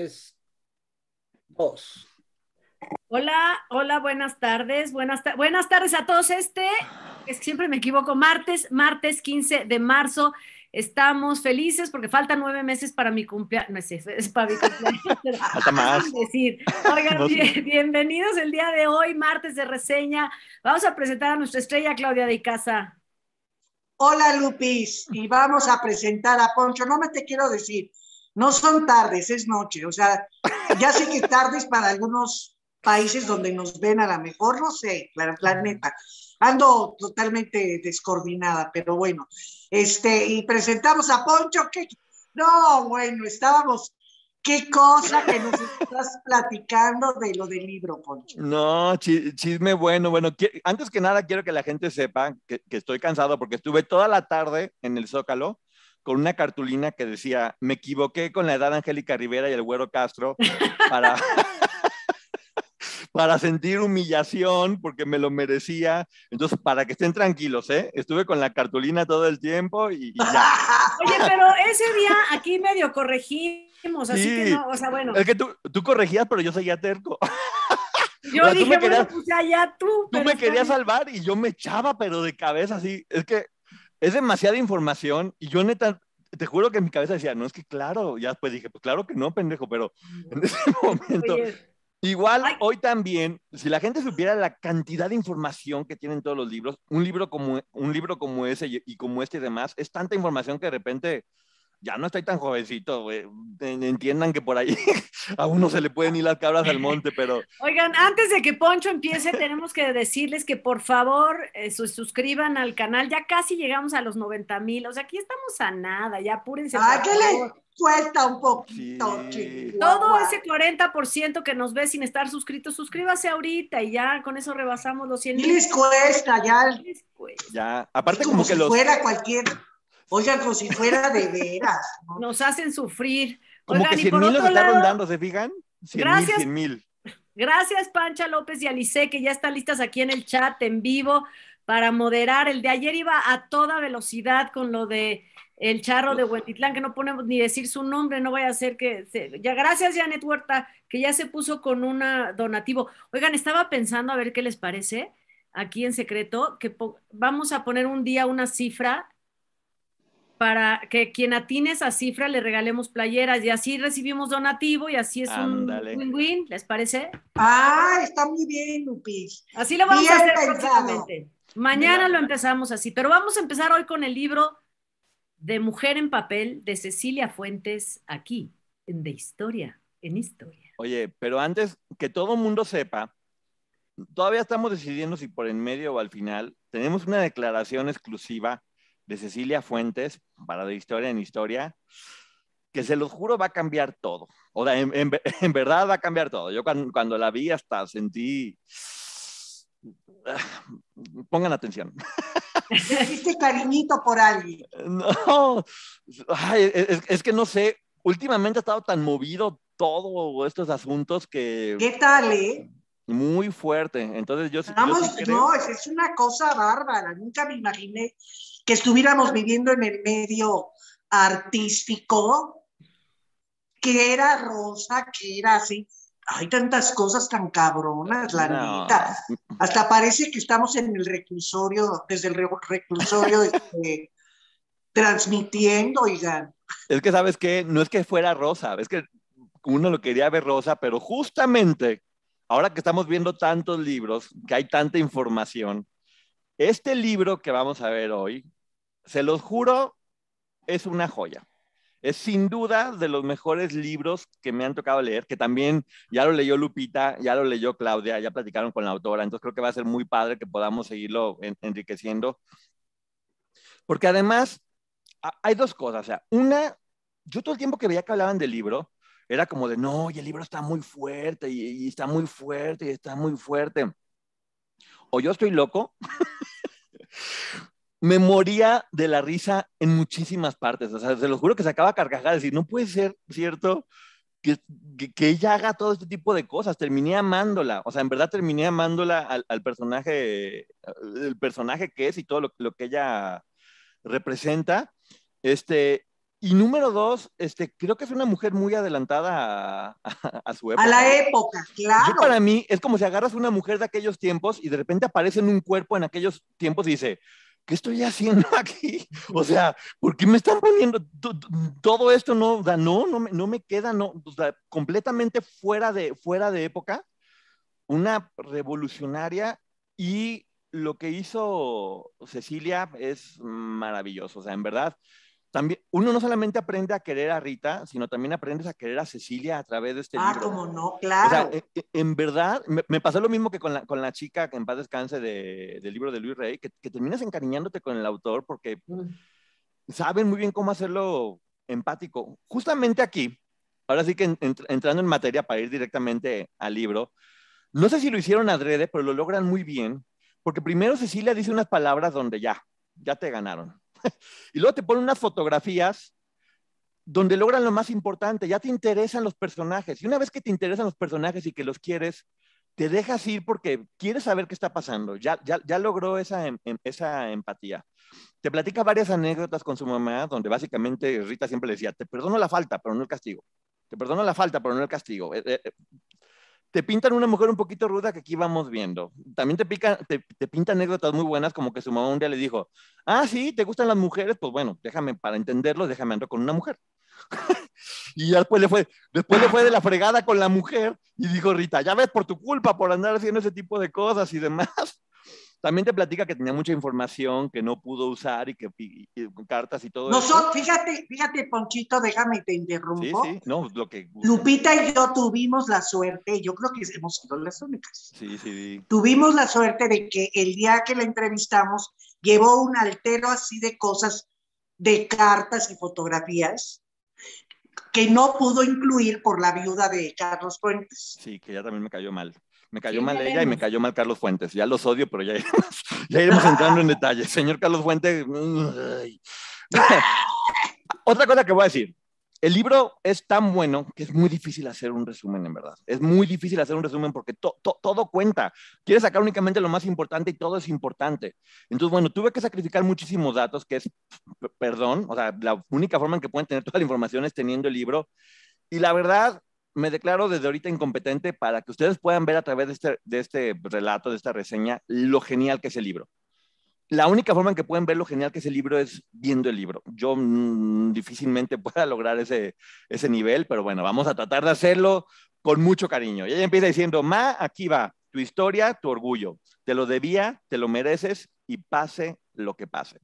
vos dos. Hola, hola, buenas tardes. Buenas, buenas tardes a todos. Este, es que siempre me equivoco, martes, martes 15 de marzo. Estamos felices porque faltan nueve meses para mi cumpleaños. No sé, es para mi cumpleaños. más. Oigan, bienvenidos el día de hoy, martes de reseña. Vamos a presentar a nuestra estrella, Claudia de Casa. Hola, Lupis. Y vamos a presentar a Poncho. No me te quiero decir, no son tardes, es noche. O sea, ya sé que tardes para algunos países donde nos ven a la mejor, no sé, la planeta. Ando totalmente descoordinada, pero bueno. Este, y presentamos a Poncho, que no, bueno, estábamos qué cosa que nos estás platicando de lo del libro, Poncho. No, chisme bueno. Bueno, antes que nada quiero que la gente sepa que, que, estoy cansado porque estuve toda la tarde en el Zócalo con una cartulina que decía, me equivoqué con la edad de Angélica Rivera y el güero Castro para, para sentir humillación porque me lo merecía. Entonces, para que estén tranquilos, ¿eh? Estuve con la cartulina todo el tiempo y, ya. Oye, pero ese día aquí medio corregimos, así que o sea, bueno. Es que tú, corregías, pero yo seguía terco. Yo dije, bueno, pues allá tú. Tú me querías salvar y yo me echaba, pero de cabeza así. Es que es demasiada información y yo neta, te juro que en mi cabeza decía, no, es que claro, ya después dije, pues claro que no, pendejo, pero en ese momento... Igual hoy también, si la gente supiera la cantidad de información que tienen todos los libros, un libro como, un libro como ese y, como este y demás, es tanta información que de repente ya no estoy tan jovencito, güey. Entiendan que por ahí a uno se le pueden ir las cabras al monte, pero... Oigan, antes de que Poncho empiece, tenemos que decirles que por favor eh, suscriban al canal. Ya casi llegamos a los 90 mil. O sea, aquí estamos a nada. Ya apúrense. Ah, cuesta un poquito. Todo ese 40% que nos ve sin estar suscritos, suscríbase ahorita y ya con eso rebasamos los 100 mil. les cuesta? Ya. Ya. Aparte, como, que si fuera cualquier Oigan, como si fuera de veras. Nos hacen sufrir. Como Oigan, que 100 mil ¿se fijan? gracias. Mil, mil. Gracias, Pancha López y Alice, que ya están listas aquí en el chat en vivo para moderar. El de ayer iba a toda velocidad con lo de el charro de Huetitlán, que no ponemos ni decir su nombre, no voy a hacer que... ya, gracias, Janet Huerta, que ya se puso con un donativo. Oigan, estaba pensando a ver qué les parece aquí en secreto, que vamos a poner un día una cifra para que quien atine esa cifra le regalemos playeras y así recibimos donativo y así es un win-win, ¿les parece? Ah, está muy bien, Lupi. Así lo vamos a hacer próximamente. Mañana lo empezamos así, pero vamos a empezar hoy con el libro de Mujer en Papel de Cecilia Fuentes aquí, en De Historia, en Historia. Oye, pero antes que todo mundo sepa, todavía estamos decidiendo si por en medio o al final tenemos una declaración exclusiva de Cecilia Fuentes para De Historia en Historia, que se los juro va a cambiar todo. O sea, en, verdad va a cambiar todo. Yo cuando, cuando la vi hasta sentí... Ah, pongan atención. ¿Hiciste cariñito por alguien? No, es, que no sé, últimamente ha estado tan movido todo estos asuntos que... ¿Qué tal, eh? Muy fuerte. Entonces yo... Vamos, No, es una cosa bárbara. Nunca me imaginé que estuviéramos viviendo en el medio artístico, que era rosa, que era así. Hay tantas cosas tan cabronas, la Hasta parece que estamos en el reclusorio, desde el reclusorio, este, transmitiendo transmitiendo, ya. Es que, ¿sabes que No es que fuera rosa, es que uno lo quería ver rosa, pero justamente ahora que estamos viendo tantos libros, que hay tanta información, este libro que vamos a ver hoy, se los juro, es una joya. Es sin duda de los mejores libros que me han tocado leer, que también ya lo leyó Lupita, ya lo leyó Claudia, ya platicaron con la autora, entonces creo que va a ser muy padre que podamos seguirlo enriqueciendo. Porque además hay dos cosas, o sea, una, yo todo el tiempo que veía que hablaban del libro, era como de, no, y el libro está muy fuerte, y, está muy fuerte, y está muy fuerte. O yo estoy loco, me moría de la risa en muchísimas partes. O sea, se los juro que se acaba carcajada. Decir, no puede ser cierto que, que, ella haga todo este tipo de cosas. Terminé amándola. O sea, en verdad terminé amándola al, personaje, el personaje que es y todo lo, lo que ella representa. Este, y número dos, este, creo que es una mujer muy adelantada a, su época. A la época, claro. Yo para mí es como si agarras una mujer de aquellos tiempos y de repente aparece en un cuerpo en aquellos tiempos y dice, ¿qué estoy haciendo aquí? O sea, ¿por qué me están poniendo todo esto? No, no, no, me, no me queda, no, completamente fuera de, fuera de época. Una revolucionaria y lo que hizo Cecilia es maravilloso. O sea, en verdad, también, uno no solamente aprende a querer a Rita, sino también aprendes a querer a Cecilia a través de este ah, libro. Ah, como no, claro. E, e, en, verdad, me, pasó lo mismo que con la, con la chica que en paz descanse de, del libro de Luis Rey, que, que, terminas encariñándote con el autor porque mm. saben muy bien cómo hacerlo empático. Justamente aquí, ahora sí que entrando en materia para ir directamente al libro, no sé si lo hicieron adrede, pero lo logran muy bien, porque primero Cecilia dice unas palabras donde ya, ya te ganaron y luego te ponen unas fotografías donde logran lo más importante, ya te interesan los personajes. Y una vez que te interesan los personajes y que los quieres, te dejas ir porque quieres saber qué está pasando. Ya, ya, ya logró esa, em, em, esa empatía. Te platica varias anécdotas con su mamá, donde básicamente Rita siempre le decía, te perdono la falta, pero no el castigo. Te perdono la falta, pero no el castigo. Eh, eh, eh, te pintan una mujer un poquito ruda que aquí vamos viendo. También te, pica, te, pinta anécdotas muy buenas, como que su mamá un día le dijo, ah, sí, ¿te gustan las mujeres? Pues bueno, déjame, para entenderlo, déjame andar con una mujer. y ya después le, fue, después le fue de la fregada con la mujer y dijo Rita, ya ves, por tu culpa, por andar haciendo ese tipo de cosas y demás. También te platica que tenía mucha información que no pudo usar y que con cartas y todo eso. fíjate, fíjate, Ponchito, déjame te interrumpo. Pues, lo que... Lupita y yo tuvimos la suerte, yo creo que hemos sido las únicas. Sí, sí, sí. Tuvimos la suerte de que el día que la entrevistamos llevó un altero así de cosas, de cartas y fotografías que no pudo incluir por la viuda de Carlos Fuentes. Sí, que ya también me cayó mal. Me cayó mal ella y me cayó mal Carlos Fuentes. Ya los odio, pero ya iremos, entrando en detalles. Señor Carlos Fuentes. Otra cosa que voy a decir. El libro es tan bueno que es muy difícil hacer un resumen, en verdad. Es muy difícil hacer un resumen porque todo cuenta. Quiere sacar únicamente lo más importante y todo es importante. Entonces, bueno, tuve que sacrificar muchísimos datos, que es, perdón, o sea, la única forma en que pueden tener toda la información es teniendo el libro. Y la verdad, me declaro desde ahorita incompetente para que ustedes puedan ver a través este, de este, relato, de esta reseña, lo genial que es el libro. La única forma en que pueden ver lo genial que es el libro es viendo el libro. Yo mm, difícilmente pueda lograr ese, ese nivel, pero bueno, vamos a tratar de hacerlo con mucho cariño. Y ella empieza diciendo, Ma, aquí va, tu historia, tu orgullo. Te lo debía, te lo mereces y pase lo que pase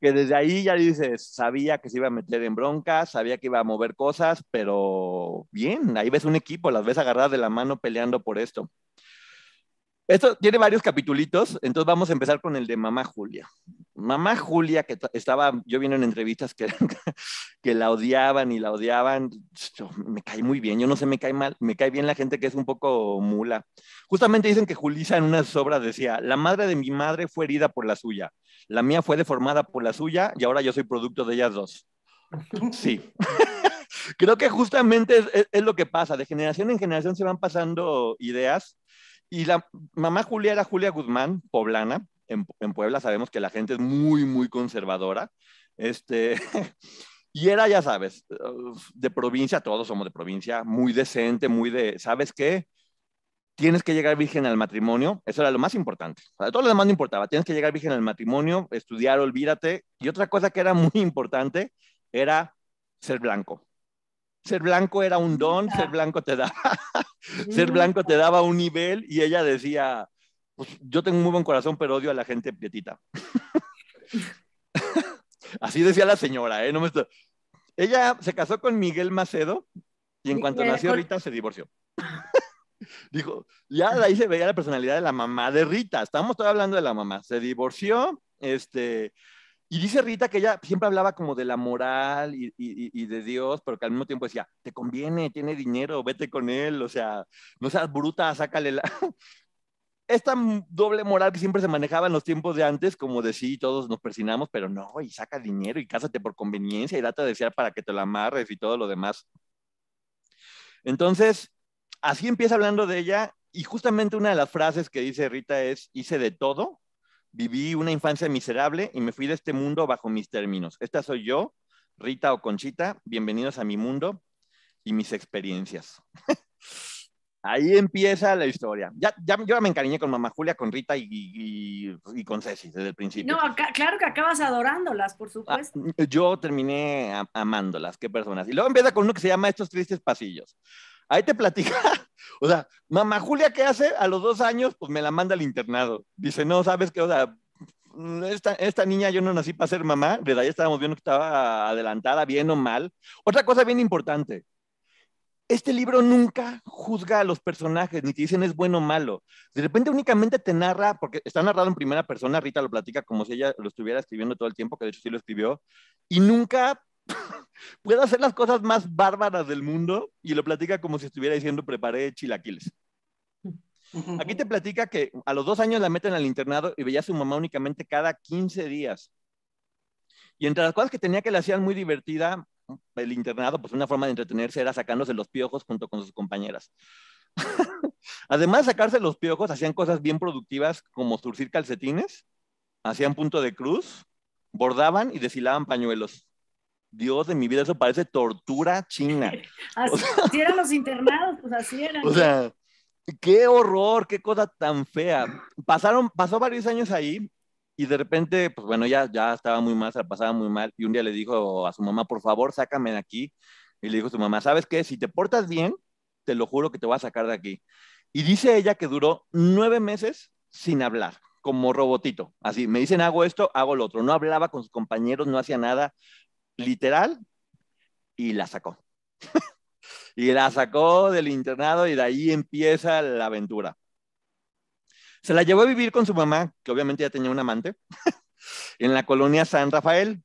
que desde ahí ya dices, sabía que se iba a meter en broncas, sabía que iba a mover cosas, pero bien, ahí ves un equipo, las ves agarradas de la mano peleando por esto. Esto tiene varios capitulitos, entonces vamos a empezar con el de Mamá Julia. Mamá Julia, que estaba yo vi en entrevistas que, la odiaban y la odiaban, me cae muy bien, yo no sé, me cae mal, me cae bien la gente que es un poco mula. Justamente dicen que Julisa en unas obras decía, la madre de mi madre fue herida por la suya, la mía fue deformada por la suya y ahora yo soy producto de ellas dos. Sí. Creo que justamente es lo que pasa, de generación en generación se van pasando ideas y la mamá Julia era Julia Guzmán, poblana. En, Puebla sabemos que la gente es muy, muy conservadora. Este, y era, ya sabes, de provincia, todos somos de provincia, muy decente, muy de, ¿sabes qué? Tienes que llegar virgen al matrimonio, eso era lo más importante. todo lo demás no importaba, tienes que llegar virgen al matrimonio, estudiar, olvídate. Y otra cosa que era muy importante era ser blanco ser blanco era un don, ser blanco te daba, ser blanco te daba un nivel y ella decía, pues, yo tengo un muy buen corazón, pero odio a la gente pietita. Así decía la señora, ¿eh? Ella se casó con Miguel Macedo y en cuanto nació Rita se divorció. Dijo, ya ahí se veía la personalidad de la mamá de Rita. estábamos todavía hablando de la mamá. Se divorció, este, y dice Rita que ella siempre hablaba como de la moral y, de Dios, pero que al mismo tiempo decía, te conviene, tiene dinero, vete con él, o sea, no seas bruta, sácale la... Esta doble moral que siempre se manejaba en los tiempos de antes, como de sí, todos nos persinamos, pero no, y saca dinero y cásate por conveniencia y date a desear para que te la amarres y todo lo demás. Entonces, así empieza hablando de ella y justamente una de las frases que dice Rita es, hice de todo Viví una infancia miserable y me fui de este mundo bajo mis términos. Esta soy yo, Rita o Conchita. Bienvenidos a mi mundo y mis experiencias. Ahí empieza la historia. Ya, ya, yo me encariñé con mamá Julia, con Rita y, con Ceci desde el principio. No, claro que acabas adorándolas, por supuesto. Ah, yo terminé amándolas, qué personas. Y luego empieza con uno que se llama Estos Tristes Pasillos. Ahí te platico. O sea, mamá Julia, ¿qué hace? A los dos años, pues me la manda al internado. Dice, no, ¿sabes qué? O sea, esta, niña yo no nací para ser mamá, de ahí estábamos viendo que estaba adelantada, bien o mal. Otra cosa bien importante, este libro nunca juzga a los personajes, ni te dicen es bueno o malo. De repente únicamente te narra, porque está narrado en primera persona, Rita lo platica como si ella lo estuviera escribiendo todo el tiempo, que de hecho sí lo escribió, y nunca Puedo hacer las cosas más bárbaras del mundo y lo platica como si estuviera diciendo preparé chilaquiles. Aquí te platica que a los dos años la meten al internado y veía a su mamá únicamente cada 15 días. Y entre las cosas que tenía que le hacían muy divertida el internado, pues una forma de entretenerse era sacándose los piojos junto con sus compañeras. Además de sacarse los piojos, hacían cosas bien productivas como surcir calcetines, hacían punto de cruz, bordaban y deshilaban pañuelos. Dios de mi vida, eso parece tortura china. así, eran los internados, pues así eran. O sea, qué horror, qué cosa tan fea. Pasaron, pasó varios años ahí y de repente, pues bueno, ya, ya estaba muy mal, se la pasaba muy mal. Y un día le dijo a su mamá, por favor, sácame de aquí. Y le dijo a su mamá, ¿sabes qué? Si te portas bien, te lo juro que te voy a sacar de aquí. Y dice ella que duró nueve meses sin hablar, como robotito. Así, me dicen, hago esto, hago lo otro. No hablaba con sus compañeros, no hacía nada, literal, y la sacó. y la sacó del internado y de ahí empieza la aventura. Se la llevó a vivir con su mamá, que obviamente ya tenía un amante, en la colonia San Rafael,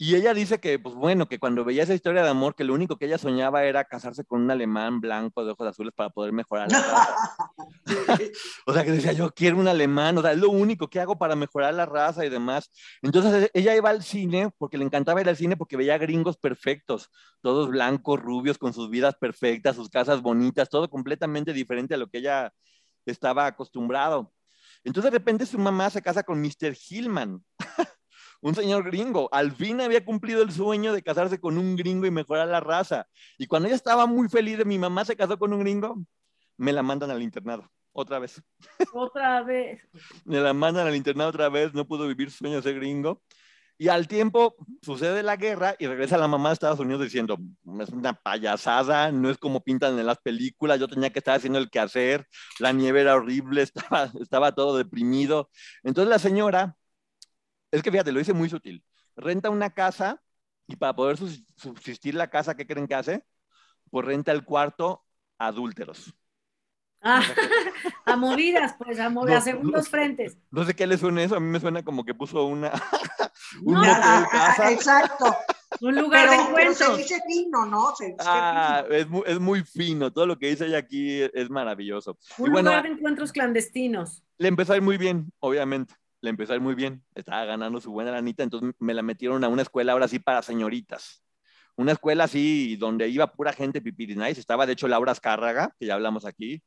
y ella dice que, pues bueno, que cuando veía esa historia de amor, que lo único que ella soñaba era casarse con un alemán blanco de ojos azules para poder mejorar la raza. o sea, que decía, yo quiero un alemán, o sea, es lo único que hago para mejorar la raza y demás. Entonces e, ella iba al cine porque le encantaba ir al cine porque veía gringos perfectos, todos blancos, rubios, con sus vidas perfectas, sus casas bonitas, todo completamente diferente a lo que ella estaba acostumbrado. Entonces de repente su mamá se casa con Mr. Hillman, un señor gringo. Al fin había cumplido el sueño de casarse con un gringo y mejorar la raza. Y cuando ella estaba muy feliz de mi mamá se casó con un gringo, me la mandan al internado. Otra vez. Otra vez. me la mandan al internado otra vez, no pudo vivir su sueño de gringo. Y al tiempo sucede la guerra y regresa la mamá de Estados Unidos diciendo, es una payasada, no es como pintan en las películas, yo tenía que estar haciendo el quehacer, la nieve era horrible, estaba, estaba todo deprimido. Entonces la señora es que fíjate, lo hice muy sutil. Renta una casa y para poder subsistir la casa, ¿qué creen que hace? Pues renta el cuarto a adúlteros. Ah, a movidas, pues, a, movidas, a segundos frentes. No sé qué le suena eso, a mí me suena como que puso una. un no, de ah, ah, casa. Ah, exacto. un lugar de encuentro. dice fino, ¿no? ah, Es, muy, fino, todo lo que dice ella aquí es, maravilloso. Un lugar de encuentros clandestinos. Le empezó a muy bien, obviamente le empezó a ir muy bien, estaba ganando su buena lanita, entonces me la metieron a una escuela ahora sí para señoritas. Una escuela así donde iba pura gente pipirinais, estaba de hecho Laura Azcárraga, que ya hablamos aquí,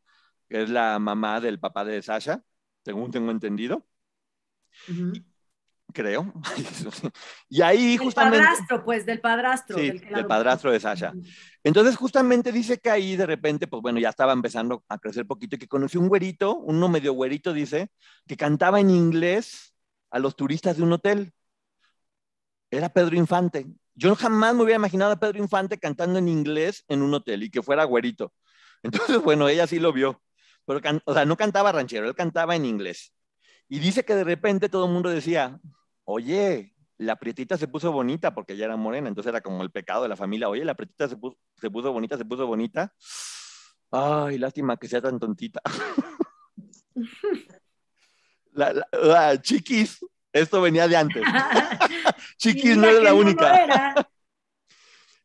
que es la mamá del papá de Sasha, según tengo entendido creo. y ahí justamente... El padrastro, pues, del padrastro. Sí, del, padrastro de Sasha. Entonces, justamente dice que ahí de repente, pues bueno, ya estaba empezando a crecer poquito y que conoció un güerito, uno medio güerito, dice, que cantaba en inglés a los turistas de un hotel. Era Pedro Infante. Yo jamás me hubiera imaginado a Pedro Infante cantando en inglés en un hotel y que fuera güerito. Entonces, bueno, ella sí lo vio. Pero, o sea, no cantaba ranchero, él cantaba en inglés. Y dice que de repente todo el mundo decía, oye, la prietita se puso bonita porque ella era morena, entonces era como el pecado de la familia, oye, la prietita se puso, bonita, se puso bonita. Ay, lástima que sea tan tontita. la, chiquis, esto venía de antes. chiquis no era la única.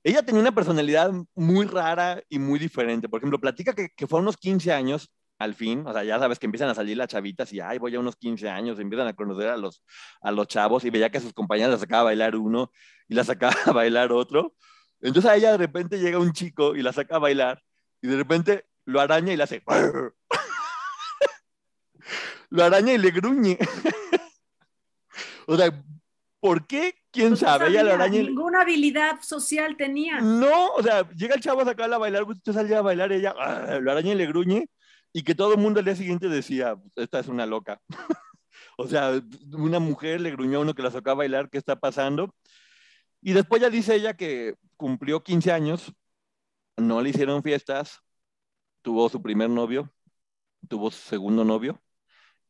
Ella tenía una personalidad muy rara y muy diferente. Por ejemplo, platica que, que fue a unos 15 años al fin, o sea, ya sabes que empiezan a salir las chavitas y, ay, voy a unos 15 años, empiezan a conocer a los, a los chavos y veía que a sus compañeras las sacaba a bailar uno y las sacaba a bailar otro. Entonces a ella de repente llega un chico y la saca a bailar y de repente lo araña y le hace... lo araña y le gruñe. o sea, ¿por qué? ¿Quién pues sabe? ella Ninguna habilidad social tenía. No, o sea, llega el chavo a sacarla a bailar, usted salía a bailar y ella lo araña y le gruñe y que todo el mundo al día siguiente decía, esta es una loca. o sea, una mujer le gruñó a uno que la sacó a bailar, ¿qué está pasando? Y después ya dice ella que cumplió 15 años, no le hicieron fiestas, tuvo su primer novio, tuvo su segundo novio,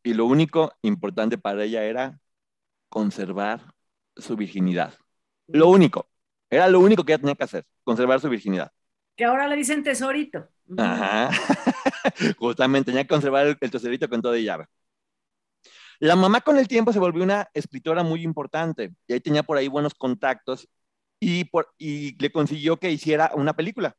y lo único importante para ella era conservar su virginidad. Lo mm. único, era lo único que ella tenía que hacer, conservar su virginidad que ahora le dicen tesorito. Ajá. Justamente, tenía que conservar el, tesorito con todo y llave. La mamá con el tiempo se volvió una escritora muy importante y ahí tenía por ahí buenos contactos y, y le consiguió que hiciera una película.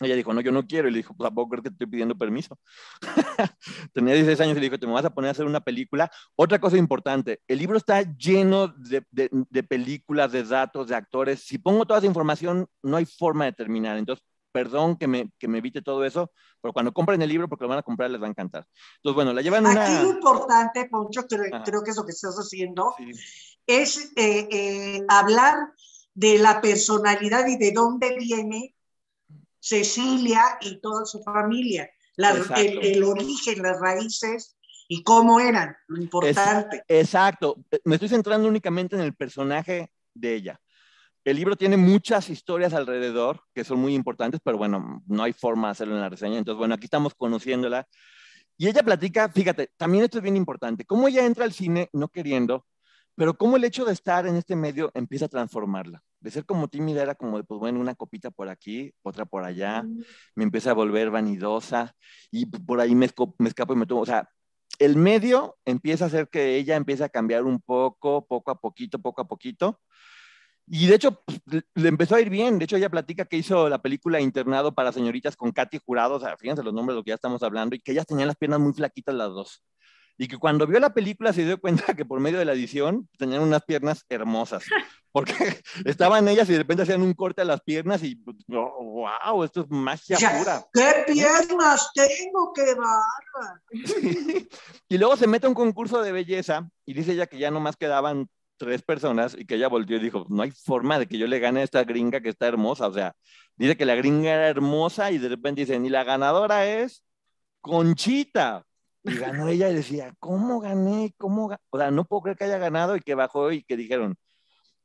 Ella dijo, no, yo no quiero. Y le dijo, pues tampoco creo que te estoy pidiendo permiso. Tenía 16 años y le dijo, te me vas a poner a hacer una película. Otra cosa importante, el libro está lleno de, de, películas, de datos, de actores. Si pongo toda esa información, no hay forma de terminar. Entonces, perdón que me, que me evite todo eso, pero cuando compren el libro, porque lo van a comprar, les va a encantar. Entonces, bueno, la llevan ah, una... Aquí lo importante, Poncho, creo, que es lo que estás haciendo, es eh, eh, hablar de la personalidad y de dónde viene Cecilia y toda su familia, el, origen, las raíces y cómo eran, lo importante. Exacto, me estoy centrando únicamente en el personaje de ella. El libro tiene muchas historias alrededor que son muy importantes, pero bueno, no hay forma de hacerlo en la reseña. Entonces, bueno, aquí estamos conociéndola. Y ella platica, fíjate, también esto es bien importante, cómo ella entra al cine no queriendo, pero cómo el hecho de estar en este medio empieza a transformarla. De ser como tímida era como de, pues bueno, una copita por aquí, otra por allá, me empieza a volver vanidosa y por ahí me, escapo y me tomo, o sea, el medio empieza a hacer que ella empiece a cambiar un poco, poco a poquito, poco a poquito. Y de hecho, pues, le empezó a ir bien. De hecho, ella platica que hizo la película Internado para señoritas con Katy Jurado. O sea, fíjense los nombres de lo que ya estamos hablando. Y que ellas tenían las piernas muy flaquitas las dos y que cuando vio la película se dio cuenta que por medio de la edición tenían unas piernas hermosas, porque estaban ellas y de repente hacían un corte a las piernas y wow, esto es magia pura. ¡Qué piernas tengo, que dar? Y luego se mete a un concurso de belleza y dice ella que ya nomás quedaban tres personas y que ella volteó y dijo, no hay forma de que yo le gane a esta gringa que está hermosa, o sea, dice que la gringa era hermosa y de repente dicen, y la ganadora es Conchita. Y ganó ella y decía, ¿cómo gané? ¿Cómo O sea, no puedo creer que haya ganado y que bajó y que dijeron,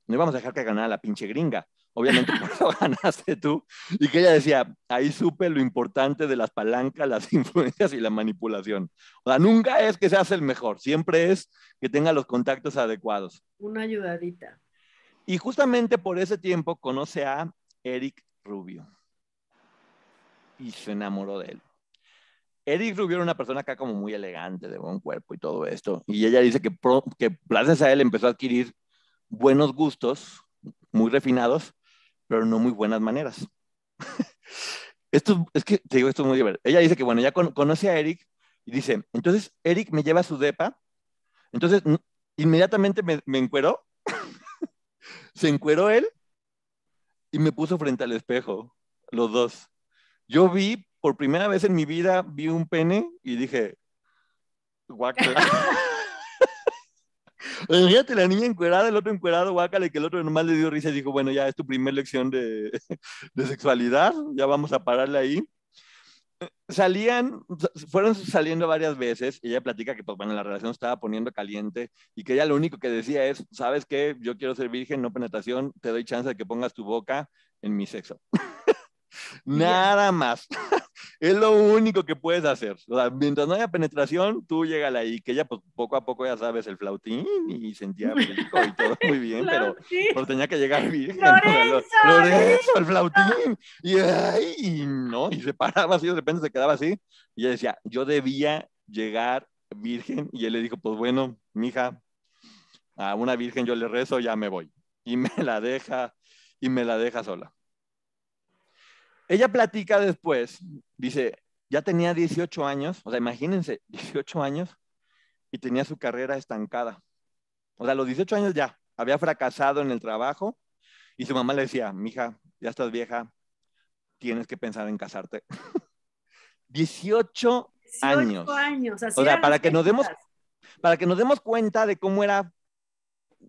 no íbamos a dejar que ganara la pinche gringa. Obviamente por eso ganaste tú. Y que ella decía, ahí supe lo importante de las palancas, las influencias y la manipulación. O sea, nunca es que seas el mejor, siempre es que tenga los contactos adecuados. Una ayudadita. Y justamente por ese tiempo conoce a Eric Rubio y se enamoró de él. Eric Rubio era una persona acá como muy elegante, de buen cuerpo y todo esto. Y ella dice que, gracias a él empezó a adquirir buenos gustos, muy refinados, pero no muy buenas maneras. esto es que, te digo, esto es muy divertido. Ella dice que, bueno, ya conoce a Eric y dice, entonces Eric me lleva a su depa, entonces inmediatamente me, me encueró, se encuero él y me puso frente al espejo, los dos. Yo vi por primera vez en mi vida vi un pene y dije, guácala. Fíjate, la niña encuerada, el otro encuerado, guácala, y que el otro nomás le dio risa y dijo, bueno, ya es tu primera lección de, de sexualidad, ya vamos a pararle ahí salían, fueron saliendo varias veces, ella platica que, pues bueno, la relación estaba poniendo caliente y que ella lo único que decía es, ¿sabes qué? Yo quiero ser virgen, no penetración, te doy chance de que pongas tu boca en mi sexo. Nada más. Es lo único que puedes hacer. mientras no haya penetración, tú llegala ahí, que ella pues, poco a poco ya sabes el flautín y sentía rico y todo muy bien, pero, tenía que llegar virgen. el flautín. Y, ay, no, y se paraba así, de repente se quedaba así. Y ella decía, yo debía llegar virgen. Y él le dijo, pues bueno, mija, a una virgen yo le rezo, ya me voy. Y me la deja, y me la deja sola. Ella platica después, dice, ya tenía 18 años, o sea, imagínense, 18 años y tenía su carrera estancada. O sea, a los 18 años ya había fracasado en el trabajo y su mamá le decía, mija, ya estás vieja, tienes que pensar en casarte. 18, años. o sea, para que, nos demos, para que nos demos cuenta de cómo era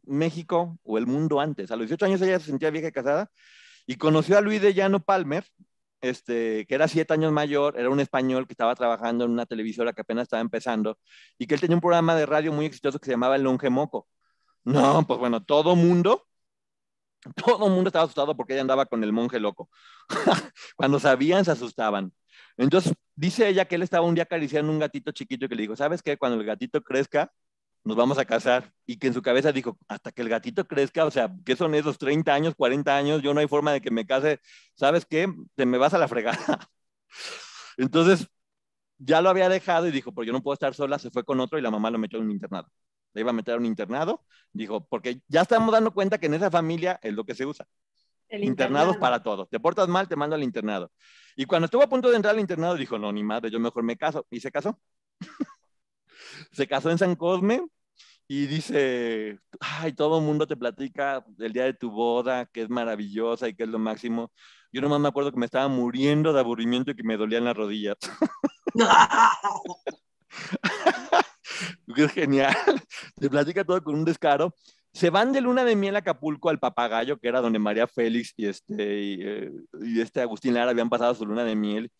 México o el mundo antes. A los 18 años ella se sentía vieja y casada y conoció a Luis de Llano Palmer, este, que era siete años mayor, era un español que estaba trabajando en una televisora que apenas estaba empezando, y que él tenía un programa de radio muy exitoso que se llamaba El Monje Moco. No, pues bueno, todo mundo, todo mundo estaba asustado porque ella andaba con el monje loco. Cuando sabían, se asustaban. Entonces, dice ella que él estaba un día acariciando un gatito chiquito y que le dijo, ¿sabes qué? Cuando el gatito crezca, nos vamos a casar y que en su cabeza dijo, hasta que el gatito crezca, o sea, ¿qué son esos 30 años, 40 años? Yo no hay forma de que me case, ¿sabes qué? Te me vas a la fregada. Entonces, ya lo había dejado y dijo, pero yo no puedo estar sola, se fue con otro y la mamá lo metió en un internado. Le iba a meter a un internado, dijo, porque ya estamos dando cuenta que en esa familia es lo que se usa. El internados para todos. Te portas mal, te mando al internado. Y cuando estuvo a punto de entrar al internado, dijo, no, ni madre, yo mejor me caso. Y se casó se casó en San Cosme y dice, ay, todo el mundo te platica el día de tu boda, que es maravillosa y que es lo máximo. Yo nomás me acuerdo que me estaba muriendo de aburrimiento y que me dolían las rodillas. es genial. Te platica todo con un descaro. Se van de luna de miel a Acapulco al Papagayo, que era donde María Félix y este, y eh, este Agustín Lara habían pasado su luna de miel.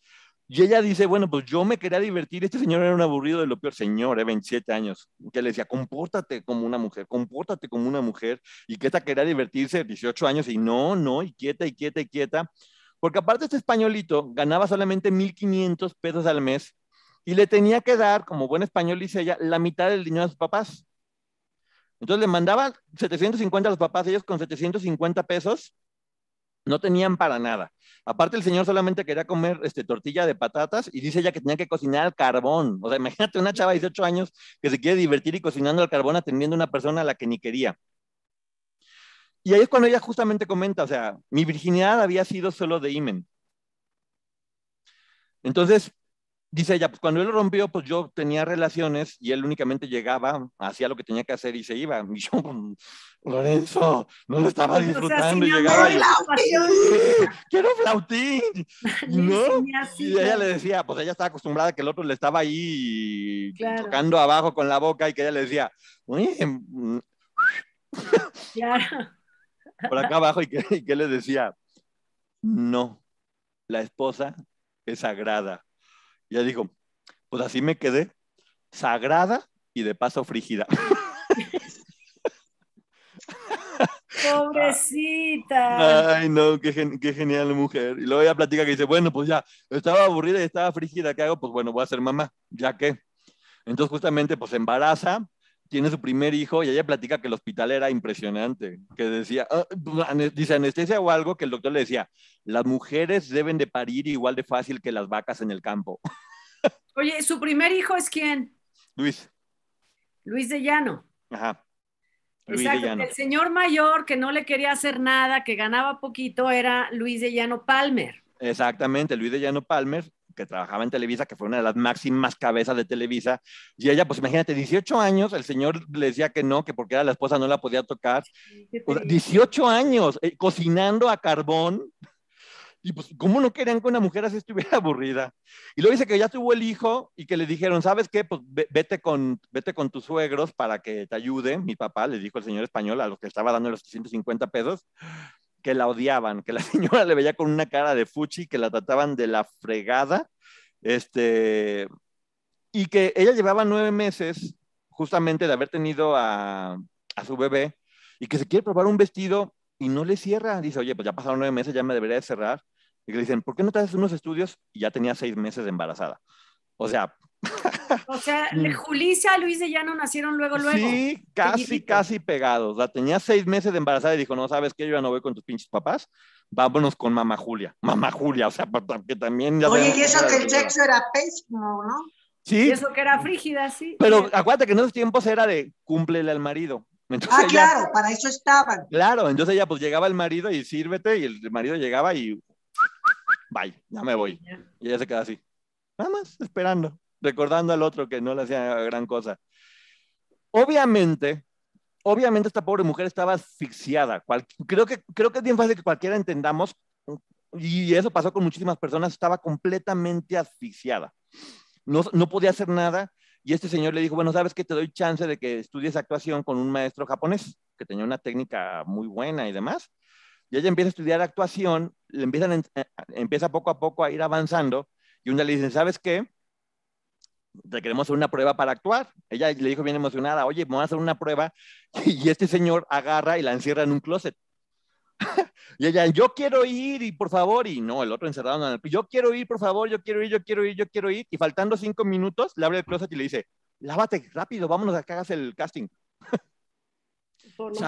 Y ella dice, bueno, pues yo me quería divertir, este señor era un aburrido de lo peor, señor, de eh, 27 años, que le decía, compórtate como una mujer, compórtate como una mujer, y que esta quería divertirse, 18 años, y no, no, y quieta, y quieta, y quieta, porque aparte este españolito ganaba solamente 1.500 pesos al mes, y le tenía que dar, como buen español dice ella, la mitad del dinero a sus papás. Entonces le mandaba 750 a los papás, ellos con 750 pesos, no tenían para nada. Aparte, el señor solamente quería comer este, tortilla de patatas y dice ella que tenía que cocinar al carbón. O sea, imagínate una chava de 18 años que se quiere divertir y cocinando al carbón atendiendo a una persona a la que ni quería. Y ahí es cuando ella justamente comenta, o sea, mi virginidad había sido solo de Imen. Entonces, dice ella, pues cuando él lo rompió, pues yo tenía relaciones y él únicamente llegaba, hacía lo que tenía que hacer y se iba. Y yo, mm, Lorenzo, no lo estaba disfrutando. llegaba quiero flautín. ¿No? y ella le decía, pues ella estaba acostumbrada que el otro le estaba ahí tocando abajo con la boca y que ella le decía, mm". por acá abajo y que, y le decía, no, la esposa es sagrada y dijo, pues así me quedé, sagrada y de paso frígida. Pobrecita. Ay, no, qué, qué, genial mujer. Y luego ella platica que dice, bueno, pues ya, estaba aburrida y estaba frígida, ¿qué hago? Pues bueno, voy a ser mamá, ¿ya qué? Entonces justamente pues embaraza tiene su primer hijo y ella platica que el hospital era impresionante, que decía, ah, pues, dice anestesia o algo que el doctor le decía, las mujeres deben de parir igual de fácil que las vacas en el campo. Oye, ¿su primer hijo es quién? Luis. Luis de Llano. Ajá. Exacto, el señor mayor que no le quería hacer nada, que ganaba poquito, era Luis de Llano Palmer. Exactamente, Luis de Llano Palmer, que trabajaba en Televisa, que fue una de las máximas cabezas de Televisa, y ella, pues imagínate, 18 años, el señor le decía que no, que porque era la esposa no la podía tocar. 18 años eh, cocinando a carbón. Y pues, ¿cómo no querían que una mujer así estuviera aburrida? Y luego dice que ya tuvo el hijo y que le dijeron, ¿sabes qué? Pues vete con, vete con tus suegros para que te ayude. Mi papá le dijo el señor español a los que estaba dando los 350 pesos que la odiaban, que la señora le veía con una cara de fuchi, que la trataban de la fregada, este, y que ella llevaba nueve meses justamente de haber tenido a, su bebé y que se quiere probar un vestido y no le cierra. Dice, oye, pues ya pasaron nueve meses, ya me debería de cerrar. Y le dicen, ¿por qué no te haces unos estudios? Y ya tenía seis meses de embarazada. O sea, o sea, mm. Julicia, Luis de Llano nacieron luego, luego. Sí, casi, casi pegados. La tenía seis meses de embarazada y dijo, no, ¿sabes qué? Yo ya no voy con tus pinches papás. Vámonos con mamá Julia. Mamá Julia, o sea, que también... Oye, y eso que el sexo era pésimo, ¿no? Sí. Y eso que era frígida, sí. Pero acuérdate que en esos tiempos era de cúmplele al marido. ah, claro, para eso estaban. Claro, entonces ya pues llegaba el marido y sírvete y el marido llegaba y... Bye, ya me voy. Y ella se queda así. Nada más, esperando recordando al otro que no le hacía gran cosa. Obviamente, obviamente esta pobre mujer estaba asfixiada. creo, que, creo que es bien fácil que cualquiera entendamos, y eso pasó con muchísimas personas, estaba completamente asfixiada. No, no podía hacer nada, y este señor le dijo, bueno, sabes que te doy chance de que estudies actuación con un maestro japonés, que tenía una técnica muy buena y demás. Y ella empieza a estudiar actuación, le empiezan, eh, empieza poco a poco a ir avanzando, y una le dice, ¿sabes qué? le queremos hacer una prueba para actuar. Ella le dijo bien emocionada, oye, vamos a hacer una prueba. Y este señor agarra y la encierra en un closet. y ella, yo quiero ir y por favor, y no, el otro encerrado en el yo quiero ir, por favor, yo quiero ir, yo quiero ir, yo quiero ir. Y faltando cinco minutos, le abre el closet y le dice, lávate rápido, vámonos a que hagas el casting.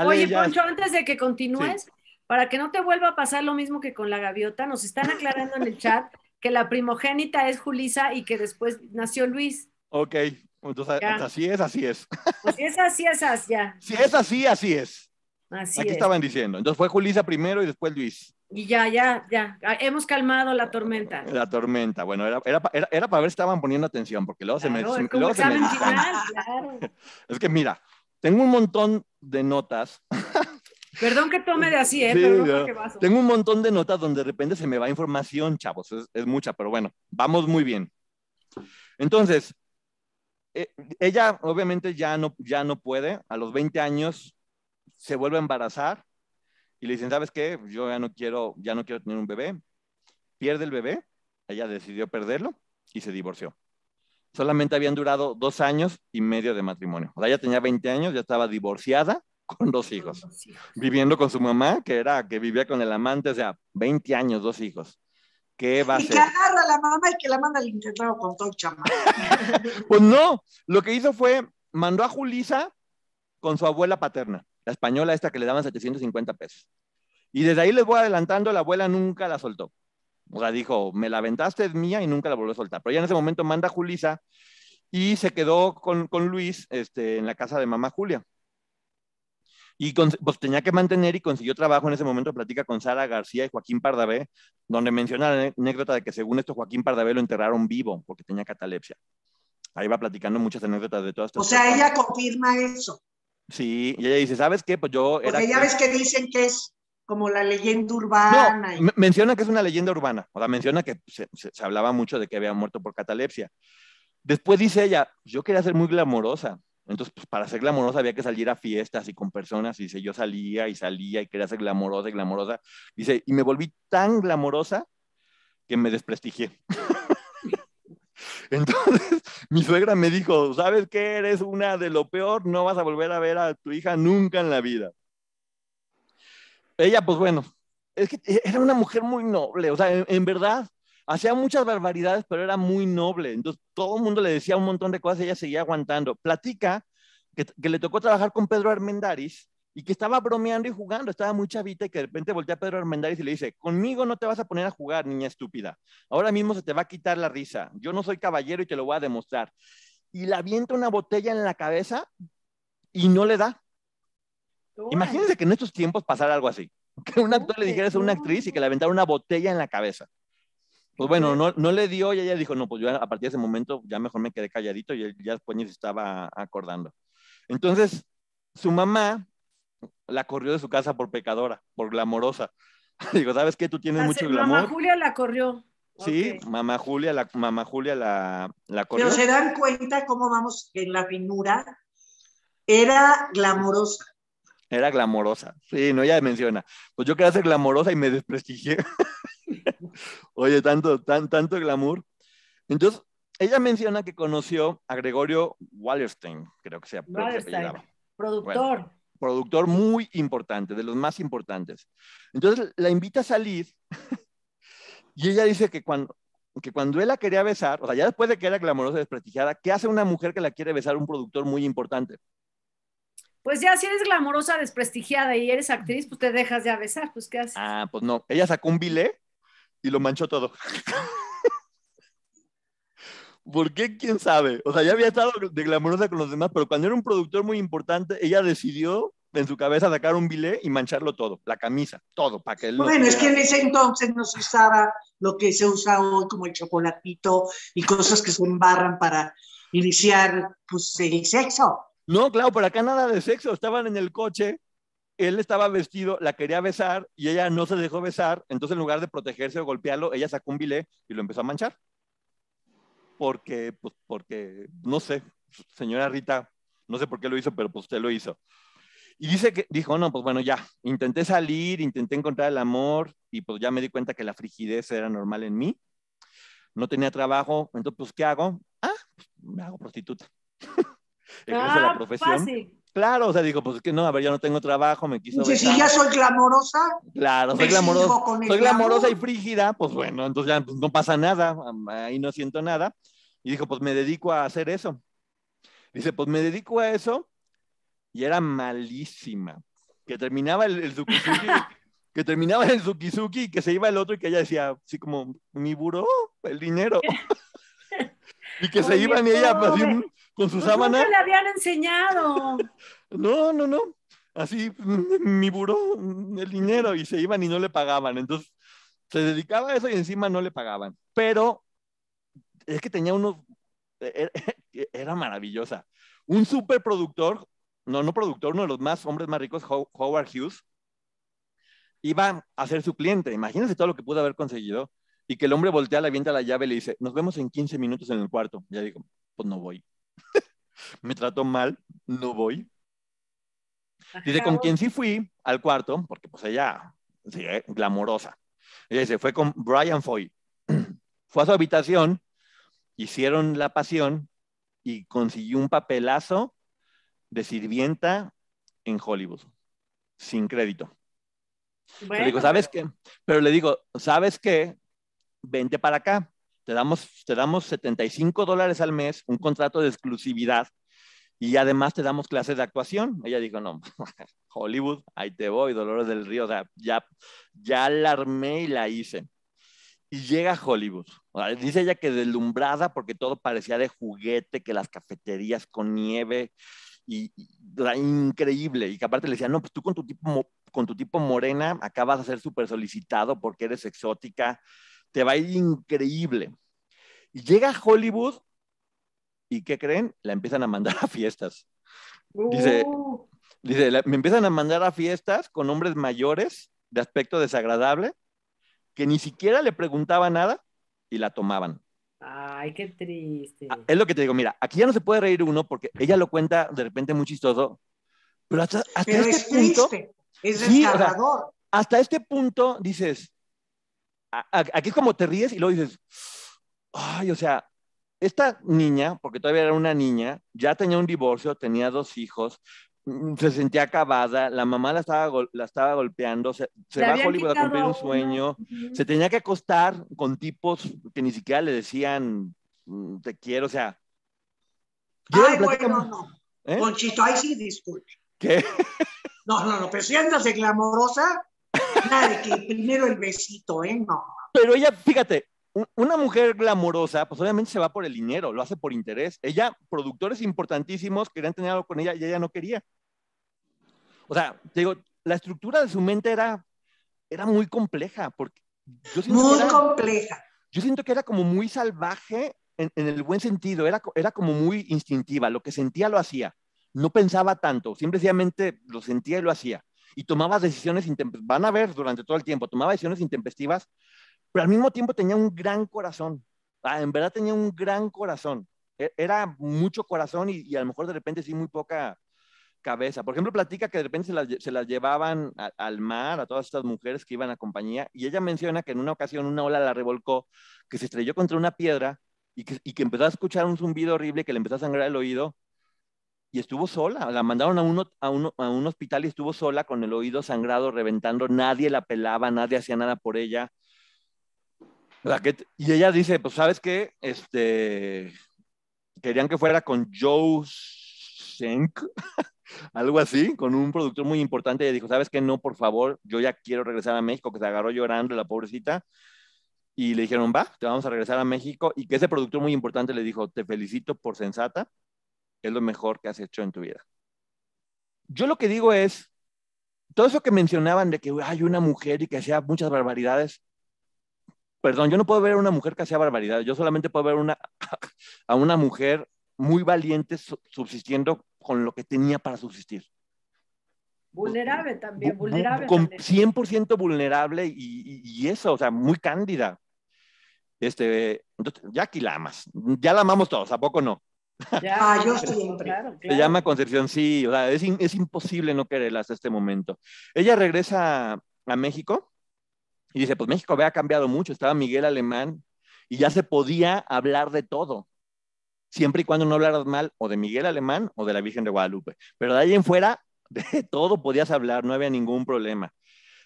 Oye, Poncho, antes de que continúes, para que no te vuelva a pasar lo mismo que con la gaviota, nos están aclarando en el chat que la primogénita es Julisa y que después nació Luis. Ok, entonces así es, así es. Pues si es, así es, así ya. Si es así, así es. Así Aquí estaban diciendo. Entonces fue Julisa primero y después Luis. Y ya, ya, ya. Hemos calmado la tormenta. La tormenta. Bueno, era, era, era, para ver si estaban poniendo atención, porque luego se me. Luego se claro. Es que mira, tengo un montón de notas Perdón que tome de así, ¿eh? Tengo un montón de notas donde de repente se me va información, chavos, es, mucha, pero bueno, vamos muy bien. Entonces, eh, ella obviamente ya no, ya no puede, a los 20 años se vuelve a embarazar y le dicen, ¿sabes qué? Yo ya no quiero, ya no quiero tener un bebé. Pierde el bebé, ella decidió perderlo y se divorció. Solamente habían durado dos años y medio de matrimonio. O sea, ella tenía 20 años, ya estaba divorciada con dos hijos, viviendo con su mamá, que era, que vivía con el amante, o sea, 20 años, dos hijos. ¿Qué va a y que agarra a la mamá y que la manda al internado con todo el chamán. pues no, lo que hizo fue, mandó a Julisa con su abuela paterna, la española esta que le daban 750 pesos. Y desde ahí les voy adelantando, la abuela nunca la soltó. O sea, dijo, me la aventaste es mía y nunca la volvió a soltar. Pero ya en ese momento manda a Julisa y se quedó con, con Luis este, en la casa de mamá Julia. Y pues tenía que mantener y consiguió trabajo en ese momento, platica con Sara García y Joaquín Pardavé, donde menciona la anécdota de que según esto Joaquín Pardavé lo enterraron vivo porque tenía catalepsia. Ahí va platicando muchas anécdotas de todas estas O sea, ella confirma eso. Sí, y ella dice, ¿sabes qué? Pues yo era... Porque ya ves que dicen que es como la leyenda urbana. No, menciona que es una leyenda urbana, o sea, menciona que se hablaba mucho de que había muerto por catalepsia. Después dice ella, yo quería ser muy glamorosa, entonces, pues, para ser glamorosa había que salir a fiestas y con personas. Y dice, yo salía y salía y quería ser glamorosa y glamorosa. Dice, y me volví tan glamorosa que me desprestigié. Entonces, mi suegra me dijo, ¿sabes qué? Eres una de lo peor, no vas a volver a ver a tu hija nunca en la vida. Ella, pues bueno, es que era una mujer muy noble, o sea, en, en verdad, Hacía muchas barbaridades, pero era muy noble. Entonces, todo el mundo le decía un montón de cosas y ella seguía aguantando. Platica que, le tocó trabajar con Pedro Armendáriz y que estaba bromeando y jugando, estaba muy chavita y que de repente voltea a Pedro Armendáriz y le dice, conmigo no te vas a poner a jugar, niña estúpida. Ahora mismo se te va a quitar la risa. Yo no soy caballero y te lo voy a demostrar. Y le avienta una botella en la cabeza y no le da. Imagínense que en estos tiempos pasara algo así. Que un actor le dijera a una actriz y que le aventara una botella en la cabeza. Pues bueno, no, le dio y ella dijo, no, pues yo a partir de ese momento ya mejor me quedé calladito y él ya pues se estaba acordando. Entonces, su mamá la corrió de su casa por pecadora, por glamorosa. Digo, ¿sabes qué? Tú tienes ah, mucho glamour. Mamá Julia la corrió. Sí, mamá Julia, la, mamá Julia la, corrió. Pero se dan cuenta cómo vamos en la finura. Era glamorosa. Era glamorosa, sí, no, ella menciona. Pues yo quería ser glamorosa y me desprestigié. Oye, tanto, tan, tanto glamour. Entonces, ella menciona que conoció a Gregorio Wallerstein, creo que sea. productor. productor muy importante, de los más importantes. Entonces la invita a salir y ella dice que cuando, que cuando él la quería besar, o sea, ya después de que era glamorosa y desprestigiada, ¿qué hace una mujer que la quiere besar un productor muy importante? Pues ya si eres glamorosa, desprestigiada y eres actriz, pues te dejas de besar, pues ¿qué haces? Ah, pues no. Ella sacó un bilé y lo manchó todo. ¿Por qué? ¿Quién sabe? O sea, ya había estado de glamorosa con los demás, pero cuando era un productor muy importante, ella decidió en su cabeza sacar un bilé y mancharlo todo, la camisa, todo, para que él Bueno, es que en ese entonces no se usaba lo que se usa hoy como el chocolatito y cosas que se embarran para iniciar pues, el sexo. No, claro, por acá nada de sexo, estaban en el coche él estaba vestido, la quería besar y ella no se dejó besar, entonces en lugar de protegerse o golpearlo, ella sacó un bilé y lo empezó a manchar. Porque, pues, porque, no sé, señora Rita, no sé por qué lo hizo, pero pues usted lo hizo. Y dice que, dijo, no, pues bueno, ya, intenté salir, intenté encontrar el amor y pues ya me di cuenta que la frigidez era normal en mí. No tenía trabajo, entonces pues ¿qué hago? Ah, pues, me hago prostituta. ah, la profesión. Fácil. Claro, o sea, digo, pues que no, a ver, ya no tengo trabajo, me quiso. Dice, si ya soy clamorosa. Claro, soy glamorosa. Soy glamorosa y frígida, pues bueno, entonces ya pues, no pasa nada, ahí no siento nada. Y dijo, pues me dedico a hacer eso. Dice, pues me dedico a eso. Y era malísima. Que terminaba el, el que terminaba el sukizuki y que se iba el otro y que ella decía, así como, mi buró, el dinero. y que se iban y ella, pues, con pues le habían enseñado. no, no, no. Así, mi buró, el dinero, y se iban y no le pagaban. Entonces, se dedicaba a eso y encima no le pagaban. Pero es que tenía unos. E-, e-, era maravillosa. Un super productor, no, no productor, uno de los más hombres más ricos, Howard Hughes, iba a ser su cliente. Imagínense todo lo que pudo haber conseguido. Y que el hombre voltea, le a la llave y le dice: Nos vemos en 15 minutos en el cuarto. Ya digo: Pues no voy. me trato mal, no voy. Dice, con quien sí fui al cuarto, porque pues ella, eh, glamorosa. Ella dice, fue con Brian Foy. fue a su habitación, hicieron la pasión y consiguió un papelazo de sirvienta en Hollywood, sin crédito. le digo, ¿sabes qué? Pero le digo, ¿sabes qué? Vente para acá te damos, te damos 75 dólares al mes, un contrato de exclusividad y además te damos clases de actuación. Ella dijo, no, Hollywood, ahí te voy, Dolores del Río, o sea, ya, ya la armé y la hice. Y llega a Hollywood. Dice ella que deslumbrada porque todo parecía de juguete, que las cafeterías con nieve, y, increíble. Y que aparte le decía, no, pues tú con tu tipo, con tu tipo morena acabas de ser súper solicitado porque eres exótica te va a ir increíble. Y llega a Hollywood y ¿qué creen? La empiezan a mandar a fiestas. Dice, uh. dice me empiezan a mandar a fiestas con hombres mayores de aspecto desagradable que ni siquiera le preguntaba nada y la tomaban. Ay, qué triste. Ah, es lo que te digo, mira, aquí ya no se puede reír uno porque ella lo cuenta de repente muy chistoso, pero hasta, este punto... Triste. Es hasta este punto dices, aquí es como te ríes y luego dices, ay, o sea, esta niña, porque todavía era una niña, ya tenía un divorcio, tenía dos hijos, mm, se sentía acabada, la mamá la estaba, la estaba golpeando, se, se va a Hollywood a cumplir un sueño, se tenía que acostar con tipos que ni siquiera le decían mm, te quiero, o sea. Ay, bueno, no. ¿eh? Conchito, ahí sí disculpe. No, no, no, pero siéntase glamorosa, que primero el besito, ¿eh? No. Pero ella, fíjate, una mujer glamorosa, pues obviamente se va por el dinero, lo hace por interés. Ella, productores importantísimos querían tener algo con ella y ella no quería. O sea, digo, la estructura de su mente era, era muy compleja. Porque yo muy compleja. Yo siento que era como muy salvaje en, en, el buen sentido, era, era como muy instintiva, lo que sentía lo hacía. No pensaba tanto, simplemente lo sentía y lo hacía y tomaba decisiones, van a ver durante todo el tiempo, tomaba decisiones intempestivas, pero al mismo tiempo tenía un gran corazón. Ah, en verdad tenía un gran corazón. E-, era mucho corazón y, a lo mejor de repente sí muy poca cabeza. Por ejemplo, platica que de repente se las, llevaban al mar a todas estas mujeres que iban a compañía y ella menciona que en una ocasión una ola la revolcó, que se estrelló contra una piedra y que, y que empezó a escuchar un zumbido horrible que le empezó a sangrar el oído y estuvo sola, la mandaron a, uno, a, un hospital y estuvo sola con el oído sangrado, reventando, nadie la pelaba, nadie hacía nada por ella. La y ella dice, pues sabes qué, este, querían que fuera con Joe Schenk, algo así, con un productor muy importante, le dijo, sabes qué, no, por favor, yo ya quiero regresar a México, que se agarró llorando la pobrecita, y le dijeron, va, te vamos a regresar a México, y que ese productor muy importante le dijo, te felicito por sensata, es lo mejor que has hecho en tu vida. Yo lo que digo es, todo eso que mencionaban de que hay una mujer y que hacía muchas barbaridades, perdón, yo no puedo ver a una mujer que hacía barbaridades, yo solamente puedo ver una, a una mujer muy valiente subsistiendo con lo que tenía para subsistir. Vulnerable también, vulnerable. Con 100% vulnerable y, eso, o sea, muy cándida. Este, ya aquí la amas, ya la amamos todos, ¿a poco no? Ah, yo Se llama Concepción, sí, o es, es, imposible no quererla hasta este momento. Ella regresa a México y dice, pues México había cambiado mucho, estaba Miguel Alemán y ya se podía hablar de todo, siempre y cuando no hablaras mal o de Miguel Alemán o de la Virgen de Guadalupe, pero de ahí en fuera, de todo podías hablar, no había ningún problema.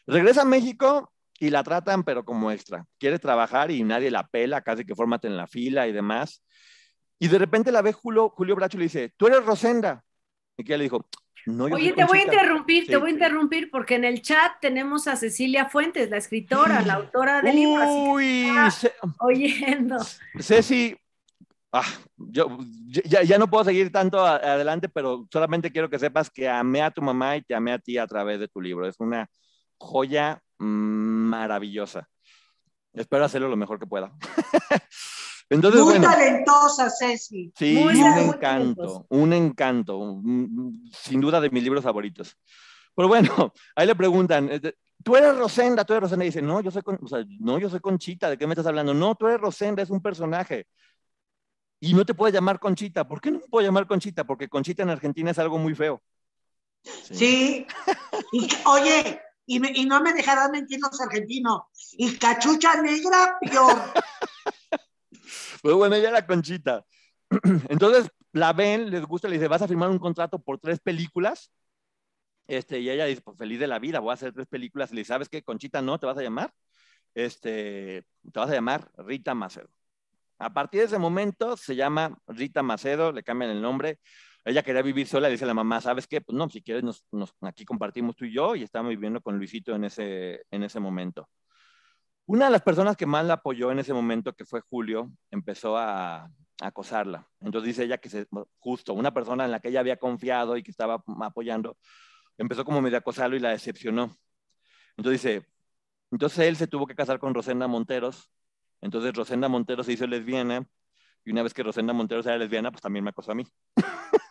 Regresa a México y la tratan, pero como extra. Quiere trabajar y nadie la pela, casi que fórmate en la fila y demás. Y de repente la ve Julio, Julio Bracho y le dice, tú eres Rosenda. Y que ella le dijo, no, yo Oye, te voy a interrumpir, te voy a interrumpir porque en el chat tenemos a Cecilia Fuentes, la escritora, la autora del libro. Uy, oyendo. Ceci, ah, yo ya, ya, no puedo seguir tanto adelante, pero solamente quiero que sepas que amé a tu mamá y te amé a ti a través de tu libro. Es una joya mm, maravillosa. Espero hacerlo lo mejor que pueda. muy talentosa, Ceci. Sí, un, encanto, un encanto, sin duda de mis libros favoritos. Pero bueno, ahí le preguntan, eh, tú eres Rosenda, tú eres Rosenda, y dice, no, yo soy, no, yo soy Conchita, ¿de qué me estás hablando? No, tú eres Rosenda, es un personaje. Y no te puedes llamar Conchita. ¿Por qué no te puedo llamar Conchita? Porque Conchita en Argentina es algo muy feo. Sí. oye, y, no me dejarán mentir los argentinos. Y cachucha negra, peor. Pero pues bueno, ella era Conchita. Entonces la ven, les gusta, le dice, vas a firmar un contrato por tres películas. Este, y ella dice, pues feliz de la vida, voy a hacer tres películas. le dice, ¿sabes qué, Conchita? No, te vas a llamar. Este, te vas a llamar Rita Macedo. A partir de ese momento se llama Rita Macedo, le cambian el nombre. Ella quería vivir sola, le dice a la mamá, ¿sabes qué? Pues no, si quieres, nos, aquí compartimos tú y yo, y estamos viviendo con Luisito en ese, en ese momento. Una de las personas que más la apoyó en ese momento, que fue Julio, empezó a, acosarla. Entonces dice ella que justo una persona en la que ella había confiado y que estaba apoyando, empezó como medio a acosarlo y la decepcionó. Entonces dice, entonces él se tuvo que casar con Rosenda Monteros. Entonces Rosenda Monteros se hizo lesbiana y una vez que Rosenda Monteros era lesbiana, pues también me acosó a mí.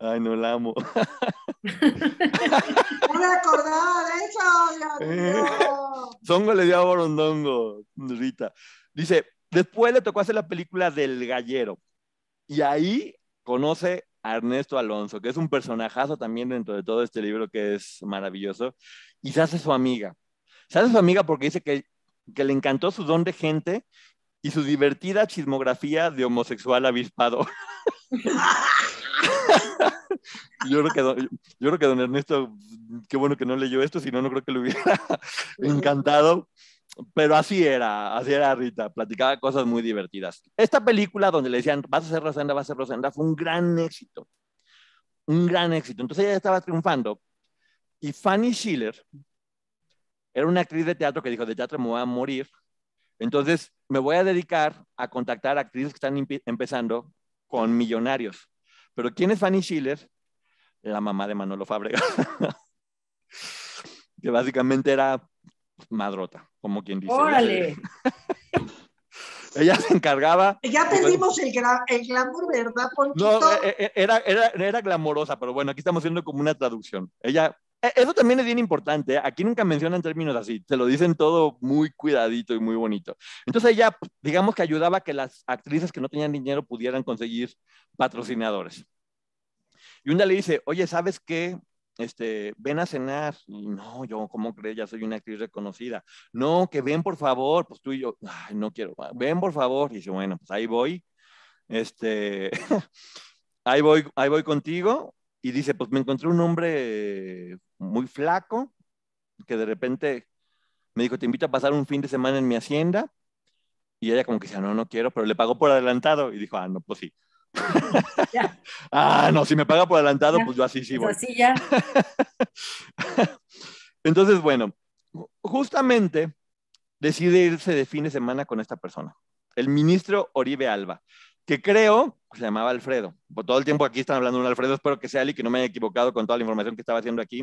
Ay, no la amo. no me acordaba de eso, Songo le dio a Borondongo, Rita. Dice, después le tocó hacer la película del gallero. Y ahí conoce a Ernesto Alonso, que es un personajazo también dentro de todo este libro que es maravilloso. Y se hace su amiga. Se hace su amiga porque dice que, que le encantó su don de gente y su divertida chismografía de homosexual avispado. Yo creo, que don, yo creo que don Ernesto, qué bueno que no leyó esto, si no, no creo que le hubiera encantado. Pero así era, así era Rita, platicaba cosas muy divertidas. Esta película donde le decían, vas a ser Rosenda, vas a ser Rosenda, fue un gran éxito. Un gran éxito. Entonces ella estaba triunfando. Y Fanny Schiller era una actriz de teatro que dijo, de teatro me voy a morir. Entonces me voy a dedicar a contactar a actrices que están empezando con millonarios. Pero ¿quién es Fanny Schiller? la mamá de Manolo Fábrega, que básicamente era madrota, como quien dice. ¡Órale! Ella se encargaba. Ya perdimos el, glamour, ¿verdad, eh, eh, eh, era, era, glamorosa, pero bueno, aquí estamos haciendo como una traducción. Ella eso también es bien importante. Aquí nunca mencionan términos así. Se lo dicen todo muy cuidadito y muy bonito. Entonces ella, digamos que ayudaba a que las actrices que no tenían dinero pudieran conseguir patrocinadores. Y una le dice, oye, ¿sabes qué? Este, ven a cenar. Y no, yo, ¿cómo crees? Ya soy una actriz reconocida. No, que ven, por favor. Pues tú y yo, no quiero. Ah, ven, por favor. Y dice, bueno, pues ahí voy. Este, ahí voy, ahí voy contigo. Y dice, pues me encontré un hombre muy flaco que de repente me dijo, te invito a pasar un fin de semana en mi hacienda. Y ella como que decía, no, no quiero, pero le pagó por adelantado. Y dijo, ah, no, pues sí. Ah, no, si me paga por adelantado, pues yo así sí pues voy. ya. Entonces, bueno, justamente decide irse de fin de semana con esta persona, el ministro Oribe Alba, que creo se llamaba Alfredo. Por todo el tiempo aquí están hablando de un Alfredo, espero que sea él y que no me haya equivocado con toda la información que estaba haciendo aquí.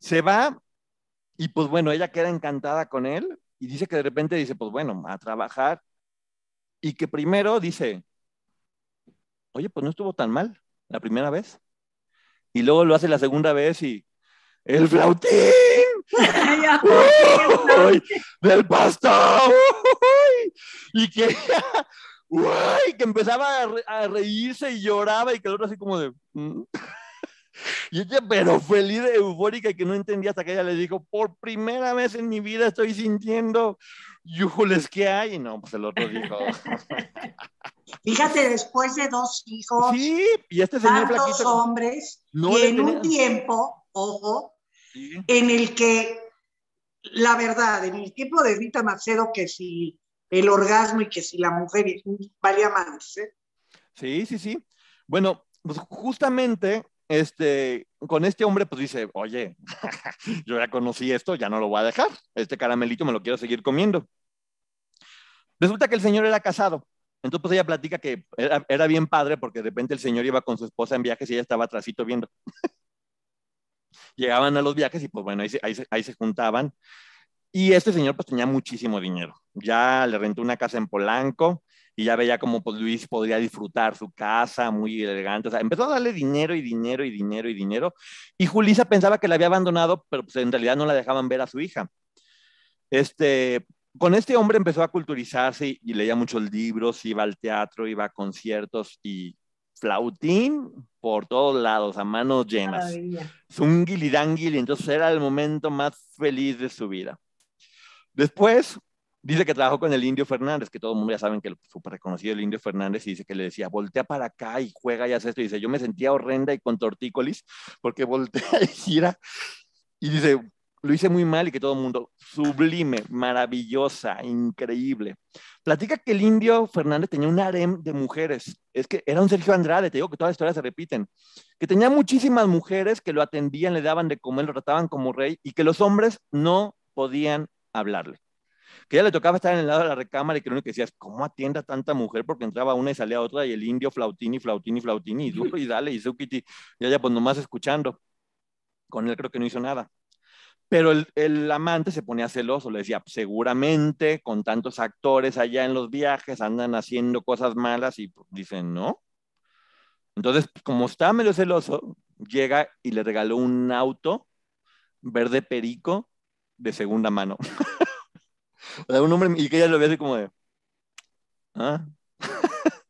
Se va y pues bueno, ella queda encantada con él y dice que de repente dice, pues bueno, a trabajar y que primero dice, oye, pues no estuvo tan mal la primera vez. Y luego lo hace la segunda vez y el flautín del pastor y que que empezaba a, a, reírse y lloraba y que el otro así como de mm". Y ella, pero feliz, eufórica, que no entendía hasta que ella le dijo, por primera vez en mi vida estoy sintiendo yujules que hay. Y no, pues el otro dijo. Fíjate, después de dos hijos, y este señor tantos hombres, y en un tiempo, ojo, en el que, la verdad, en el tiempo de Rita Macedo, que si el orgasmo y que si la mujer valía más. ¿eh? Sí, sí, sí. Bueno, pues justamente este, con este hombre, pues dice, oye, yo ya conocí esto, ya no lo voy a dejar, este caramelito me lo quiero seguir comiendo. Resulta que el señor era casado, entonces pues ella platica que era, bien padre porque de repente el señor iba con su esposa en viajes y ella estaba atrásito viendo. Llegaban a los viajes y pues bueno, ahí se, ahí se juntaban. Y este señor pues tenía muchísimo dinero. Ya le rentó una casa en Polanco, y ya veía cómo pues, Luis podría disfrutar su casa muy elegante. O sea, empezó a darle dinero y dinero y dinero y dinero. Y Julisa pensaba que la había abandonado, pero pues, en realidad no la dejaban ver a su hija. Este, con este hombre empezó a culturizarse y, leía muchos libros, iba al teatro, iba a conciertos y flautín por todos lados, a manos llenas. un y entonces era el momento más feliz de su vida. Después, Dice que trabajó con el Indio Fernández, que todo el mundo ya saben que el súper reconocido el Indio Fernández, y dice que le decía, voltea para acá y juega y hace esto. Y dice, yo me sentía horrenda y con tortícolis porque voltea y gira. Y dice, lo hice muy mal y que todo el mundo, sublime, maravillosa, increíble. Platica que el Indio Fernández tenía un harem de mujeres. Es que era un Sergio Andrade, te digo que todas las historias se repiten. Que tenía muchísimas mujeres que lo atendían, le daban de comer, lo trataban como rey y que los hombres no podían hablarle que ya le tocaba estar en el lado de la recámara y que lo único que decías, ¿cómo atienda tanta mujer? Porque entraba una y salía otra y el indio flautini, flautini, flautini, y duro y dale, y Zukiti, y allá pues nomás escuchando. Con él creo que no hizo nada. Pero el, el, amante se ponía celoso, le decía, seguramente con tantos actores allá en los viajes andan haciendo cosas malas y pues, dicen, no. Entonces, como está medio celoso, llega y le regaló un auto verde perico de segunda mano. un hombre, y que ella lo vea así como de, ah".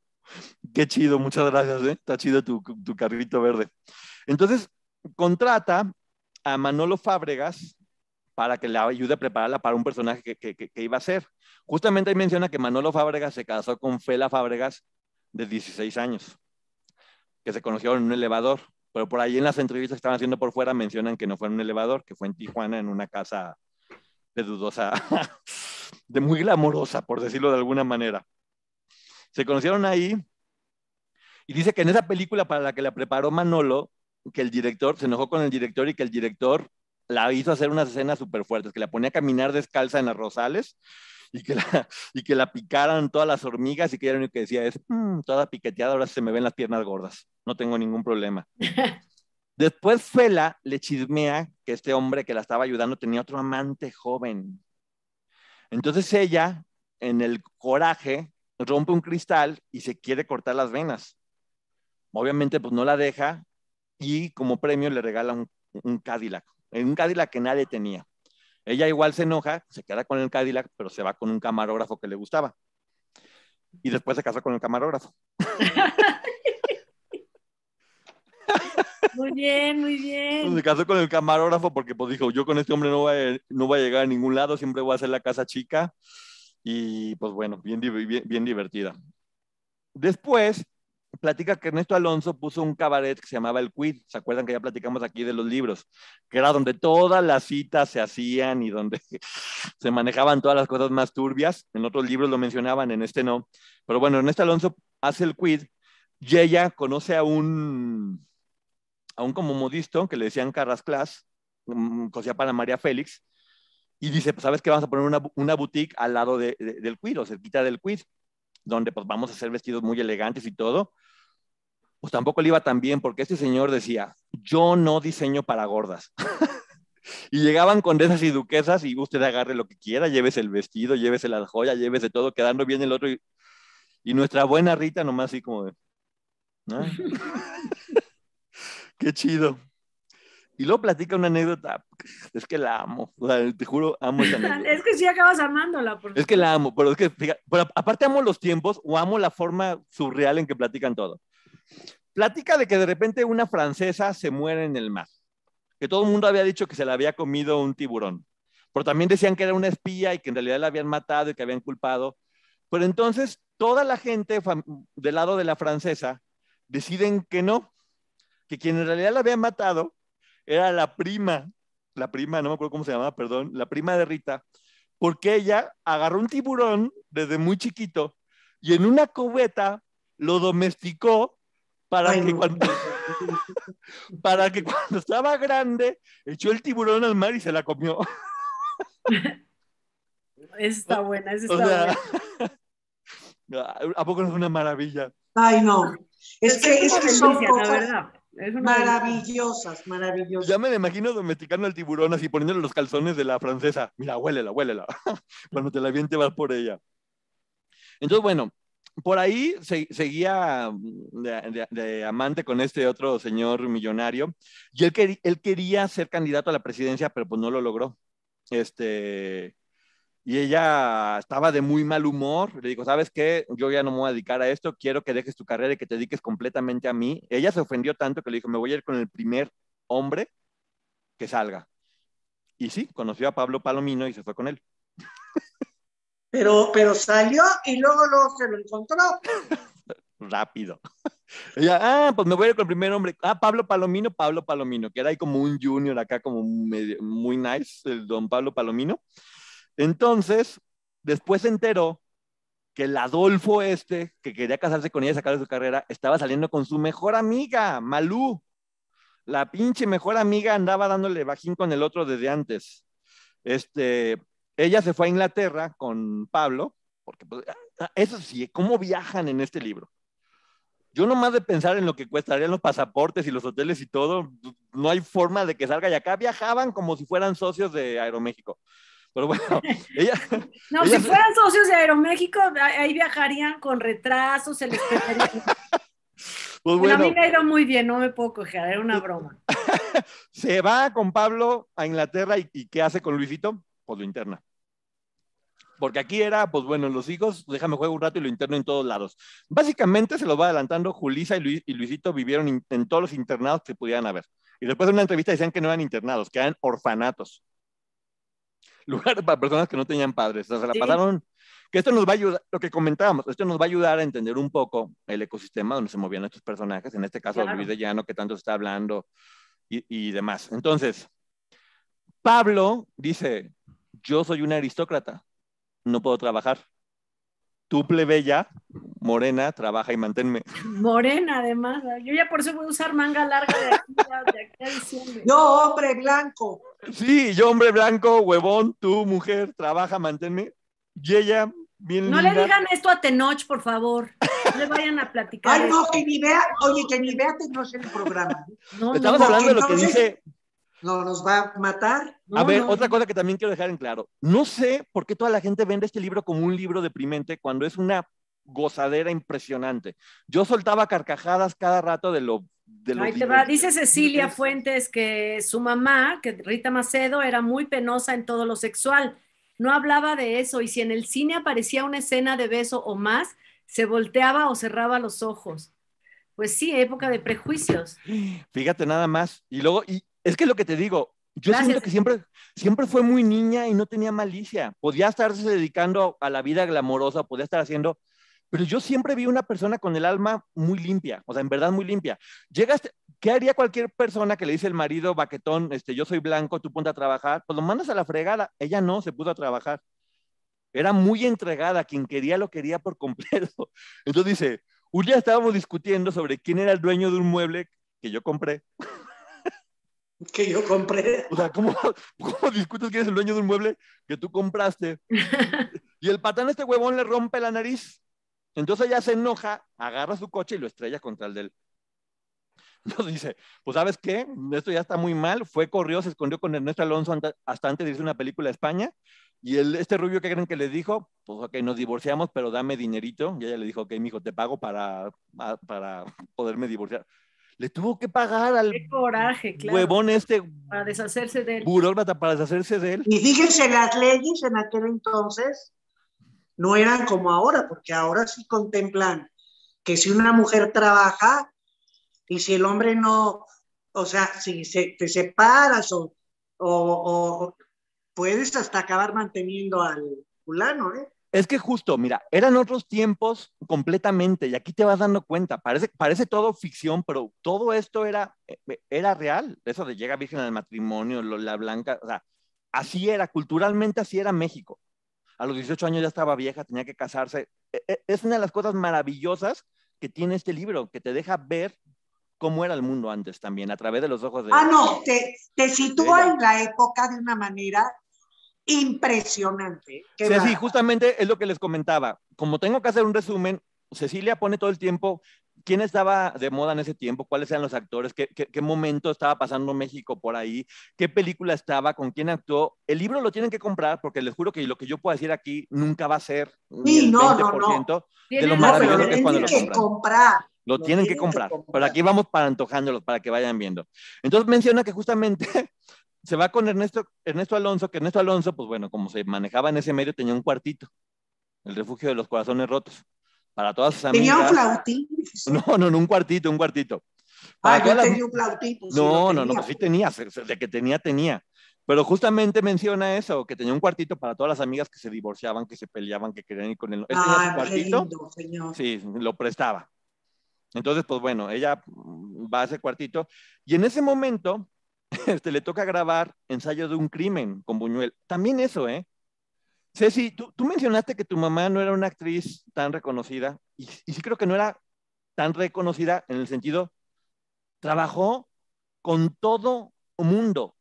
qué chido, muchas gracias, ¿eh? está chido tu, tu carrito verde. Entonces, contrata a Manolo Fábregas para que le ayude a prepararla para un personaje que, iba a ser. Justamente ahí menciona que Manolo Fábregas se casó con Fela Fábregas de 16 años, que se conocieron en un elevador, pero por ahí en las entrevistas que estaban haciendo por fuera mencionan que no fue en un elevador, que fue en Tijuana, en una casa de dudosa de muy glamorosa, por decirlo de alguna manera. Se conocieron ahí y dice que en esa película para la que la preparó Manolo, que el director se enojó con el director y que el director la hizo hacer unas escenas súper fuertes, que la ponía a caminar descalza en las rosales y que la, y que la picaran todas las hormigas y que ella lo único que decía es, mm, toda piqueteada, ahora se me ven las piernas gordas, no tengo ningún problema. Después Fela le chismea que este hombre que la estaba ayudando tenía otro amante joven entonces ella, en el coraje, rompe un cristal y se quiere cortar las venas. Obviamente, pues no la deja y como premio le regala un, Cadillac, un Cadillac que nadie tenía. Ella igual se enoja, se queda con el Cadillac, pero se va con un camarógrafo que le gustaba. Y después se casa con el camarógrafo. Muy bien, muy bien. Se casó con el camarógrafo porque pues dijo, yo con este hombre no voy a, no a llegar a ningún lado, siempre voy a hacer la casa chica. Y pues bueno, bien, bien, bien divertida. Después, platica que Ernesto Alonso puso un cabaret que se llamaba El Quid. ¿Se acuerdan que ya platicamos aquí de los libros? Que era donde todas las citas se hacían y donde se manejaban todas las cosas más turbias. En otros libros lo mencionaban, en este no. Pero bueno, Ernesto Alonso hace El Quid y ella conoce a un aún como modisto que le decían class cosía para María Félix, y dice, pues sabes que vamos a poner una, boutique al lado del quid o cerquita del quid, donde pues vamos a hacer vestidos muy elegantes y todo. Pues tampoco le iba tan bien porque este señor decía, yo no diseño para gordas. y llegaban condesas y duquesas y usted agarre lo que quiera, llévese el vestido, llévese la joya, llévese todo, quedando bien el otro. Y, y nuestra buena Rita nomás así como de... Ah". Qué chido. Y luego platica una anécdota, es que la amo, te juro, amo esa es que sí acabas amándola. Es que la amo, pero es que, aparte amo los tiempos o amo la forma surreal en que platican todo. Platica de que de repente una francesa se muere en el mar, que todo el mundo había dicho que se la había comido un tiburón, pero también decían que era una espía y que en realidad la habían matado y que habían culpado. Pero entonces toda la gente del lado de la francesa deciden que no, que quien en realidad la había matado era la prima, la prima, no me acuerdo cómo se llamaba, perdón, la prima de Rita, porque ella agarró un tiburón desde muy chiquito y en una cubeta lo domesticó para, que, cuando, para que cuando estaba grande echó el tiburón al mar y se la comió. Está buena, esa está buena. ¿A poco no es una maravilla? Ay, no. Es, que, es que son cosas, la verdad. Es maravillosas, maravillosas. Ya me imagino domesticando al tiburón así, poniéndole los calzones de la francesa. Mira, huélela, huélela. Cuando te la bien te vas por ella. Entonces, bueno, por ahí seguía mm, de, amante con este otro señor millonario. Y él, él quería ser candidato a la presidencia, pero pues no lo logró. Este, y ella estaba de muy mal humor. Le digo, ¿sabes qué? Yo ya no me voy a dedicar a esto, quiero que dejes tu carrera y que te dediques completamente a mí. Ella se ofendió tanto que le dijo, me voy a ir con el primer hombre que salga. Y sí, conoció a Pablo Palomino y se fue con él. Pero, pero salió y luego, luego se lo encontró. Rápido. Ella, ah, pues me voy a ir con el primer hombre. Ah, Pablo Palomino, Pablo Palomino, que era ahí como un junior acá, como muy nice, el don Pablo Palomino. Entonces, después se enteró que el Adolfo este, que quería casarse con ella y sacarle su carrera, estaba saliendo con su mejor amiga, Malú. La pinche mejor amiga andaba dándole bajín con el otro desde antes. Este, ella se fue a Inglaterra con Pablo, porque pues, ah, eso sí, ¿cómo viajan en este libro? Yo nomás de pensar en lo que cuestarían los pasaportes y los hoteles y todo, no hay forma de que salga. Y acá viajaban como si fueran socios de Aeroméxico. Pero bueno, ella. No, si fueran socios de Aeroméxico, ahí viajarían con retrasos, se les Pues a mí me ha ido muy bien, no me puedo coger, era una broma. Se va con Pablo a Inglaterra y, ¿qué hace con Luisito? Pues lo interna. Porque aquí era, pues bueno, los hijos, déjame jugar un rato y lo interno en todos lados. Básicamente se los va adelantando, Julisa y, Luisito vivieron en todos los internados que pudieran haber. Y después de una entrevista decían que no eran internados, que eran orfanatos lugar para personas que no tenían padres. O sea, se la pasaron. Que esto nos va a ayudar, lo que comentábamos, esto nos va a ayudar a entender un poco el ecosistema donde se movían estos personajes, en este caso Luis de Llano, que tanto está hablando y, y demás. Entonces, Pablo dice: Yo soy un aristócrata, no puedo trabajar tu plebeya, morena, trabaja y manténme. Morena, además. Yo ya por eso voy a usar manga larga de aquí, de aquí a diciembre. Yo, hombre blanco. Sí, yo, hombre blanco, huevón, tú, mujer, trabaja, manténme. Y ella, bien. No le digan esto a Tenoch, por favor. No le vayan a platicar. Ay, no, que ni vea, oye, que ni vea Tenoch en el programa. No, Estamos hablando de lo que dice no nos va a matar. a ver, otra cosa que también quiero dejar en claro. No sé por qué toda la gente vende este libro como un libro deprimente cuando es una gozadera impresionante. Yo soltaba carcajadas cada rato de lo... De lo Dice Cecilia Fuentes que su mamá, que Rita Macedo, era muy penosa en todo lo sexual. No hablaba de eso y si en el cine aparecía una escena de beso o más, se volteaba o cerraba los ojos. Pues sí, época de prejuicios. Fíjate nada más. Y luego, y, es que lo que te digo, yo siento que siempre, siempre fue muy niña y no tenía malicia. Podía estarse dedicando a la vida glamorosa, podía estar haciendo, pero yo siempre vi una persona con el alma muy limpia, o sea, en verdad muy limpia. llegaste ¿qué haría cualquier persona que le dice el marido baquetón, este, yo soy blanco, tú ponte a trabajar? Pues lo mandas a la fregada. Ella no, se puso a trabajar. Era muy entregada, quien quería lo quería por completo. Entonces dice, un día estábamos discutiendo sobre quién era el dueño de un mueble que yo compré que yo compré. O sea, ¿cómo, ¿cómo, discutes que eres el dueño de un mueble que tú compraste? y el patán, este huevón, le rompe la nariz. Entonces ella se enoja, agarra su coche y lo estrella contra el del. Entonces dice, pues sabes qué, esto ya está muy mal. Fue, corrió, se escondió con Ernesto Alonso hasta antes de irse a una película a España. Y el, este rubio que creen que le dijo, pues ok, nos divorciamos, pero dame dinerito. Y ella le dijo, ok, mijo, te pago para, ah, para poderme divorciar. Le tuvo que pagar al claro, huevón este para deshacerse de él. para deshacerse de él. Y fíjense, las leyes en aquel entonces no eran como ahora, porque ahora sí contemplan que si una mujer trabaja y si el hombre no, o sea, si te separas o, o, puedes hasta acabar manteniendo al fulano, ¿eh? Es que justo, mira, eran otros tiempos completamente y aquí te vas dando cuenta, parece, todo ficción, pero todo esto era, eh, era real, eso de llega virgen al matrimonio, la blanca, o sea, así era, culturalmente así era México. A los 18 años ya estaba vieja, tenía que casarse. E, e, es una de las cosas maravillosas que tiene este libro, que te deja ver cómo era el mundo antes también, a través de los ojos de... Ah, no, te, te sitúa en la época de una manera impresionante. sí, justamente es lo que les comentaba. Como tengo que hacer un resumen, Cecilia pone todo el tiempo quién estaba de moda en ese tiempo, cuáles eran los actores, ¿Qué, momento estaba pasando México por ahí, qué película estaba, con quién actuó. El libro lo tienen que comprar porque les juro que lo que yo puedo decir aquí nunca va a ser ni no, de lo maravilloso que es cuando lo compran. Comprar. Lo, tienen, que comprar. Que comprar. Pero aquí vamos para antojándolos, para que vayan viendo. Entonces menciona que justamente se va con Ernesto, Ernesto Alonso, que Ernesto Alonso, pues bueno, como se manejaba en ese medio, tenía un cuartito, el refugio de los corazones rotos, para todas sus amigas. Tenía un flautín. No, no, no, un cuartito, un cuartito. ah, yo tenía un flautín. no, no, no, pues sí tenía, de que tenía, tenía. Pero justamente menciona eso, que tenía un cuartito para todas las amigas que se divorciaban, que se peleaban, que querían ir con él. ah, cuartito. Lindo, señor. Sí, lo prestaba. Entonces, pues bueno, ella va a ese cuartito. Y en ese momento, este, le toca grabar ensayo de un crimen con Buñuel. También eso, ¿eh? Ceci, tú, tú mencionaste que tu mamá no era una actriz tan reconocida, y, y sí creo que no era tan reconocida en el sentido, trabajó con todo mundo,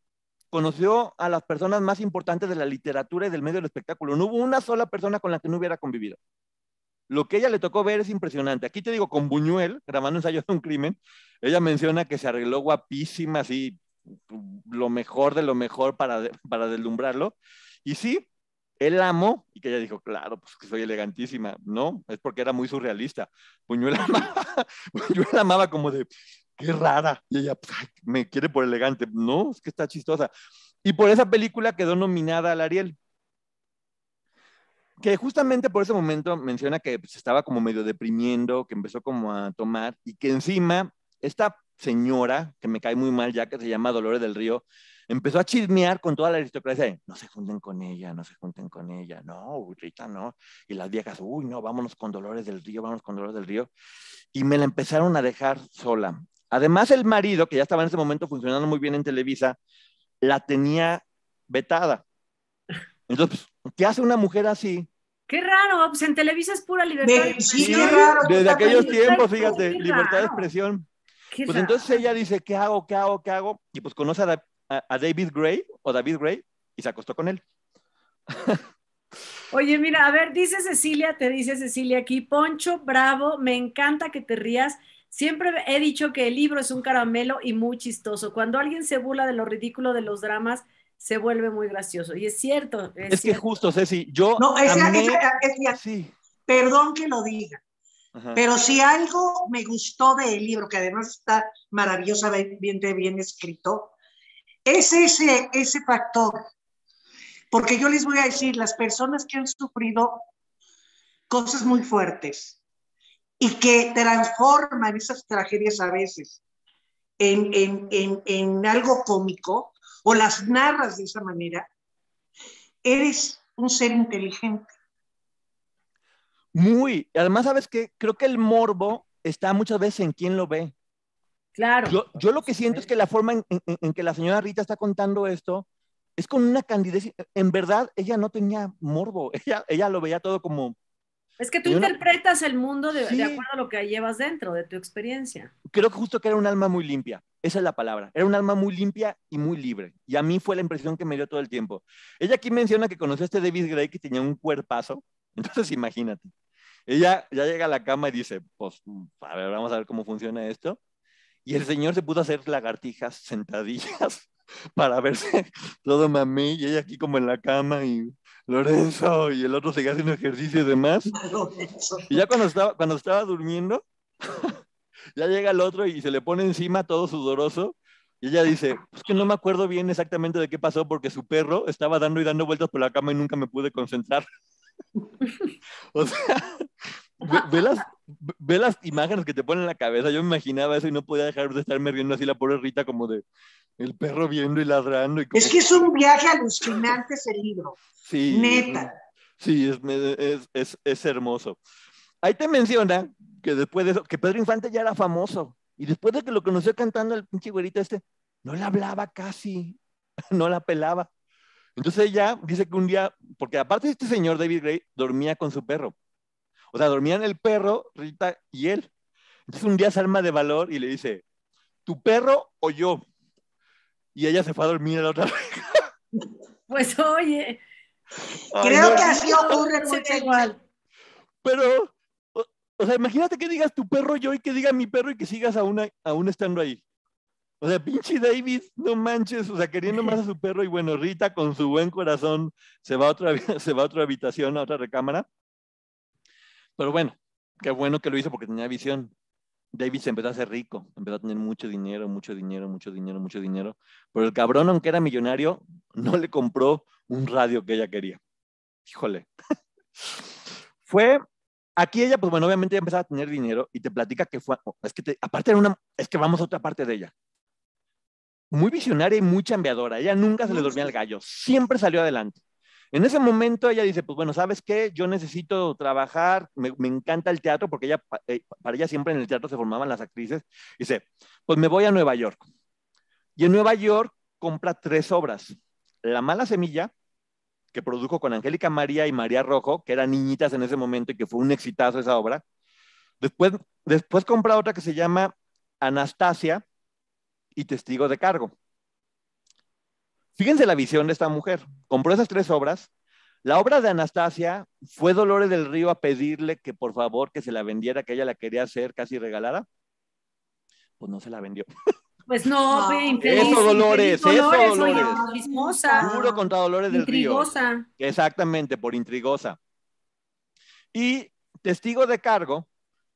conoció a las personas más importantes de la literatura y del medio del espectáculo. No hubo una sola persona con la que no hubiera convivido. Lo que ella le tocó ver es impresionante. Aquí te digo, con Buñuel, grabando ensayo de un crimen, ella menciona que se arregló guapísima, así lo mejor de lo mejor para, para deslumbrarlo. Y sí, él amo, y que ella dijo, claro, pues que soy elegantísima. No, es porque era muy surrealista. Puñuel amaba, la amaba como de, qué rara. Y ella, pues, me quiere por elegante. No, es que está chistosa. Y por esa película quedó nominada al Ariel. Que justamente por ese momento menciona que se pues, estaba como medio deprimiendo, que empezó como a tomar y que encima está señora que me cae muy mal ya, que se llama Dolores del Río, empezó a chismear con toda la aristocracia. no se junten con ella, no se junten con ella, no, Rita, no. Y las viejas, uy, no, vámonos con Dolores del Río, vámonos con Dolores del Río. Y me la empezaron a dejar sola. Además, el marido, que ya estaba en ese momento funcionando muy bien en Televisa, la tenía vetada. Entonces, pues, ¿qué hace una mujer así? Qué raro, pues en Televisa es pura libertad. De, sí, Desde aquellos tiempos, fíjate, libertad de expresión. Pues entonces ella dice, ¿qué hago? ¿Qué hago? ¿Qué hago? Y pues conoce a, David Gray o David Gray y se acostó con él. Oye, mira, a ver, dice Cecilia, te dice Cecilia aquí, Poncho, bravo, me encanta que te rías. Siempre he dicho que el libro es un caramelo y muy chistoso. Cuando alguien se burla de lo ridículo de los dramas, se vuelve muy gracioso. Y es cierto. Es, que justo, Ceci, yo... No, es amé... perdón que lo diga, pero si algo me gustó del libro, que además está maravillosamente bien, escrito, es ese, factor. Porque yo les voy a decir, las personas que han sufrido cosas muy fuertes y que transforman esas tragedias a veces en, en, en, en algo cómico o las narras de esa manera, eres un ser inteligente. Muy. Además, ¿sabes que Creo que el morbo está muchas veces en quien lo ve. Claro. Yo, lo que siento es que la forma en, que la señora Rita está contando esto es con una candidez. En verdad, ella no tenía morbo. Ella, lo veía todo como. Es que tú interpretas el mundo de, acuerdo a lo que llevas dentro, de tu experiencia. Creo que justo que era un alma muy limpia. Esa es la palabra. Era un alma muy limpia y muy libre. Y a mí fue la impresión que me dio todo el tiempo. Ella aquí menciona que conoció a este David Gray que tenía un cuerpazo. Entonces, imagínate. Ella ya llega a la cama y dice, pues, mm, a ver, vamos a ver cómo funciona esto. Y el señor se pudo hacer lagartijas sentadillas para verse todo mami y ella aquí como en la cama y Lorenzo y el otro seguía haciendo ejercicio y demás. Y ya cuando estaba, cuando estaba durmiendo, ya llega el otro y se le pone encima todo sudoroso y ella dice, es pues que no me acuerdo bien exactamente de qué pasó porque su perro estaba dando y dando vueltas por la cama y nunca me pude concentrar. o sea, ve, las, imágenes que te ponen en la cabeza. Yo me imaginaba eso y no podía dejar de estarme riendo así la pobre Rita como de el perro viendo y ladrando. Es que es un viaje alucinante ese libro. Sí. Neta. Sí, es, hermoso. Ahí te menciona que después de eso, que Pedro Infante ya era famoso. Y después de que lo conoció cantando el pinche este, no le hablaba casi, no la pelaba. Entonces ella dice que un día, porque aparte este señor David Gray dormía con su perro. O sea, dormían el perro, Rita y él. Entonces un día se arma de valor y le dice, ¿tu perro o yo? Y ella se fue a dormir a la otra vez. Pues oye, creo que así ocurre igual. Pero, o, sea, imagínate que digas tu perro yo y que diga mi perro y que sigas aún, aún estando ahí. O sea, pinche Davis, no manches, o sea, queriendo más a su perro y bueno, Rita con su buen corazón se va a otra, se va a otra habitación, a otra recámara. Pero bueno, qué bueno que lo hizo porque tenía visión. Davis empezó a ser rico, empezó a tener mucho dinero, mucho dinero, mucho dinero, mucho dinero. Pero el cabrón, aunque era millonario, no le compró un radio que ella quería. Híjole. Fue aquí ella, pues bueno, obviamente ya empezaba a tener dinero y te platica que fue, es que aparte era una, es que vamos a otra parte de ella muy visionaria y muy chambeadora. Ella nunca se le dormía al gallo, siempre salió adelante. En ese momento ella dice, pues bueno, ¿sabes qué? Yo necesito trabajar, me, encanta el teatro, porque ella, eh, para ella siempre en el teatro se formaban las actrices. Dice, pues me voy a Nueva York. Y en Nueva York compra tres obras. La mala semilla, que produjo con Angélica María y María Rojo, que eran niñitas en ese momento y que fue un exitazo esa obra. Después, después compra otra que se llama Anastasia, y testigo de Cargo. Fíjense la visión de esta mujer. Compró esas tres obras. La obra de Anastasia fue Dolores del Río a pedirle que por favor que se la vendiera, que ella la quería hacer casi regalada. Pues no se la vendió. Pues no, Eso, Dolores, eso, Dolores. Oye, Juro contra Dolores del Río. Exactamente, por intrigosa. Y Testigo de Cargo,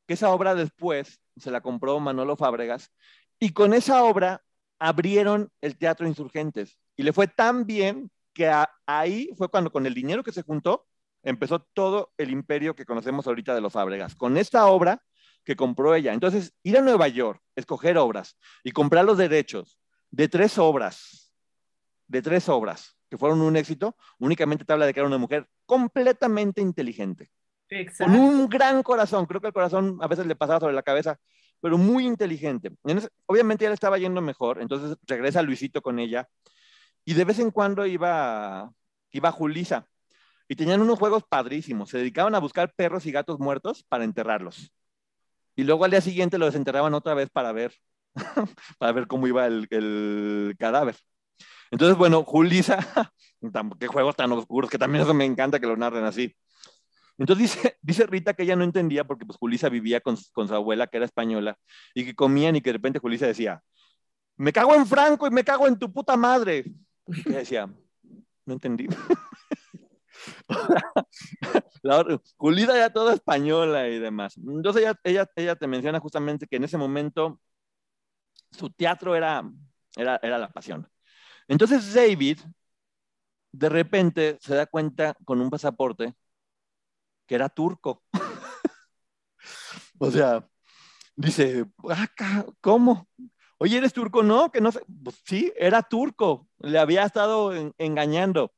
que esa obra después se la compró Manolo Fábregas, y con esa obra abrieron el Teatro Insurgentes. Y le fue tan bien que ahí fue cuando con el dinero que se juntó empezó todo el imperio que conocemos ahorita de los Fábregas. Con esta obra que compró ella. Entonces, ir a Nueva York, escoger obras y comprar los derechos de tres obras, de tres obras que fueron un éxito, únicamente te habla de que era una mujer completamente inteligente. Con un gran corazón, creo que el corazón a veces le pasaba sobre la cabeza pero muy inteligente. obviamente ya le estaba yendo mejor, entonces regresa Luisito con ella y de vez en cuando iba, iba Julisa y tenían unos juegos padrísimos. Se dedicaban a buscar perros y gatos muertos para enterrarlos. Y luego al día siguiente los desenterraban otra vez para ver, para ver cómo iba el, el cadáver. Entonces, bueno, Julisa, qué juegos tan oscuros, que también eso me encanta que lo narren así. Entonces dice, Rita que ella no entendía porque pues Julisa vivía con, su abuela que era española y que comían y que de repente Julisa decía, me cago en Franco y me cago en tu puta madre. Y ella decía, no entendí. la, Julisa ya toda española y demás. Entonces ella, ella, ella, te menciona justamente que en ese momento su teatro era, era, era la pasión. Entonces David de repente se da cuenta con un pasaporte que era turco. o sea, dice, ah, ¿cómo? Oye, ¿eres turco? No, que no sé. Pues sí, era turco, le había estado engañando.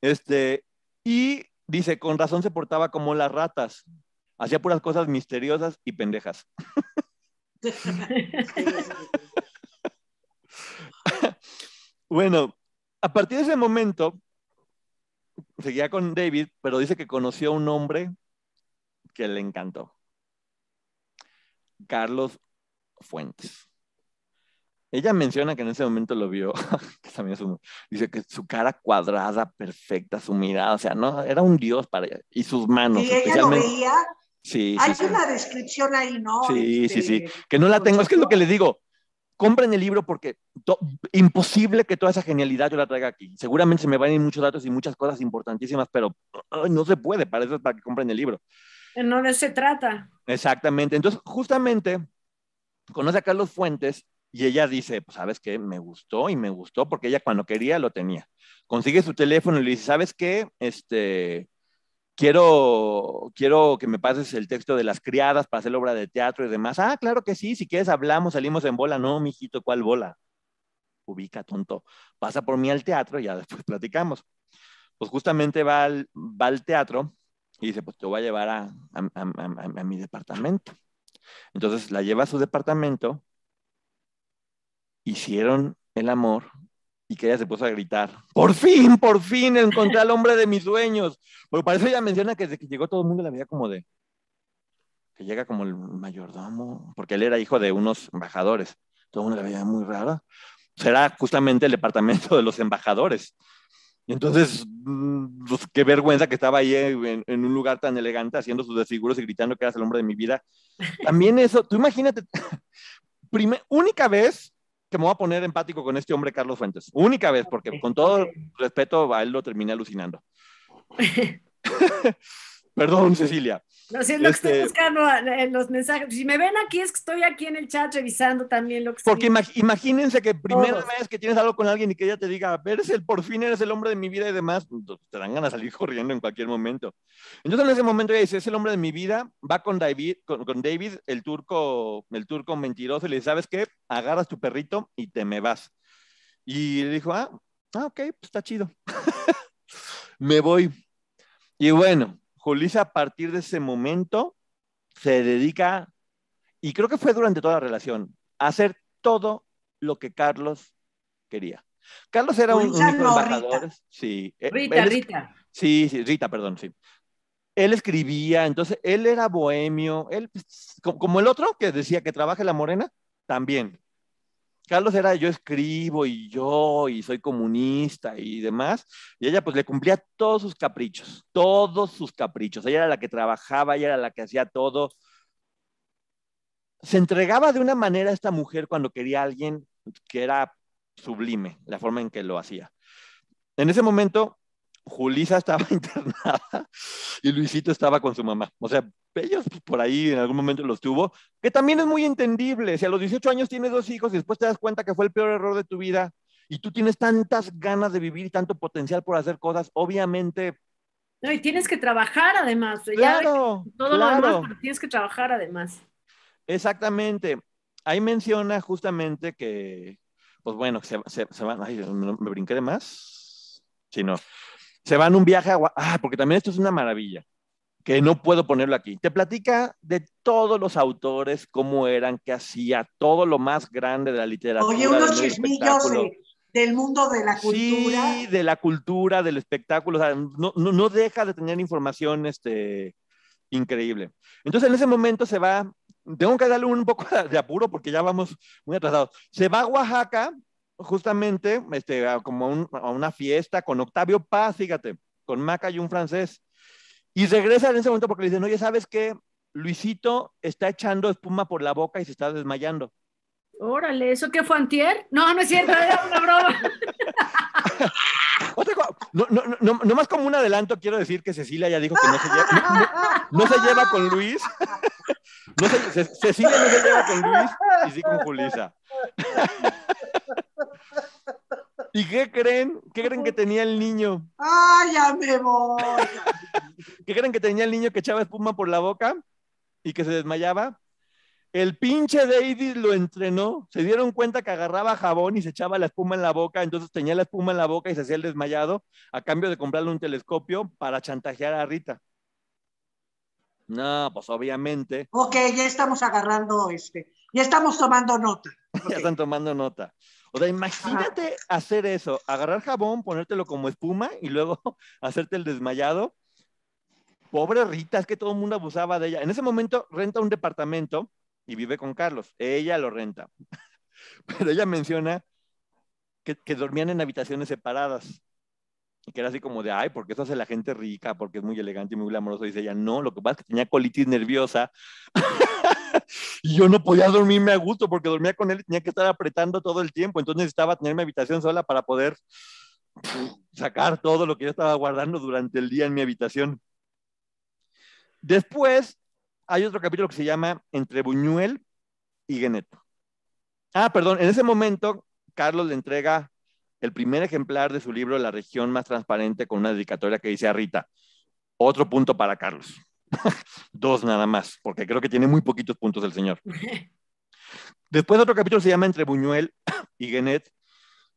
Este, y dice, con razón se portaba como las ratas, hacía puras cosas misteriosas y pendejas. bueno, a partir de ese momento, seguía con David, pero dice que conoció a un hombre que le encantó. Carlos Fuentes. Ella menciona que en ese momento lo vio, que también es un, dice que su cara cuadrada, perfecta, su mirada, o sea, no, era un dios para ella, y sus manos. ¿Y ella lo veía? Sí. Hay una descripción ahí, ¿no? Sí, sí, este, sí. Que no la tengo, es que es lo que le digo compren el libro porque imposible que toda esa genialidad yo la traiga aquí. Seguramente se me van a ir muchos datos y muchas cosas importantísimas, pero no se puede, para eso es para que compren el libro. Eh, no de se trata. Exactamente. Entonces, justamente, conoce a Carlos Fuentes y ella dice, pues, ¿sabes qué? Me gustó y me gustó porque ella cuando quería lo tenía. Consigue su teléfono y le dice, ¿sabes qué? Este, quiero, quiero que me pases el texto de las criadas para hacer obra de teatro y demás. Ah, claro que sí, si quieres hablamos, salimos en bola. No, mijito, ¿cuál bola? Ubica, tonto. Pasa por mí al teatro y ya después platicamos. Pues justamente va al, al teatro y dice, pues te voy a llevar a, a mi departamento. Entonces la lleva a su departamento, hicieron el amor y que ella se puso a gritar, por fin, por fin encontré al hombre de mis sueños. Porque para eso ella menciona que desde que llegó todo el mundo la veía como de, que llega como el mayordomo, porque él era hijo de unos embajadores. Todo el mundo la veía muy rara. Será justamente el departamento de los embajadores. entonces, mm, pues, qué vergüenza que estaba ahí en, un lugar tan elegante haciendo sus desfiguros y gritando que eras el hombre de mi vida. También eso, tú imagínate, única vez que me voy a poner empático con este hombre, Carlos Fuentes. Única vez, porque con todo respeto a él lo terminé alucinando. Perdón, Cecilia. No, si es lo que estoy este buscando en eh, eh, los mensajes. Si me ven aquí, es que estoy aquí en el chat revisando también lo que Porque imagínense que primera vez que tienes algo con alguien y que ella te diga, a el por fin eres el hombre de mi vida y demás, pues, te dan ganas de salir corriendo en cualquier momento. Entonces en ese momento ella dice, es el hombre de mi vida, va con David, con, David el, turco, el turco mentiroso, y le dice, ¿sabes qué? Agarras tu perrito y te me vas. Y le dijo, ah, ah ok, pues está chido. me voy. Y bueno, Julisa a partir de ese momento se dedica, y creo que fue durante toda la relación, a hacer todo lo que Carlos quería. Carlos era un, embajador. Sí. Rita, Rita. Sí, sí, Rita, perdón, sí. Él escribía, entonces él era bohemio, él, como el otro que decía que trabaja la morena, también. Carlos era yo escribo y yo y soy comunista y demás. Y ella pues le cumplía todos sus caprichos, todos sus caprichos. Ella era la que trabajaba, ella era la que hacía todo. Se entregaba de una manera esta mujer cuando quería a alguien que era sublime, la forma en que lo hacía. En ese momento, Julisa estaba internada y Luisito estaba con su mamá. O sea, ellos por ahí en algún momento los tuvo, que también es muy entendible. Si a los 18 años tienes dos hijos y después te das cuenta que fue el peor error de tu vida y tú tienes tantas ganas de vivir y tanto potencial por hacer cosas, obviamente. No, y tienes que trabajar además. Claro, todo lo demás, tienes que trabajar además. Exactamente. Ahí menciona justamente que, pues bueno, se, se van. Ay, me brinqué de más. Sí, no se van un viaje a... Ah, porque también esto es una maravilla, que no puedo ponerlo aquí. Te platica de todos los autores, cómo eran, qué hacía, todo lo más grande de la literatura. Oye, unos chismillos del mundo de la cultura. Sí, de la cultura, del espectáculo. O sea, no, no, deja de tener información este, increíble. Entonces, en ese momento se va... Tengo que darle un poco de apuro porque ya vamos muy atrasados. Se va a Oaxaca justamente este, como a, una fiesta con Octavio Paz, fíjate, con Maca y un francés. Y regresa en ese momento porque le dicen, oye, ¿sabes qué? Luisito está echando espuma por la boca y se está desmayando. Órale, ¿eso qué fue antier? No, no es cierto, era una broma. no, no, no, más como un adelanto, quiero decir que Cecilia ya dijo que no se lleva, no, se lleva con Luis. Cecilia no se lleva con Luis y sí con Julisa. ¿Y qué creen? ¿Qué creen que tenía el niño? ¡Ay, ah, ya me voy! ¿Qué creen que tenía el niño que echaba espuma por la boca y que se desmayaba? El pinche David lo entrenó, se dieron cuenta que agarraba jabón y se echaba la espuma en la boca, entonces tenía la espuma en la boca y se hacía el desmayado a cambio de comprarle un telescopio para chantajear a Rita. No, pues obviamente. Ok, ya estamos agarrando este, ya estamos tomando nota. ya están tomando nota. O sea, imagínate hacer eso, agarrar jabón, ponértelo como espuma y luego hacerte el desmayado. Pobre Rita, es que todo el mundo abusaba de ella. En ese momento renta un departamento y vive con Carlos. Ella lo renta. Pero ella menciona que, que dormían en habitaciones separadas. Y que era así como de, ay, porque eso hace la gente rica, porque es muy elegante y muy glamoroso. Dice ella, no, lo que pasa es que tenía colitis nerviosa. y yo no podía dormirme a gusto porque dormía con él y tenía que estar apretando todo el tiempo. Entonces necesitaba tener mi habitación sola para poder pues, sacar todo lo que yo estaba guardando durante el día en mi habitación. Después hay otro capítulo que se llama Entre Buñuel y Geneto. Ah, perdón, en ese momento Carlos le entrega el primer ejemplar de su libro La región más transparente con una dedicatoria que dice a Rita. Otro punto para Carlos. Dos nada más, porque creo que tiene muy poquitos puntos el señor. Después otro capítulo se llama Entre Buñuel y Genet,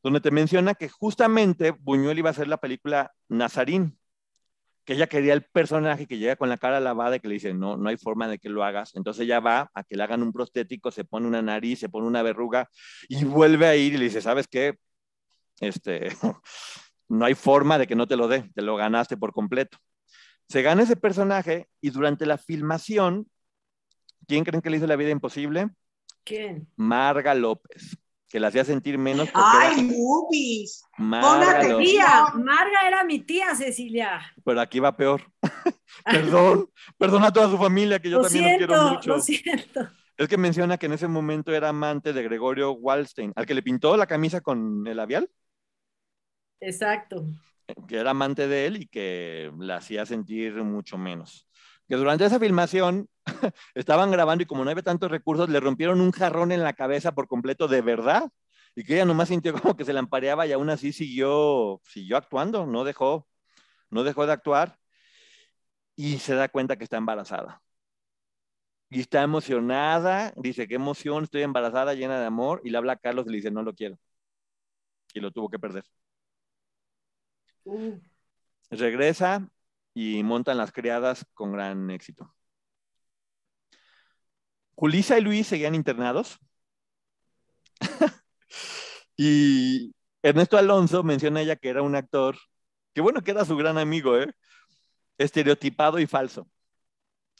donde te menciona que justamente Buñuel iba a hacer la película Nazarín, que ella quería el personaje que llega con la cara lavada y que le dice, no, no hay forma de que lo hagas. Entonces ella va a que le hagan un prostético, se pone una nariz, se pone una verruga y vuelve a ir y le dice, ¿sabes qué? Este, no hay forma de que no te lo dé, te lo ganaste por completo. Se gana ese personaje y durante la filmación, ¿quién creen que le hizo la vida imposible? ¿Quién? Marga López, que la hacía sentir menos. ¡Ay, movies! Marga, Marga era mi tía, Cecilia. Pero aquí va peor. perdón, perdón a toda su familia, que yo también siento, quiero mucho. Lo siento. Es que menciona que en ese momento era amante de Gregorio Wallstein, al que le pintó la camisa con el labial. Exacto que era amante de él y que la hacía sentir mucho menos. Que durante esa filmación estaban grabando y como no había tantos recursos, le rompieron un jarrón en la cabeza por completo de verdad y que ella nomás sintió como que se la ampareaba y aún así siguió, siguió actuando, no dejó, no dejó de actuar y se da cuenta que está embarazada. Y está emocionada, dice, qué emoción, estoy embarazada, llena de amor, y le habla a Carlos y le dice, no lo quiero. Y lo tuvo que perder. Regresa y montan las criadas con gran éxito. Julisa y Luis seguían internados. y Ernesto Alonso menciona ella que era un actor, que bueno, que era su gran amigo, ¿eh? estereotipado y falso.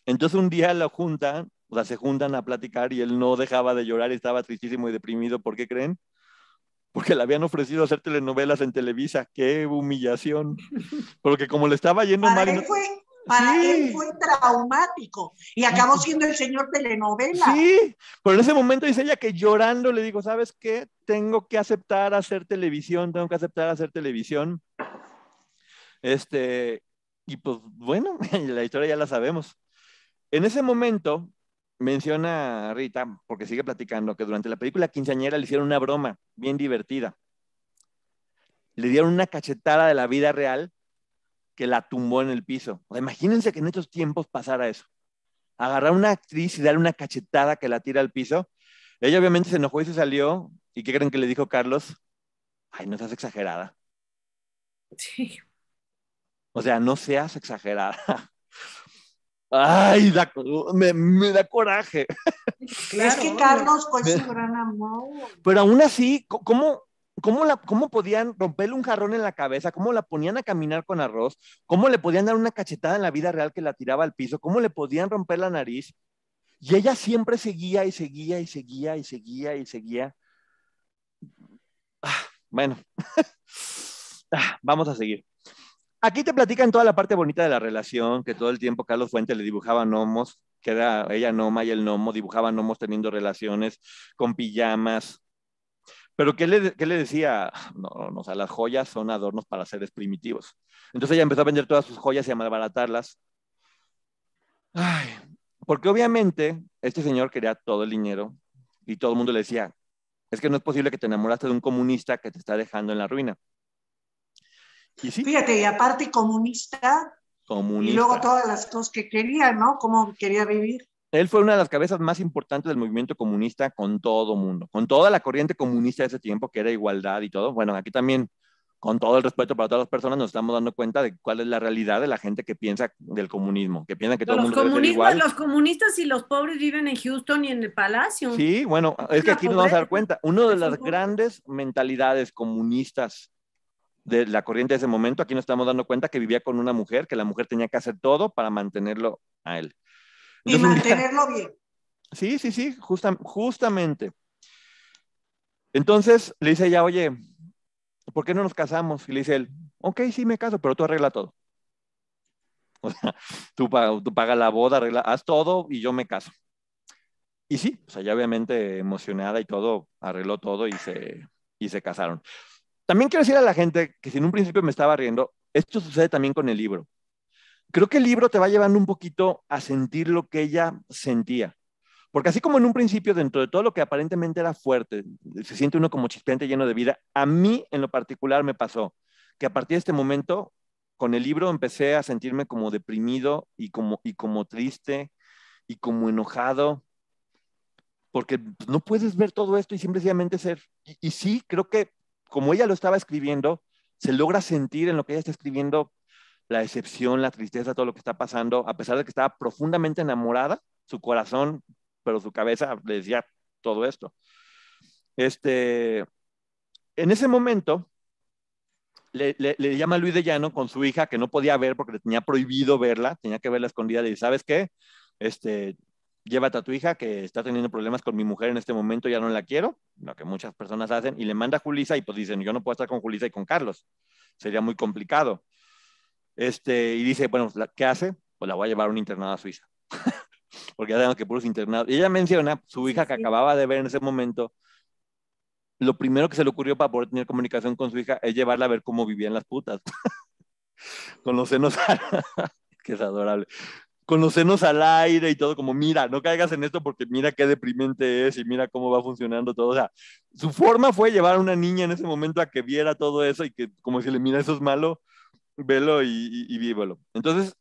Entonces un día la juntan, o sea, se juntan a platicar y él no dejaba de llorar, estaba tristísimo y deprimido, ¿por qué creen? porque le habían ofrecido hacer telenovelas en Televisa. ¡Qué humillación! Porque como le estaba yendo mal... fue, para él fue traumático y acabó siendo el señor telenovela. Sí, pero en ese momento dice ella que llorando le dijo, ¿sabes qué? Tengo que aceptar hacer televisión, tengo que aceptar hacer televisión. Este, y pues bueno, la historia ya la sabemos. En ese momento, menciona Rita, porque sigue platicando, que durante la película Quinceañera le hicieron una broma bien divertida. Le dieron una cachetada de la vida real que la tumbó en el piso. O imagínense que en estos tiempos pasara eso. Agarrar a una actriz y darle una cachetada que la tira al piso. Ella obviamente se enojó y se salió. ¿Y qué creen que le dijo Carlos? Ay, no seas exagerada. Sí. O sea, no seas exagerada. ay, me, da coraje. Es que Carlos fue su gran amor. Pero aún así, ¿cómo, la, podían romperle un jarrón en la cabeza? ¿Cómo la ponían a caminar con arroz? ¿Cómo le podían dar una cachetada en la vida real que la tiraba al piso? ¿Cómo le podían romper la nariz? Y ella siempre seguía y seguía y seguía y seguía y seguía. Ah, bueno, ah, vamos a seguir. Aquí te platican toda la parte bonita de la relación, que todo el tiempo Carlos Fuente le dibujaba nomos, que era ella noma y el nomo, dibujaba nomos teniendo relaciones con pijamas. Pero ¿qué le, decía? No, no, o sea, las joyas son adornos para seres primitivos. Entonces ella empezó a vender todas sus joyas y a malbaratarlas. Ay, porque obviamente este señor quería todo el dinero y todo el mundo le decía, es que no es posible que te enamoraste de un comunista que te está dejando en la ruina. Fíjate, y aparte comunista. Y luego todas las cosas que quería, ¿no? Cómo quería vivir. Él fue una de las cabezas más importantes del movimiento comunista con todo mundo, con toda la corriente comunista de ese tiempo, que era igualdad y todo. Bueno, aquí también, con todo el respeto para todas las personas, nos estamos dando cuenta de cuál es la realidad de la gente que piensa del comunismo, que piensa que todo el mundo debe ser igual. Los comunistas y los pobres viven en Houston y en el Palacio. Sí, bueno, es que aquí nos vamos a dar cuenta. Una de las grandes mentalidades comunistas de la corriente de ese momento, aquí nos estamos dando cuenta que vivía con una mujer, que la mujer tenía que hacer todo para mantenerlo a él. y mantenerlo bien. Sí, sí, sí, justamente. Entonces le dice ella, oye, ¿por qué no nos casamos? Y le dice él, ok, sí me caso, pero tú arregla todo. O sea, tú, pagas la boda, arregla, haz todo y yo me caso. Y sí, o sea, ya obviamente emocionada y todo, arregló todo y se, y se casaron. También quiero decir a la gente que si en un principio me estaba riendo, esto sucede también con el libro. Creo que el libro te va llevando un poquito a sentir lo que ella sentía. Porque así como en un principio, dentro de todo lo que aparentemente era fuerte, se siente uno como chispeante, lleno de vida, a mí en lo particular me pasó que a partir de este momento, con el libro empecé a sentirme como deprimido y como, y como triste y como enojado, porque pues, no puedes ver todo esto y simplemente ser. y sí, creo que como ella lo estaba escribiendo, se logra sentir en lo que ella está escribiendo la decepción, la tristeza, todo lo que está pasando, a pesar de que estaba profundamente enamorada, su corazón, pero su cabeza le decía todo esto. Este, en ese momento, le, llama Luis de Llano con su hija, que no podía ver porque le tenía prohibido verla, tenía que verla escondida, le dice, ¿sabes qué? Este, llévate a tu hija que está teniendo problemas con mi mujer en este momento, ya no la quiero, lo que muchas personas hacen, y le manda a Julisa y pues dicen, yo no puedo estar con Julisa y con Carlos, sería muy complicado. Este, y dice, bueno, ¿qué hace? Pues la voy a llevar a un internado a Suiza, porque ya sabemos que puros internados. Y ella menciona, su hija que acababa de ver en ese momento, lo primero que se le ocurrió para poder tener comunicación con su hija es llevarla a ver cómo vivían las putas, con los senos, que es adorable con los senos al aire y todo, como mira, no caigas en esto porque mira qué deprimente es y mira cómo va funcionando todo. O sea, su forma fue llevar a una niña en ese momento a que viera todo eso y que como si le mira eso es malo, velo y, y, vívelo. Entonces,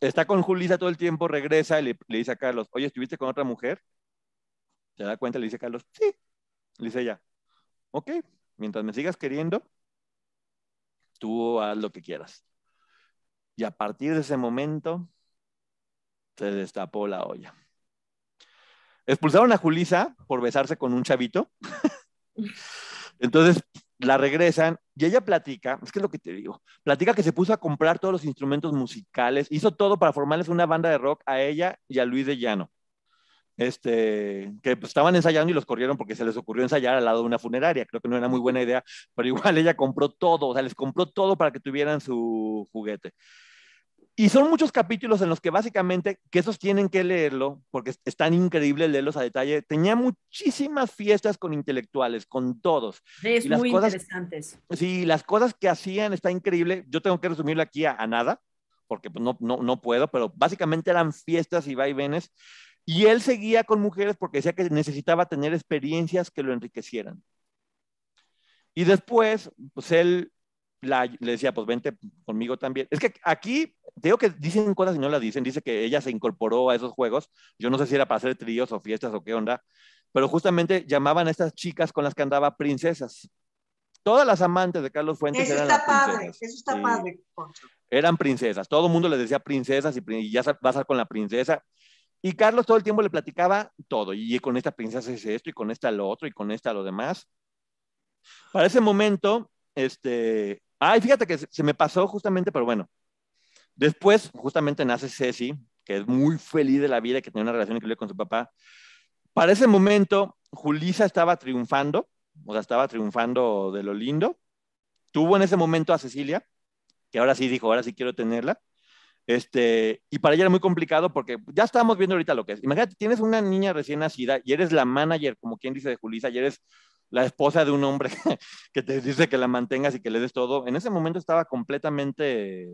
está con Julisa todo el tiempo, regresa y le, dice a Carlos, oye, ¿estuviste con otra mujer? Se da cuenta, le dice a Carlos, sí. Le dice ella, ok, mientras me sigas queriendo, tú haz lo que quieras. Y a partir de ese momento, se destapó la olla. Expulsaron a Julisa por besarse con un chavito. Entonces la regresan y ella platica, es que es lo que te digo, platica que se puso a comprar todos los instrumentos musicales, hizo todo para formarles una banda de rock a ella y a Luis de Llano. Este, que pues, estaban ensayando y los corrieron porque se les ocurrió ensayar al lado de una funeraria, creo que no era muy buena idea, pero igual ella compró todo, o sea, les compró todo para que tuvieran su juguete. Y son muchos capítulos en los que básicamente, que esos tienen que leerlo, porque es tan increíble leerlos a detalle, tenía muchísimas fiestas con intelectuales, con todos. Es las muy cosas, interesantes. Sí, las cosas que hacían está increíble. Yo tengo que resumirlo aquí a, nada, porque pues, no, no, no, puedo, pero básicamente eran fiestas y vaivenes. Y él seguía con mujeres porque decía que necesitaba tener experiencias que lo enriquecieran. Y después, pues él le decía, pues vente conmigo también. Es que aquí, digo que dicen cosas y no las dicen. Dice que ella se incorporó a esos juegos. Yo no sé si era para hacer tríos o fiestas o qué onda, pero justamente llamaban a estas chicas con las que andaba princesas. Todas las amantes de Carlos Fuentes eso eran está padre, princesas. Eso está padre, Eran princesas. Todo el mundo les decía princesas y, ya vas a con la princesa. Y Carlos todo el tiempo le platicaba todo. Y con esta princesa es esto, y con esta lo otro, y con esta lo demás. Para ese momento, este, Ay, fíjate que se me pasó justamente, pero bueno. Después, justamente nace Ceci, que es muy feliz de la vida, y que tiene una relación increíble con su papá. Para ese momento, Julisa estaba triunfando, o sea, estaba triunfando de lo lindo. Tuvo en ese momento a Cecilia, que ahora sí dijo, ahora sí quiero tenerla. Este, y para ella era muy complicado porque ya estábamos viendo ahorita lo que es. Imagínate, tienes una niña recién nacida y eres la manager, como quien dice, de Julisa, y eres la esposa de un hombre que te dice que la mantengas y que le des todo, en ese momento estaba completamente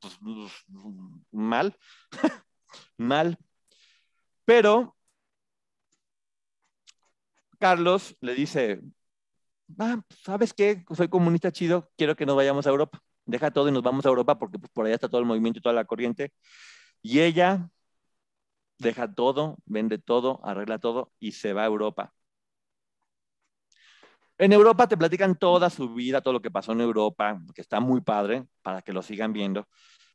pues, mal, mal. Pero Carlos le dice, ¿sabes qué? Soy comunista chido, quiero que nos vayamos a Europa. Deja todo y nos vamos a Europa porque pues, por allá está todo el movimiento y toda la corriente. Y ella deja todo, vende todo, arregla todo y se va a Europa. En Europa te platican toda su vida, todo lo que pasó en Europa, que está muy padre para que lo sigan viendo.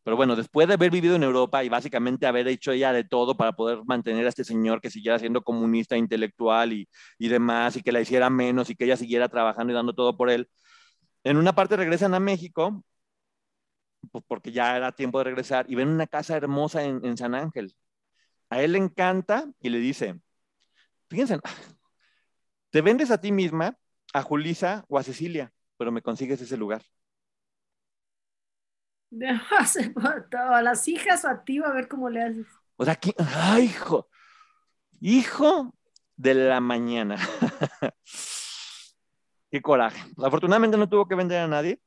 Pero bueno, después de haber vivido en Europa y básicamente haber hecho ella de todo para poder mantener a este señor que siguiera siendo comunista, intelectual y, y demás, y que la hiciera menos y que ella siguiera trabajando y dando todo por él, en una parte regresan a México, pues, porque ya era tiempo de regresar, y ven una casa hermosa en, en San Ángel. A él le encanta y le dice, fíjense, te vendes a ti misma a Julisa o a Cecilia, pero me consigues ese lugar. No, A las hijas o a ti, a ver cómo le haces. O sea, aquí, hijo! Hijo de la mañana. Qué coraje. afortunadamente no tuvo que vender a nadie,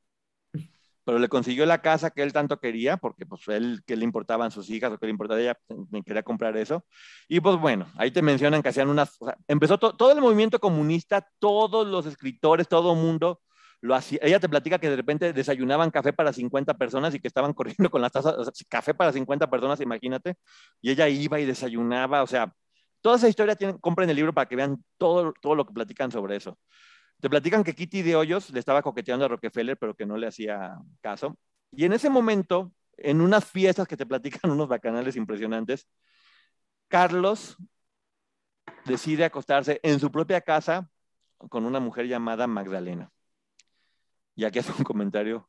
pero le consiguió la casa que él tanto quería, porque pues él, que le importaban sus hijas o que le importaba ella, quería comprar eso. Y pues bueno, ahí te mencionan que hacían unas, empezó todo el movimiento comunista, todos los escritores, todo mundo, lo hacía, ella te platica que de repente desayunaban café para 50 personas y que estaban corriendo con las tazas, o café para 50 personas, imagínate, y ella iba y desayunaba, o sea, toda esa historia, tienen, compren el libro para que vean todo, todo lo que platican sobre eso. Te platican que Kitty de Hoyos le estaba coqueteando a Rockefeller, pero que no le hacía caso. Y en ese momento, en unas fiestas que te platican unos bacanales impresionantes, Carlos decide acostarse en su propia casa con una mujer llamada Magdalena. Y aquí hace un comentario.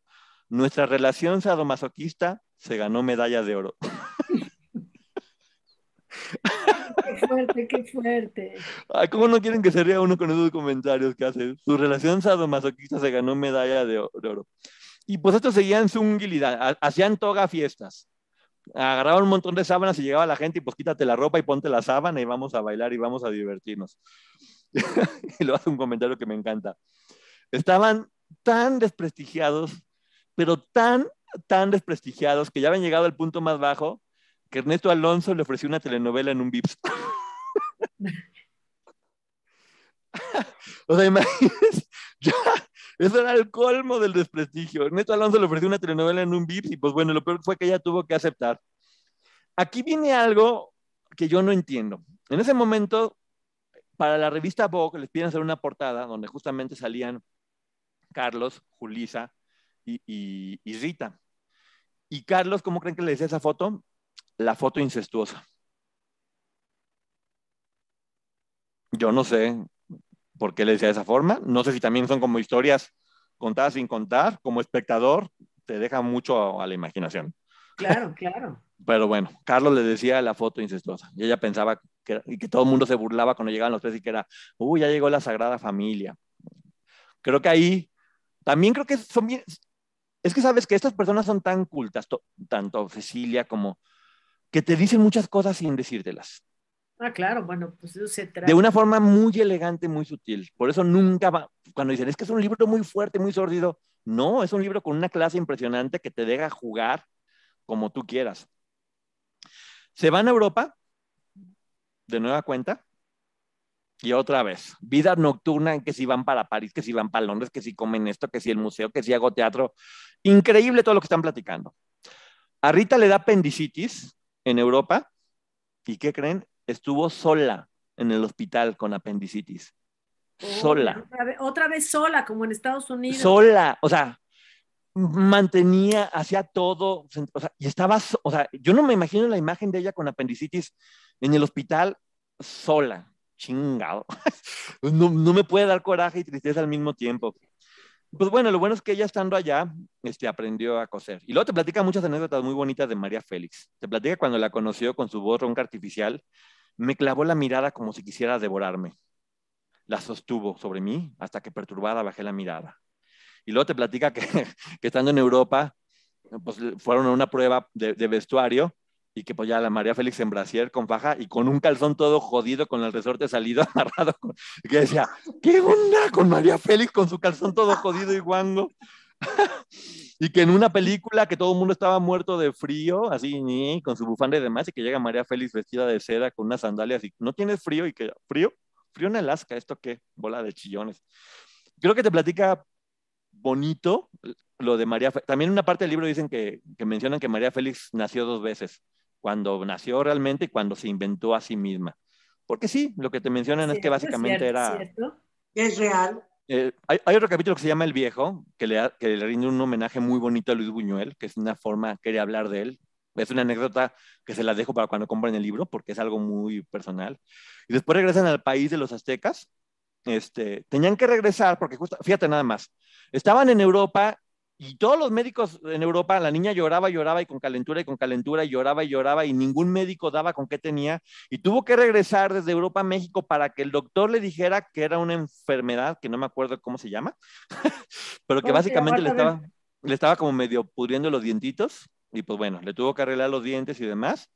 Nuestra relación sadomasoquista se ganó medallas de oro. Qué fuerte, qué fuerte. Ay, ¿Cómo no quieren que se ría uno con esos comentarios que hace? Su relación sadomasoquista se ganó medalla de, oro. Y pues estos seguían su unguilidad, hacían toga fiestas. Agarraban un montón de sábanas y llegaba la gente y pues quítate la ropa y ponte la sábana y vamos a bailar y vamos a divertirnos. y lo hace un comentario que me encanta. Estaban tan desprestigiados, pero tan, tan desprestigiados que ya habían llegado al punto más bajo que Ernesto Alonso le ofreció una telenovela en un VIPS. o sea, imagínense, ya, eso era el colmo del desprestigio. Ernesto Alonso le ofreció una telenovela en un VIPS y pues bueno, lo peor fue que ella tuvo que aceptar. Aquí viene algo que yo no entiendo. En ese momento, para la revista Vogue les piden hacer una portada donde justamente salían Carlos, Julisa y, y Rita. Y Carlos, ¿cómo creen que le decía esa foto? la foto incestuosa. Yo no sé por qué le decía de esa forma. No sé si también son como historias contadas sin contar. Como espectador, te deja mucho a, la imaginación. Claro, claro. Pero bueno, Carlos le decía la foto incestuosa. Y ella pensaba que, todo el mundo se burlaba cuando llegaban los tres y que era, uy, ya llegó la Sagrada Familia. Creo que ahí, también creo que son bien, es que sabes que estas personas son tan cultas, tanto Cecilia como, que te dicen muchas cosas sin decírtelas. Ah, claro, bueno, pues eso se trata. De una forma muy elegante, muy sutil. Por eso nunca va, cuando dicen, es que es un libro muy fuerte, muy sordido, no, es un libro con una clase impresionante que te deja jugar como tú quieras. Se van a Europa, de nueva cuenta, y otra vez, vida nocturna en que si van para París, que si van para Londres, que si comen esto, que si el museo, que si hago teatro. Increíble todo lo que están platicando. A Rita le da apendicitis, en Europa y ¿qué creen? Estuvo sola en el hospital con apendicitis. Oh, sola. Otra vez, sola, como en Estados Unidos. Sola, o sea, mantenía, hacía todo, o sea, y estaba, o sea, yo no me imagino la imagen de ella con apendicitis en el hospital sola, chingado. No, no me puede dar coraje y tristeza al mismo tiempo. Pues bueno, lo bueno es que ella estando allá, este, aprendió a coser. Y luego te platica muchas anécdotas muy bonitas de María Félix. Te platica cuando la conoció con su voz ronca artificial, me clavó la mirada como si quisiera devorarme. La sostuvo sobre mí hasta que perturbada bajé la mirada. Y luego te platica que, que estando en Europa, pues fueron a una prueba de vestuario y que pues ya la María Félix en brasier con faja y con un calzón todo jodido con el resorte salido amarrado, con, que decía, ¿qué onda con María Félix con su calzón todo jodido y guango? y que en una película que todo el mundo estaba muerto de frío, así, ni con su bufanda y demás, y que llega María Félix vestida de seda con unas sandalias y no tienes frío y que, ¿frío? Frío en Alaska, ¿esto qué? Bola de chillones. Creo que te platica bonito lo de María Félix. También en una parte del libro dicen que, que mencionan que María Félix nació dos veces cuando nació realmente y cuando se inventó a sí misma. Porque sí, lo que te mencionan es que básicamente cierto, era... ¿cierto? Es real. Eh, hay, otro capítulo que se llama El Viejo, que le, que le rinde un homenaje muy bonito a Luis Buñuel, que es una forma, quería hablar de él. Es una anécdota que se la dejo para cuando compren el libro, porque es algo muy personal. Y después regresan al país de los aztecas. Este, tenían que regresar porque, justo, fíjate nada más, estaban en Europa y todos los médicos en Europa, la niña lloraba, lloraba y con calentura y con calentura y lloraba y lloraba y ningún médico daba con qué tenía y tuvo que regresar desde Europa a México para que el doctor le dijera que era una enfermedad, que no me acuerdo cómo se llama, pero que básicamente le estaba, le estaba como medio pudriendo los dientitos y pues bueno, le tuvo que arreglar los dientes y demás.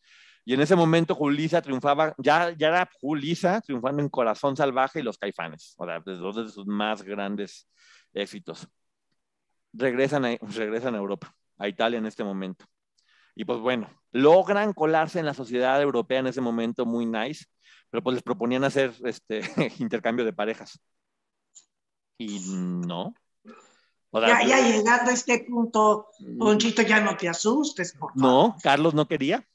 Y en ese momento Julisa triunfaba, ya, ya era Julisa triunfando en Corazón Salvaje y Los Caifanes, o sea, dos de sus más grandes éxitos regresan a, regresan a Europa, a Italia en este momento. Y pues bueno, logran colarse en la sociedad europea en ese momento muy nice, pero pues les proponían hacer este intercambio de parejas. Y no. ya, ya pues, llegando a este punto, mm. Ponchito, ya no te asustes. No, Carlos no quería.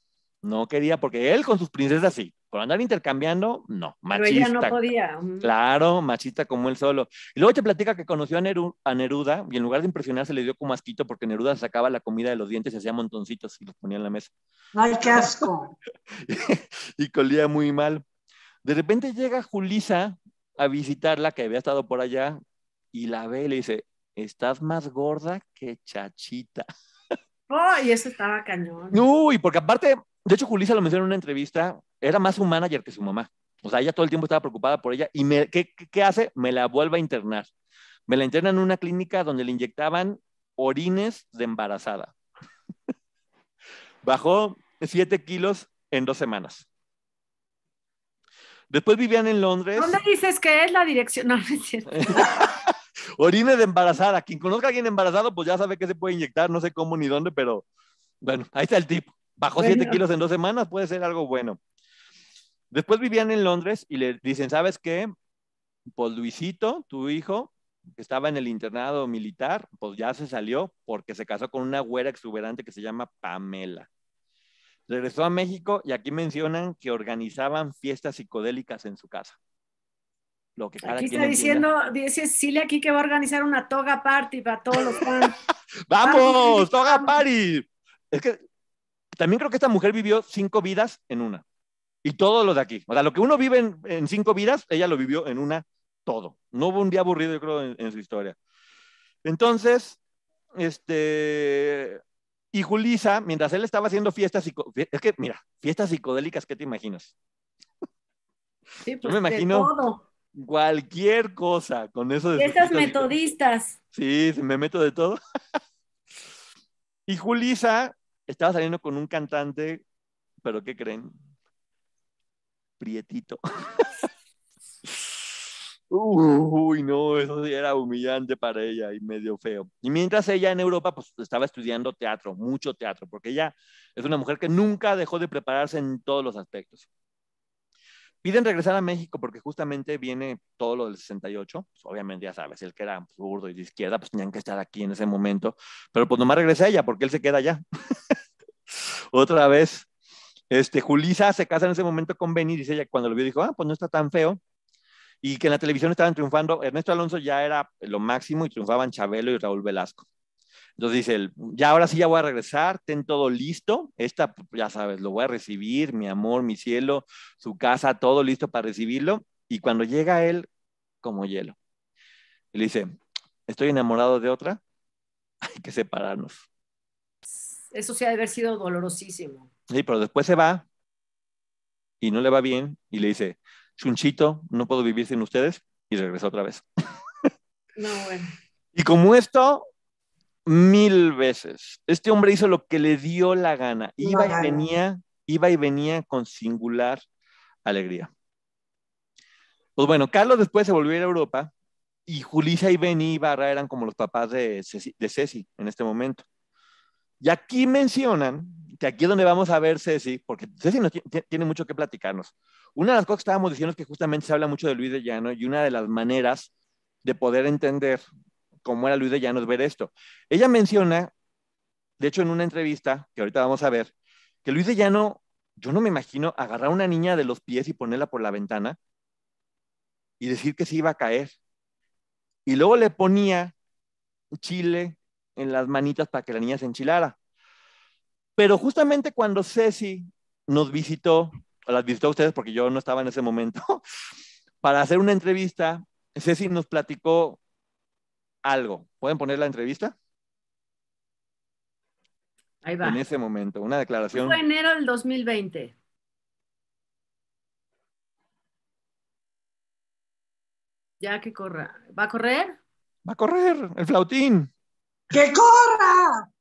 No quería porque él con sus princesas sí. Por andar intercambiando, no, machista. Pero ella no podía. Claro, machista como él solo. Y luego te platica que conoció a, a Neruda y en lugar de impresionarse le dio como asquito porque Neruda sacaba la comida de los dientes y hacía montoncitos y los ponía en la mesa. ¡Ay, qué asco! y colía muy mal. De repente llega Julisa a visitarla, que había estado por allá, y la ve y le dice, estás más gorda que chachita. Oh, y eso estaba cañón! Uy, porque aparte, de hecho Julisa lo mencionó en una entrevista, era más su manager que su mamá. O sea, ella todo el tiempo estaba preocupada por ella. ¿Y me, ¿qué, hace? Me la vuelve a internar. Me la internan en una clínica donde le inyectaban orines de embarazada. Bajó 7 kilos en dos semanas. Después vivían en Londres. ¿Dónde dices que es la dirección? No, no es cierto. orines de embarazada. Quien conozca a alguien embarazado, pues ya sabe que se puede inyectar, no sé cómo ni dónde, pero bueno, ahí está el tip. Bajó 7 kilos en dos semanas, puede ser algo bueno. Después vivían en Londres y le dicen, ¿sabes qué? Pues Luisito, tu hijo, que estaba en el internado militar, pues ya se salió porque se casó con una güera exuberante que se llama Pamela. Regresó a México y aquí mencionan que organizaban fiestas psicodélicas en su casa. Lo que aquí está diciendo, dice Silvia aquí que va a organizar una toga party para todos los fans. ¡Vamos! ¡Toga party! Es que también creo que esta mujer vivió cinco vidas en una y todo lo de aquí. O sea, lo que uno vive en, cinco vidas, ella lo vivió en una todo. No hubo un día aburrido, yo creo, en, su historia. Entonces, este, y Julisa, mientras él estaba haciendo fiestas, es que, mira, fiestas psicodélicas, ¿qué te imaginas? Sí, pues yo me pues, imagino cualquier cosa con eso de... Fiestas metodistas. Sí, me meto de todo. y Julisa estaba saliendo con un cantante, pero ¿qué creen? prietito. Uy, no, eso sí era humillante para ella y medio feo. Y mientras ella en Europa, pues estaba estudiando teatro, mucho teatro, porque ella es una mujer que nunca dejó de prepararse en todos los aspectos. Piden regresar a México porque justamente viene todo lo del 68, pues, obviamente ya sabes, el que era zurdo y de izquierda, pues tenían que estar aquí en ese momento, pero pues nomás regresa ella porque él se queda allá. Otra vez este, Julisa se casa en ese momento con Benny, dice ella, cuando lo vio dijo, ah, pues no está tan feo. Y que en la televisión estaban triunfando, Ernesto Alonso ya era lo máximo y triunfaban Chabelo y Raúl Velasco. Entonces dice ya ahora sí ya voy a regresar, ten todo listo, esta ya sabes, lo voy a recibir, mi amor, mi cielo, su casa, todo listo para recibirlo. Y cuando llega él, como hielo, le dice, estoy enamorado de otra, hay que separarnos. Eso sí ha de haber sido dolorosísimo. Sí, pero después se va y no le va bien y le dice, Chunchito, no puedo vivir sin ustedes y regresa otra vez. No, bueno. Y como esto, mil veces. Este hombre hizo lo que le dio la gana. Iba y venía, iba y venía con singular alegría. Pues bueno, Carlos después se volvió a, ir a Europa y Julisa y Benny y eran como los papás de de Ceci en este momento. Y aquí mencionan, que aquí es donde vamos a ver Ceci, porque Ceci tiene mucho que platicarnos. Una de las cosas que estábamos diciendo es que justamente se habla mucho de Luis de Llano y una de las maneras de poder entender cómo era Luis de Llano es ver esto. Ella menciona, de hecho en una entrevista, que ahorita vamos a ver, que Luis de Llano, yo no me imagino agarrar a una niña de los pies y ponerla por la ventana y decir que se iba a caer. Y luego le ponía chile, en las manitas para que la niña se enchilara. Pero justamente cuando Ceci nos visitó, o las visitó a ustedes porque yo no estaba en ese momento, para hacer una entrevista, Ceci nos platicó algo. ¿Pueden poner la entrevista? Ahí va. En ese momento, una declaración. Fue enero del 2020. Ya que corra. ¿Va a correr? Va a correr, el flautín. ¡Que corra!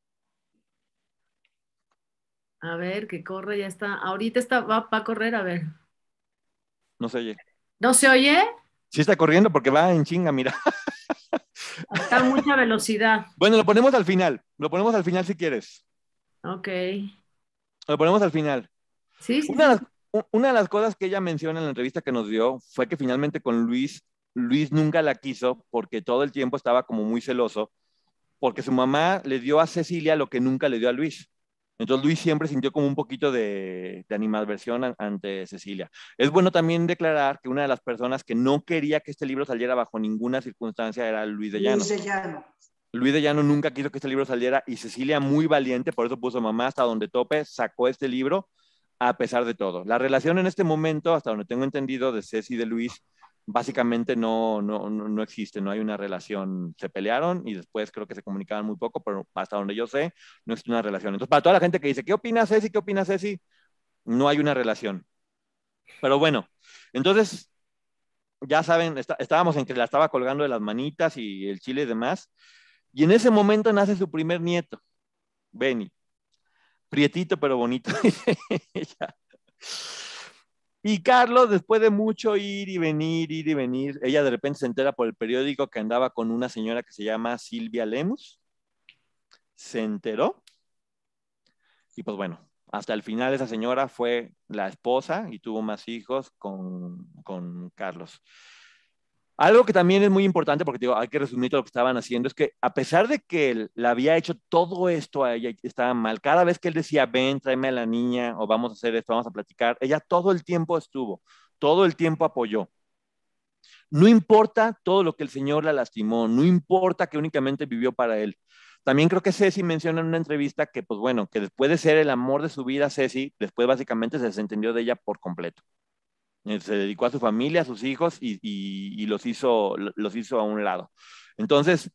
A ver, que corre, ya está. Ahorita está, va, a correr, a ver. No se oye. ¿No se oye? Sí está corriendo porque va en chinga, mira. Está mucha velocidad. Bueno, lo ponemos al final. Lo ponemos al final si quieres. Ok. Lo ponemos al final. Sí, sí. Una, una de las cosas que ella menciona en la entrevista que nos dio fue que finalmente con Luis, Luis nunca la quiso porque todo el tiempo estaba como muy celoso porque su mamá le dio a Cecilia lo que nunca le dio a Luis. Entonces Luis siempre sintió como un poquito de, animadversión ante Cecilia. Es bueno también declarar que una de las personas que no quería que este libro saliera bajo ninguna circunstancia era Luis de Llano. Luis de Llano. Luis de Llano nunca quiso que este libro saliera y Cecilia muy valiente, por eso puso mamá hasta donde tope, sacó este libro a pesar de todo. La relación en este momento, hasta donde tengo entendido, de Ceci y de Luis básicamente no, no, no, existe, no hay una relación. Se pelearon y después creo que se comunicaban muy poco, pero hasta donde yo sé, no existe una relación. Entonces, para toda la gente que dice, ¿qué opina Ceci? ¿Qué opina Ceci? No hay una relación. Pero bueno, entonces, ya saben, estábamos en que la estaba colgando de las manitas y el chile y demás. Y en ese momento nace su primer nieto, Benny. Prietito pero bonito. Y Carlos, después de mucho ir y venir, ir y venir, ella de repente se entera por el periódico que andaba con una señora que se llama Silvia Lemus. Se enteró. Y pues bueno, hasta el final esa señora fue la esposa y tuvo más hijos con, con Carlos. Algo que también es muy importante, porque digo, hay que resumir todo lo que estaban haciendo, es que a pesar de que él le había hecho todo esto a ella, estaba mal, cada vez que él decía, ven, tráeme a la niña, o vamos a hacer esto, vamos a platicar, ella todo el tiempo estuvo, todo el tiempo apoyó. No importa todo lo que el Señor la lastimó, no importa que únicamente vivió para él. También creo que Ceci menciona en una entrevista que, pues bueno, que después de ser el amor de su vida, Ceci, después básicamente se desentendió de ella por completo. Eh, se dedicó a su familia, a sus hijos y, los, hizo, los hizo a un lado. Entonces,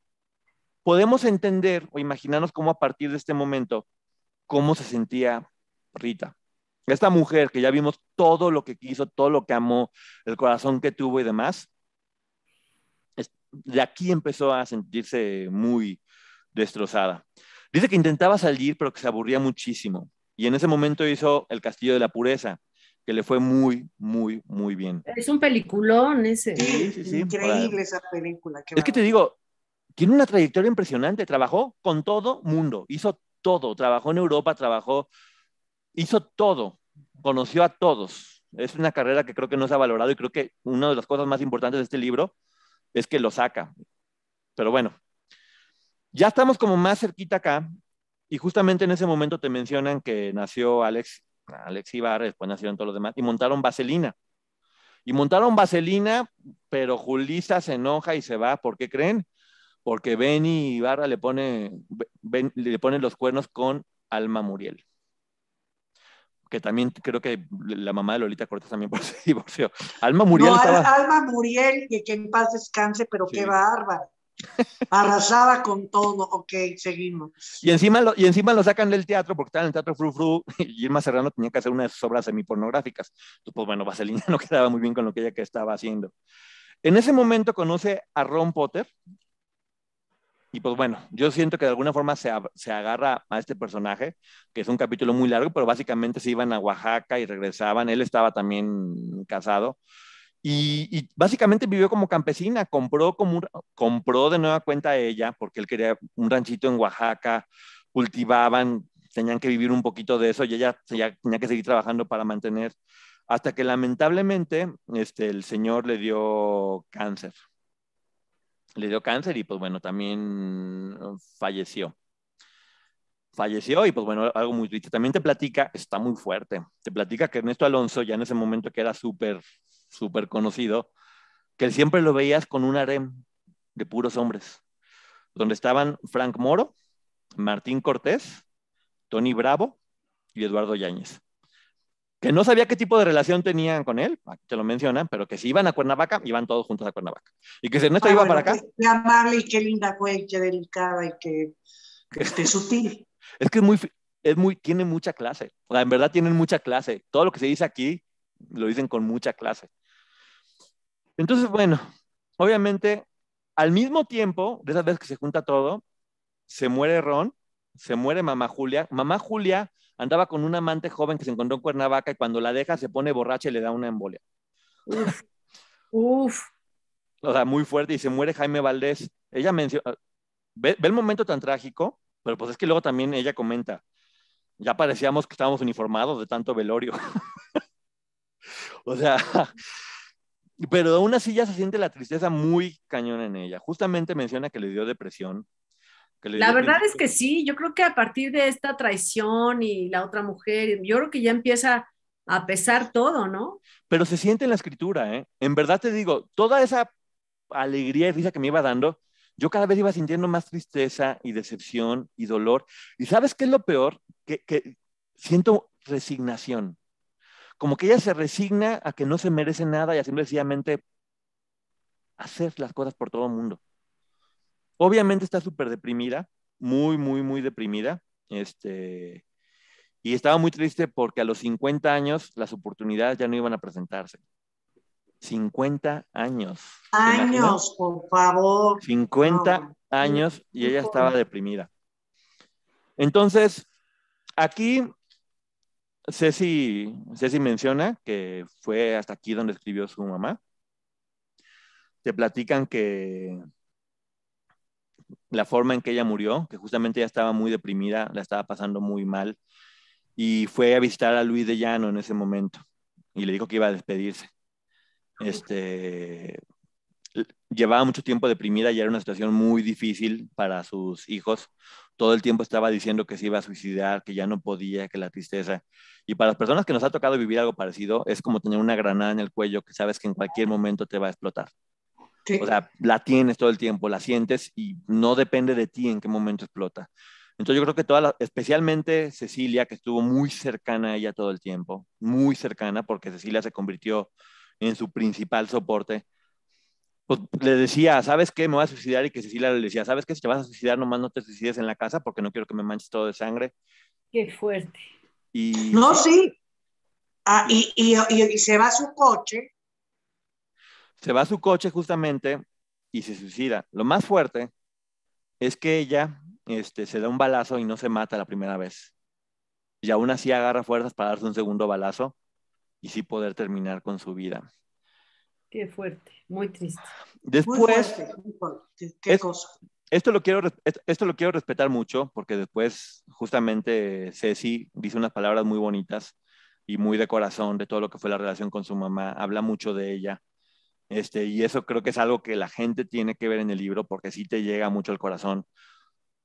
podemos entender o imaginarnos cómo a partir de este momento, cómo se sentía Rita. Esta mujer que ya vimos todo lo que quiso, todo lo que amó, el corazón que tuvo y demás, de aquí empezó a sentirse muy destrozada. Dice que intentaba salir, pero que se aburría muchísimo. Y en ese momento hizo el Castillo de la Pureza, que le fue muy, muy, muy bien. Es un peliculón ese. Sí, sí, sí. Increíble esa película. es que te digo, tiene una trayectoria impresionante, trabajó con todo mundo, hizo todo, trabajó en Europa, trabajó, hizo todo, conoció a todos. Es una carrera que creo que no se ha valorado y creo que una de las cosas más importantes de este libro es que lo saca. Pero bueno, ya estamos como más cerquita acá y justamente en ese momento te mencionan que nació Alex Alex Ibarra, después nacieron todos los demás, y montaron Vaselina. Y montaron Vaselina, pero Julisa se enoja y se va. ¿Por qué creen? Porque Benny Ibarra le pone, le pone los cuernos con Alma Muriel. Que también creo que la mamá de Lolita Cortés también se divorció. Alma Muriel. No, Alma Muriel, que, que, en paz descanse, pero qué bárbaro arrasada con todo, ok, seguimos. Y encima lo, y encima lo sacan del teatro porque estaba en el teatro Fru Fru y Irma Serrano tenía que hacer unas obras obras semipornográficas. Entonces, pues bueno, Vaselina no quedaba muy bien con lo que ella que estaba haciendo. En ese momento conoce a Ron Potter y pues bueno, yo siento que de alguna forma se, se agarra a este personaje, que es un capítulo muy largo, pero básicamente se iban a Oaxaca y regresaban. Él estaba también casado y, básicamente vivió como campesina, compró, como compró de nueva cuenta ella, porque él quería un ranchito en Oaxaca, cultivaban, tenían que vivir un poquito de eso y ella, tenía que seguir trabajando para mantener, hasta que lamentablemente este, el señor le dio cáncer. Le dio cáncer y pues bueno, también falleció. Falleció y pues bueno, algo muy triste. También te platica, está muy fuerte, te platica que Ernesto Alonso ya en ese momento que era súper súper conocido, que siempre lo veías con un harem de puros hombres, donde estaban Frank Moro, Martín Cortés, Tony Bravo y Eduardo Yáñez. Que no sabía qué tipo de relación tenían con él, te lo mencionan, pero que si iban a Cuernavaca, iban todos juntos a Cuernavaca. Y que si no, esto ah, iba para acá. Qué amable y qué linda fue, y qué delicada y que esté sutil. Es que muy, es muy, tiene mucha clase. O sea, en verdad tienen mucha clase. Todo lo que se dice aquí lo dicen con mucha clase. Entonces, bueno, obviamente, al mismo tiempo, de esas veces que se junta todo, se muere Ron, se muere mamá Julia. Mamá Julia andaba con un amante joven que se encontró en Cuernavaca y cuando la deja se pone borracha y le da una embolia. Uf. Uf. O sea, muy fuerte y se muere Jaime Valdés. Ella menciona, ah, ve el momento tan trágico, pero pues es que luego también ella comenta, ya parecíamos que estábamos uniformados de tanto velorio. o sea, pero aún así ya se siente la tristeza muy cañón en ella. Justamente menciona que le dio depresión. la verdad es que sí, yo creo que a partir de esta traición y la otra mujer, yo creo que ya empieza a pesar todo, ¿no? Pero se siente en la escritura, ¿eh? En verdad te digo, toda esa alegría y risa que me iba dando, yo cada vez iba sintiendo más tristeza y decepción y dolor. ¿Y sabes qué es lo peor? Que, que siento resignación. Como que ella se resigna a que no se merece nada y a hacer las cosas por todo el mundo. Obviamente está súper deprimida, muy, muy, muy deprimida. Este, y estaba muy triste porque a los 50 años las oportunidades ya no iban a presentarse. 50 años. Años, por favor. 50 años y ella estaba deprimida. Entonces, aquí Ceci, Ceci menciona que fue hasta aquí donde escribió su mamá. Te platican que la forma en que ella murió, que justamente ella estaba muy deprimida, la estaba pasando muy mal, y fue a visitar a Luis de Llano en ese momento, y le dijo que iba a despedirse. Este, llevaba mucho tiempo deprimida y era una situación muy difícil para sus hijos. Todo el tiempo estaba diciendo que se iba a suicidar, que ya no podía, que la tristeza. Y para las personas que nos ha tocado vivir algo parecido, es como tener una granada en el cuello que sabes que en cualquier momento te va a explotar. O sea, la tienes todo el tiempo, la sientes y no depende de ti en qué momento explota. Entonces yo creo que toda especialmente Cecilia, que estuvo muy cercana a ella todo el tiempo, muy cercana, porque Cecilia se convirtió en su principal soporte, pues, le decía, ¿sabes qué? Me voy a suicidar y que Cecilia le decía, ¿sabes qué? Si te vas a suicidar, nomás no te suicides en la casa porque no quiero que me manches todo de sangre. Qué fuerte. no, sí. Ah, y, se va a su coche. Se va a su coche justamente y se suicida. Lo más fuerte es que ella este, se da un balazo y no se mata la primera vez. Y aún así agarra fuerzas para darse un segundo balazo y sí poder terminar con su vida. Qué fuerte, muy triste. Después, qué cosa. Esto lo, quiero, esto lo quiero respetar mucho porque después justamente Ceci dice unas palabras muy bonitas y muy de corazón de todo lo que fue la relación con su mamá, habla mucho de ella. Este, y eso creo que es algo que la gente tiene que ver en el libro porque sí te llega mucho al corazón.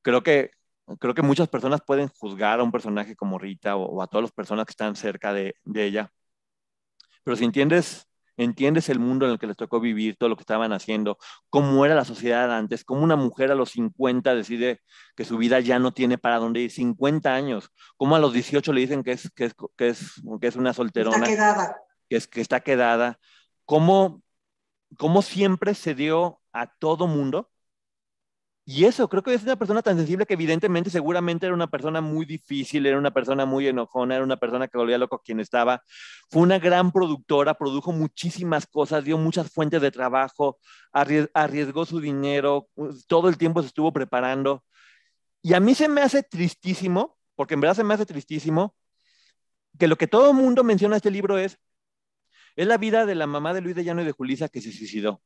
Creo que, creo que muchas personas pueden juzgar a un personaje como Rita o, a todas las personas que están cerca de ella. Pero si entiendes entiendes el mundo en el que les tocó vivir, todo lo que estaban haciendo, cómo era la sociedad antes, cómo una mujer a los 50 decide que su vida ya no tiene para dónde ir, 50 años, cómo a los 18 le dicen que es, que es, que es, una solterona. Que, es, que está quedada. Cómo, cómo siempre se dio a todo mundo y eso, creo que es una persona tan sensible que evidentemente seguramente era una persona muy difícil, era una persona muy enojona, era una persona que volvía loco quien estaba. Fue una gran productora, produjo muchísimas cosas, dio muchas fuentes de trabajo, arriesgó su dinero, pues, todo el tiempo se estuvo preparando. Y a mí se me hace tristísimo, porque en verdad se me hace tristísimo, que lo que todo el mundo menciona este libro es, es la vida de la mamá de Luis de Llano y de Julisa que se suicidó.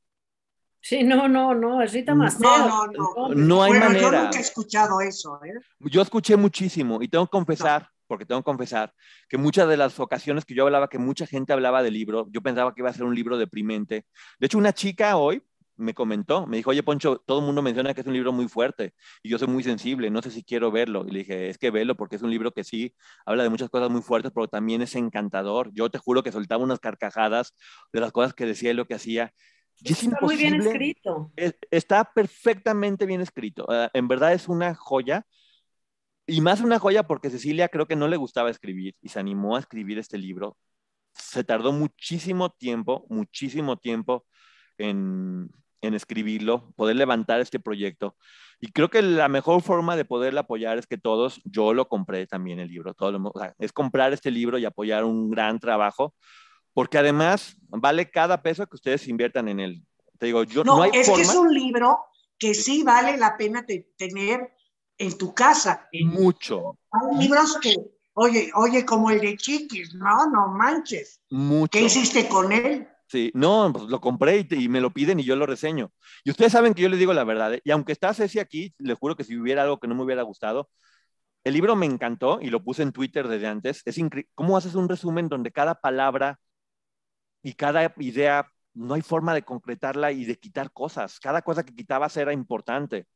Sí, no, no, no, es Rita más. No, no, no. No hay bueno, manera. Yo nunca he escuchado eso. ¿eh? Yo escuché muchísimo y tengo que confesar, porque tengo que confesar, que muchas de las ocasiones que yo hablaba, que mucha gente hablaba del libro, yo pensaba que iba a ser un libro deprimente. De hecho, una chica hoy me comentó, me dijo, oye Poncho, todo el mundo menciona que es un libro muy fuerte y yo soy muy sensible, no sé si quiero verlo. Y le dije, es que velo porque es un libro que sí habla de muchas cosas muy fuertes, pero también es encantador. Yo te juro que soltaba unas carcajadas de las cosas que decía y lo que hacía está escrito. está perfectamente bien escrito. Ah, en verdad es una joya. Y más una joya porque Cecilia creo que no le gustaba escribir y se animó a escribir este libro. Se tardó muchísimo tiempo, muchísimo tiempo en, escribirlo, poder levantar este proyecto. Y creo que la mejor forma de poderla apoyar es que todos, yo lo compré también el libro, todo lo, es comprar este libro y apoyar un gran trabajo porque además vale cada peso que ustedes inviertan en él. Te digo, yo no, no es que es un libro que sí vale la pena tener en tu casa. Mucho. Hay libros que, oye, oye, como el de Chiquis, no, no manches. Mucho. ¿Qué hiciste con él? Sí, no, pues lo compré y, me lo piden y yo lo reseño. Y ustedes saben que yo les digo la verdad, ¿eh? y aunque estás Ceci aquí, les juro que si hubiera algo que no me hubiera gustado, el libro me encantó y lo puse en Twitter desde antes. Es increíble. ¿Cómo haces un resumen donde cada palabra y cada idea no hay forma de concretarla y de quitar cosas. Cada cosa que quitabas era importante.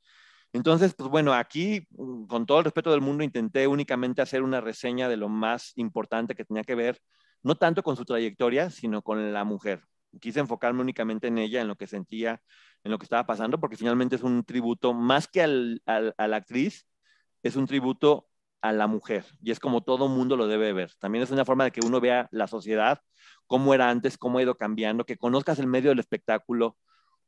Entonces, pues bueno, aquí, mm, con todo el respeto del mundo, intenté únicamente hacer una reseña de lo más importante que tenía que ver, no tanto con su trayectoria, sino con la mujer. Quise enfocarme únicamente en ella, en lo que sentía, en lo que estaba pasando, porque finalmente es un tributo, más que a la actriz, es un tributo a la mujer y es como todo mundo lo debe ver. También es una forma de que uno vea la sociedad, cómo era antes, cómo ha ido cambiando, que conozcas el medio del espectáculo,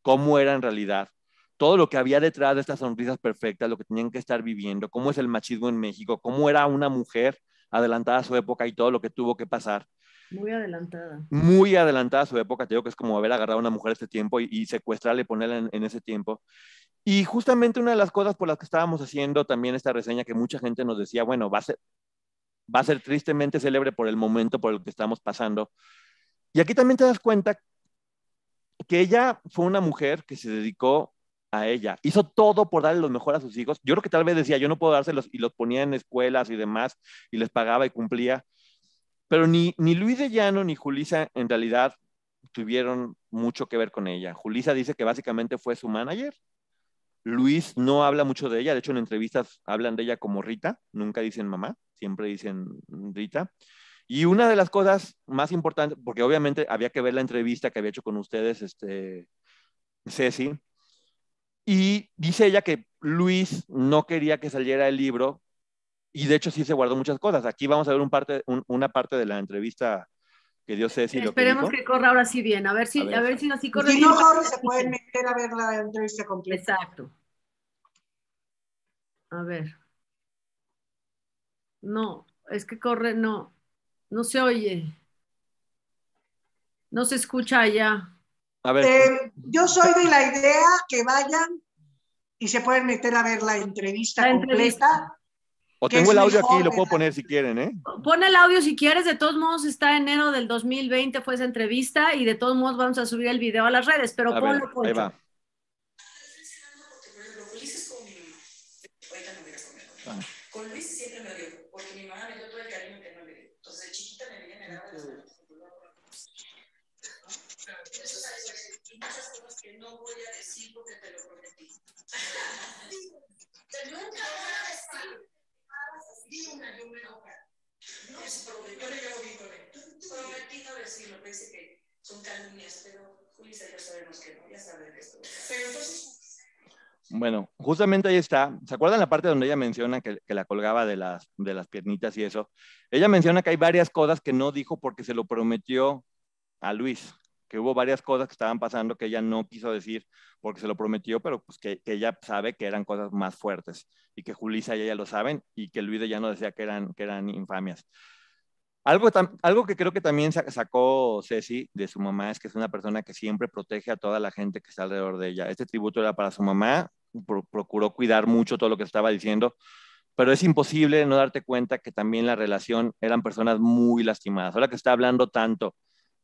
cómo era en realidad, todo lo que había detrás de estas sonrisas perfectas, lo que tenían que estar viviendo, cómo es el machismo en México, cómo era una mujer adelantada a su época y todo lo que tuvo que pasar. Muy adelantada. Muy adelantada a su época, te digo que es como haber agarrado una mujer este tiempo y, secuestrarle secuestrarla ponerla en, ese tiempo. Y justamente una de las cosas por las que estábamos haciendo también esta reseña que mucha gente nos decía, bueno, va a ser, va a ser tristemente célebre por el momento por el que estamos pasando. Y aquí también te das cuenta que ella fue una mujer que se dedicó a ella, hizo todo por darle lo mejor a sus hijos. Yo creo que tal vez decía, yo no puedo dárselos y los ponía en escuelas y demás y les pagaba y cumplía. Pero ni, ni Luis de Llano ni Julisa en realidad tuvieron mucho que ver con ella. Julisa dice que básicamente fue su manager Luis no habla mucho de ella, de hecho en entrevistas hablan de ella como Rita, nunca dicen mamá, siempre dicen Rita. Y una de las cosas más importantes, porque obviamente había que ver la entrevista que había hecho con ustedes, este, Ceci, y dice ella que Luis no quería que saliera el libro y de hecho sí se guardó muchas cosas. Aquí vamos a ver un parte, una parte de la entrevista que Dios lo Esperemos que, corra ahora sí bien, a ver si, a ver, si así corre. Si no corre, se pueden meter a ver la entrevista completa. Exacto. A ver. No, es que corre, no, no se oye. No se escucha allá. A ver. Eh, yo soy de la idea que vayan y se pueden meter a ver la entrevista la completa entrevista. O tengo el audio aquí aquí, lo puedo poner si quieren, ¿eh? Pon el audio si quieres, de todos modos está enero del 2020 fue esa entrevista y de todos modos vamos a subir el video a las redes, pero ponlo, ver, ponlo. Ahí va. Con Luis siempre me dio, porque mi mamá me dio todo el cariño que no le dio. Entonces, de chiquita me veía, me daba Eso muchas cosas que no voy a decir porque te lo prometí. Nunca voy a decir. Bueno, justamente ahí está. ¿Se acuerdan la parte donde ella menciona que, la colgaba de las, de las piernitas y eso? Ella menciona que hay varias cosas que no dijo porque se lo prometió a Luis que hubo varias cosas que estaban pasando que ella no quiso decir porque se lo prometió, pero pues que, ella sabe que eran cosas más fuertes y que Julisa y ella lo saben y que Luis ya no decía que eran, que eran infamias. Algo, algo que creo que también sacó Ceci de su mamá es que es una persona que siempre protege a toda la gente que está alrededor de ella. Este tributo era para su mamá, procuró cuidar mucho todo lo que estaba diciendo, pero es imposible no darte cuenta que también la relación eran personas muy lastimadas. Ahora que está hablando tanto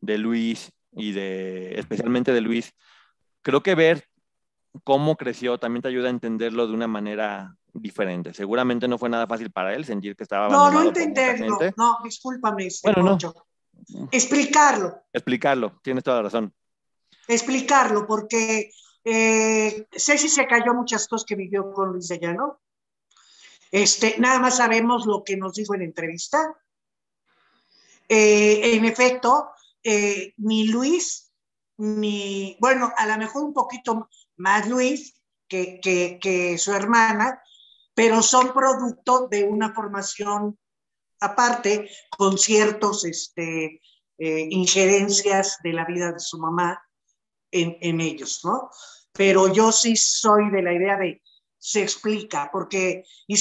de Luis y de, especialmente de Luis, creo que ver cómo creció también te ayuda a entenderlo de una manera diferente. Seguramente no fue nada fácil para él sentir que estaba... No, no entenderlo, no, discúlpame. Este, bueno, no. Explicarlo. Explicarlo, tienes toda la razón. Explicarlo, porque sé eh, si se cayó muchas cosas que vivió con Luis de Llano. Este, nada más sabemos lo que nos dijo en entrevista. Eh, en efecto, eh, ni Luis, ni, bueno, a lo mejor un poquito más Luis que, su hermana, pero son producto de una formación aparte, con ciertas este, eh, injerencias de la vida de su mamá en, ellos, ¿no? Pero yo sí soy de la idea de se explica, porque, y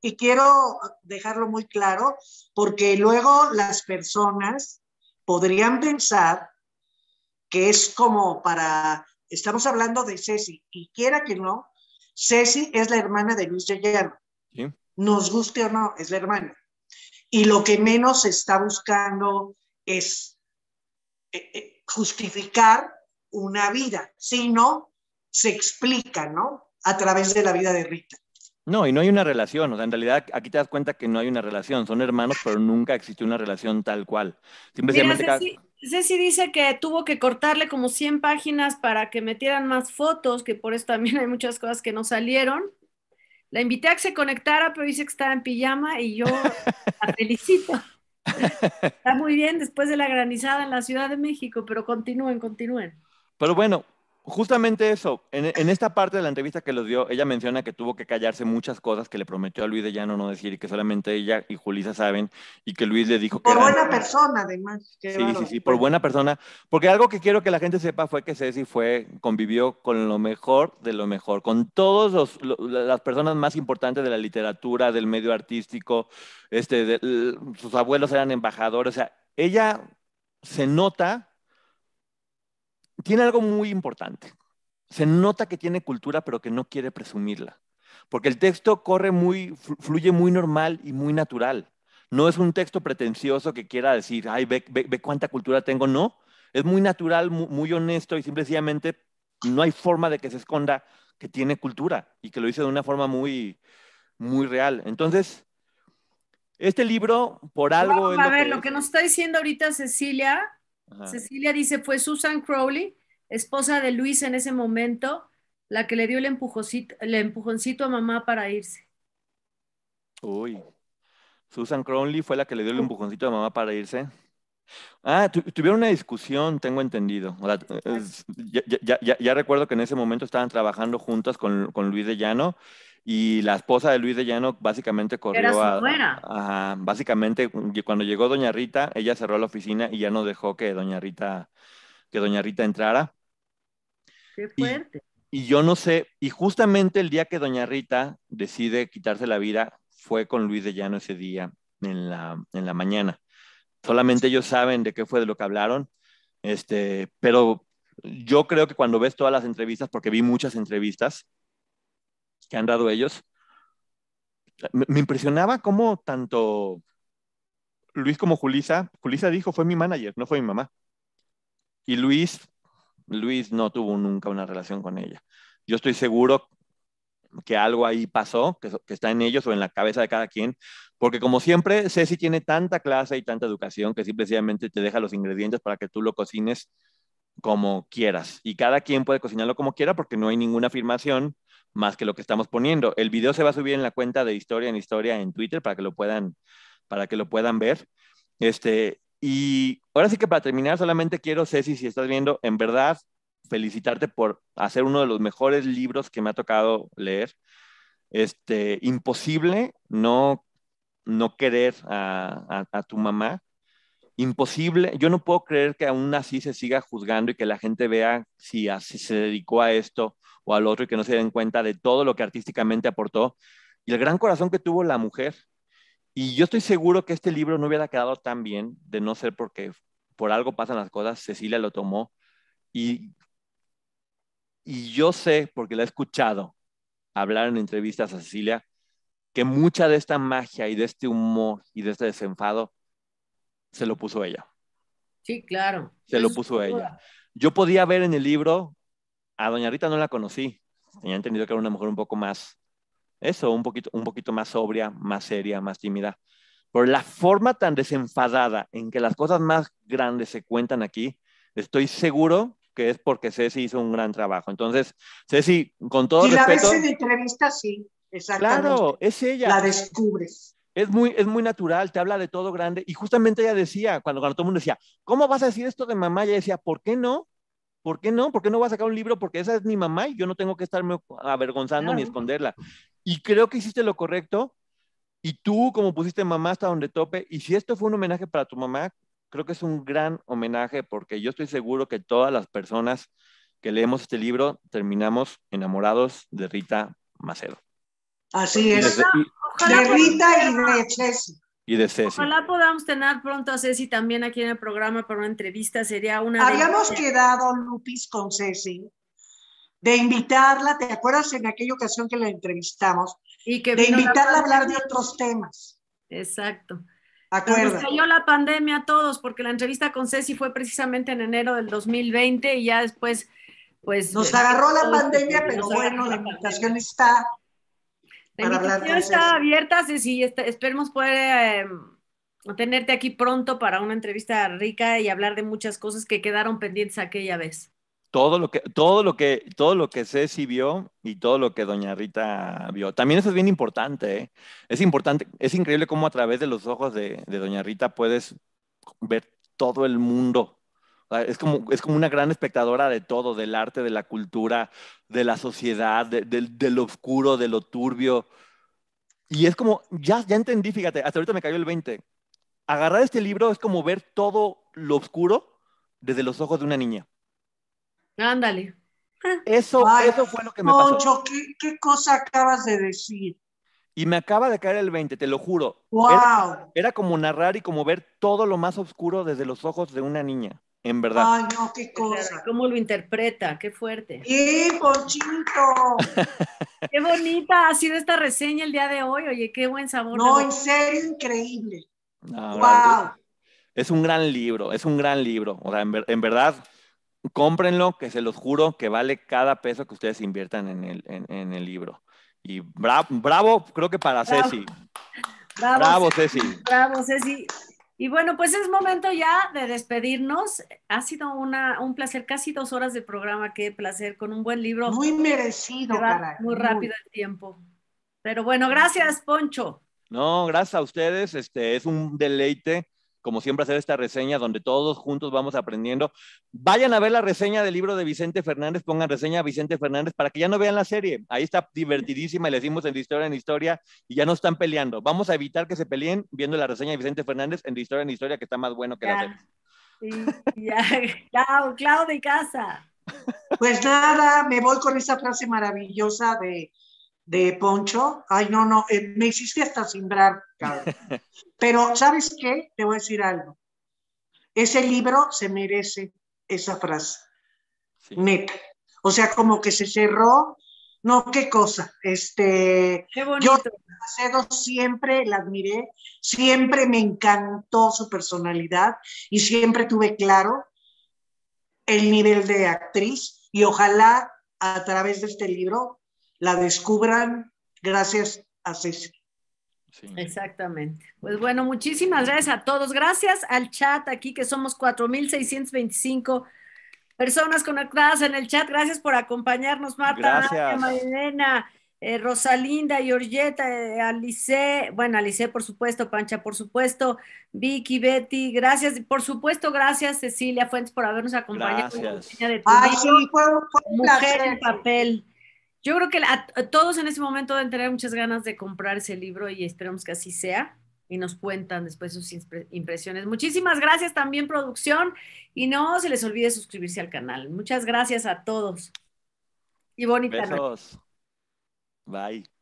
y quiero dejarlo muy claro, porque luego las personas podrían pensar que es como para, estamos hablando de Ceci, y quiera que no, Ceci es la hermana de Luis Gallardo. Nos guste o no, es la hermana. Y lo que menos está buscando es eh, eh, justificar una vida, sino se explica, ¿no? A través de la vida de Rita. No, y no hay una relación. O sea, en realidad aquí te das cuenta que no hay una relación. Son hermanos, pero nunca existió una relación tal cual. Simplemente. Mira, Ceci, dice que tuvo que cortarle como 100 páginas para que metieran más fotos, que por eso también hay muchas cosas que no salieron. La invité a que se conectara, pero dice que estaba en pijama y yo la felicito. Está muy bien después de la granizada en la Ciudad de México, pero continúen, continúen. Pero bueno, justamente eso, en, esta parte de la entrevista que los dio, ella menciona que tuvo que callarse muchas cosas que le prometió a Luis de Llano no decir, y que solamente ella y Julisa saben, y que Luis le dijo que... Por buena persona, además. Sí, sí, sí, por buena persona. Porque algo que quiero que la gente sepa fue que Ceci fue, convivió con lo mejor de lo mejor, con todas las personas más importantes de la literatura, del medio artístico, este, sus abuelos eran embajadores, o sea, ella se nota tiene algo muy importante. Se nota que tiene cultura, pero que no quiere presumirla. Porque el texto corre muy, fluye muy normal y muy natural. No es un texto pretencioso que quiera decir, ay, ve, cuánta cultura tengo. No, es muy natural, muy, honesto y simplemente no hay forma de que se esconda que tiene cultura y que lo dice de una forma muy, muy real. Entonces, este libro, por algo... a ver, lo que nos está diciendo ahorita Cecilia Cecilia dice, fue Susan Crowley, esposa de Luis en ese momento, la que le dio el empujoncito, el empujoncito a mamá para irse. Uy, Susan Crowley fue la que le dio el empujoncito a mamá para irse. Ah, tuvieron una discusión, tengo entendido. ya, ya, recuerdo que en ese momento estaban trabajando juntas con, con Luis de Llano y la esposa de Luis de Llano básicamente corrió a, básicamente mm, cuando llegó Doña Rita, ella cerró la oficina y ya no dejó que Doña Rita que Doña Rita entrara. Qué fuerte. Y, yo no sé, y justamente el día que Doña Rita decide quitarse la vida fue con Luis de Llano ese día en la, en la mañana. Solamente ellos saben de qué fue de lo que hablaron. Este, pero yo creo que cuando ves todas las entrevistas, porque vi muchas entrevistas, que han dado ellos, me, impresionaba cómo tanto Luis como Julisa, Julisa dijo, fue mi manager, no fue mi mamá. Y Luis, Luis no tuvo nunca una relación con ella. Yo estoy seguro que algo ahí pasó, que, que, está en ellos o en la cabeza de cada quien, porque como siempre, Ceci tiene tanta clase y tanta educación que simplemente te deja los ingredientes para que tú lo cocines como quieras. Y cada quien puede cocinarlo como quiera porque no hay ninguna afirmación más que lo que estamos poniendo. El video se va a subir en la cuenta de Historia en Historia en Twitter para que lo puedan, para que lo puedan ver. Este, y ahora sí que para terminar, solamente quiero, Ceci, si estás viendo, en verdad, felicitarte por hacer uno de los mejores libros que me ha tocado leer. Este, imposible no, no querer a tu mamá imposible, yo no puedo creer que aún así se siga juzgando y que la gente vea si así se dedicó a esto o al otro y que no se den cuenta de todo lo que artísticamente aportó y el gran corazón que tuvo la mujer. Y yo estoy seguro que este libro no hubiera quedado tan bien de no ser porque por algo pasan las cosas, Cecilia lo tomó y, y yo sé, porque la he escuchado hablar en entrevistas a Cecilia, que mucha de esta magia y de este humor y de este desenfado se lo puso ella. Sí, claro. Se lo puso ella. Yo podía ver en el libro, a Doña Rita no la conocí, tenía entendido que era una mujer un poco más, eso, un poquito, un poquito más sobria, más seria, más tímida. Por la forma tan desenfadada en que las cosas más grandes se cuentan aquí, estoy seguro que es porque Ceci hizo un gran trabajo. Entonces, Ceci, con todo respeto... la en sí, exactamente. Claro, es ella. La descubres es muy, es muy natural, te habla de todo grande. Y justamente ella decía, cuando, cuando todo el mundo decía, ¿cómo vas a decir esto de mamá? Ella decía, ¿por qué no? ¿Por qué no? ¿Por qué no vas a sacar un libro? Porque esa es mi mamá y yo no tengo que estarme avergonzando ni esconderla. Y creo que hiciste lo correcto. Y tú, como pusiste mamá hasta donde tope, y si esto fue un homenaje para tu mamá, creo que es un gran homenaje porque yo estoy seguro que todas las personas que leemos este libro terminamos enamorados de Rita Macedo. Así es. De, Rita y de Ceci. Y de Ceci. Ojalá podamos tener pronto a Ceci también aquí en el programa para una entrevista. Sería una. Habíamos quedado, Lupis, con Ceci, de invitarla. ¿Te acuerdas en aquella ocasión que la entrevistamos? Y que de invitarla a hablar de otros temas. Exacto. Nos cayó la pandemia a todos, porque la entrevista con Ceci fue precisamente en enero del 2020 y ya después, pues. Nos agarró la pandemia, pero bueno, la invitación está la está abierta, Ceci. Este, esperemos poder eh, tenerte aquí pronto para una entrevista rica y hablar de muchas cosas que quedaron pendientes aquella vez. Todo lo que, todo lo que, todo lo que Ceci vio y todo lo que Doña Rita vio. También eso es bien importante. ¿eh? Es importante, es increíble cómo a través de los ojos de Doña Rita puedes ver todo el mundo Ah, es como, una gran espectadora de todo, del arte, de la cultura, de la sociedad, de, lo oscuro, de lo turbio. Y es como, ya, ya entendí, fíjate, hasta ahorita me cayó el 20. Agarrar este libro es como ver todo lo oscuro desde los ojos de una niña. Ándale. Eso, fue lo que me pasó. ¿qué, cosa acabas de decir? Y me acaba de caer el 20, te lo juro. Era, era, como narrar y como ver todo lo más oscuro desde los ojos de una niña en verdad. Ay, no, qué cosa. ¿Cómo lo interpreta? Qué fuerte. ¡Y qué bonita ha sido esta reseña el día de hoy. Oye, qué buen sabor. No, en serio, increíble. wow. Es un gran libro, es un gran libro. O sea, en, verdad, cómprenlo, que se los juro que vale cada peso que ustedes inviertan en el, en, el libro. Y bravo. bravo, creo que para Ceci. Bravo, bravo Ceci. Bravo, Ceci. Y bueno, pues es momento ya de despedirnos. Ha sido una, un placer, casi dos horas de programa, qué placer, con un buen libro. Muy merecido, Muy rápido el tiempo. Pero bueno, gracias, Poncho. No, gracias a ustedes. Este es un deleite como siempre, hacer esta reseña donde todos juntos vamos aprendiendo. Vayan a ver la reseña del libro de Vicente Fernández, pongan reseña a Vicente Fernández para que ya no vean la serie. Ahí está divertidísima y le decimos en historia en historia y ya no están peleando. Vamos a evitar que se peleen viendo la reseña de Vicente Fernández en historia en historia, que está más bueno que la serie. Sí, ya, Clau, de casa. Pues nada, me voy con esa frase maravillosa de de Poncho. Ay, no, no, eh, me hiciste hasta sembrar Pero, ¿sabes qué? Te voy a decir algo. Ese libro se merece esa frase. Neta. O sea, como que se cerró. No, qué cosa. Este, Yo siempre la admiré, siempre me encantó su personalidad y siempre tuve claro el nivel de actriz y ojalá a través de este libro la descubran gracias a Ceci. Sí. Exactamente. Pues bueno, muchísimas gracias a todos. Gracias al chat aquí que somos 4.625 personas conectadas en el chat. Gracias por acompañarnos, Marta, Marilena, eh, Rosalinda, Georgetta, eh, Alice, bueno, Alice, por supuesto, Pancha, por supuesto, Vicky, Betty, gracias, por supuesto, gracias Cecilia Fuentes por habernos acompañado. Gracias. de Mujer en papel. Yo creo que a, todos en ese momento deben tener muchas ganas de comprar ese libro y esperemos que así sea y nos cuentan después sus impresiones. Muchísimas gracias también, producción, y no se les olvide suscribirse al canal. Muchas gracias a todos. Y bonita Besos. Bye.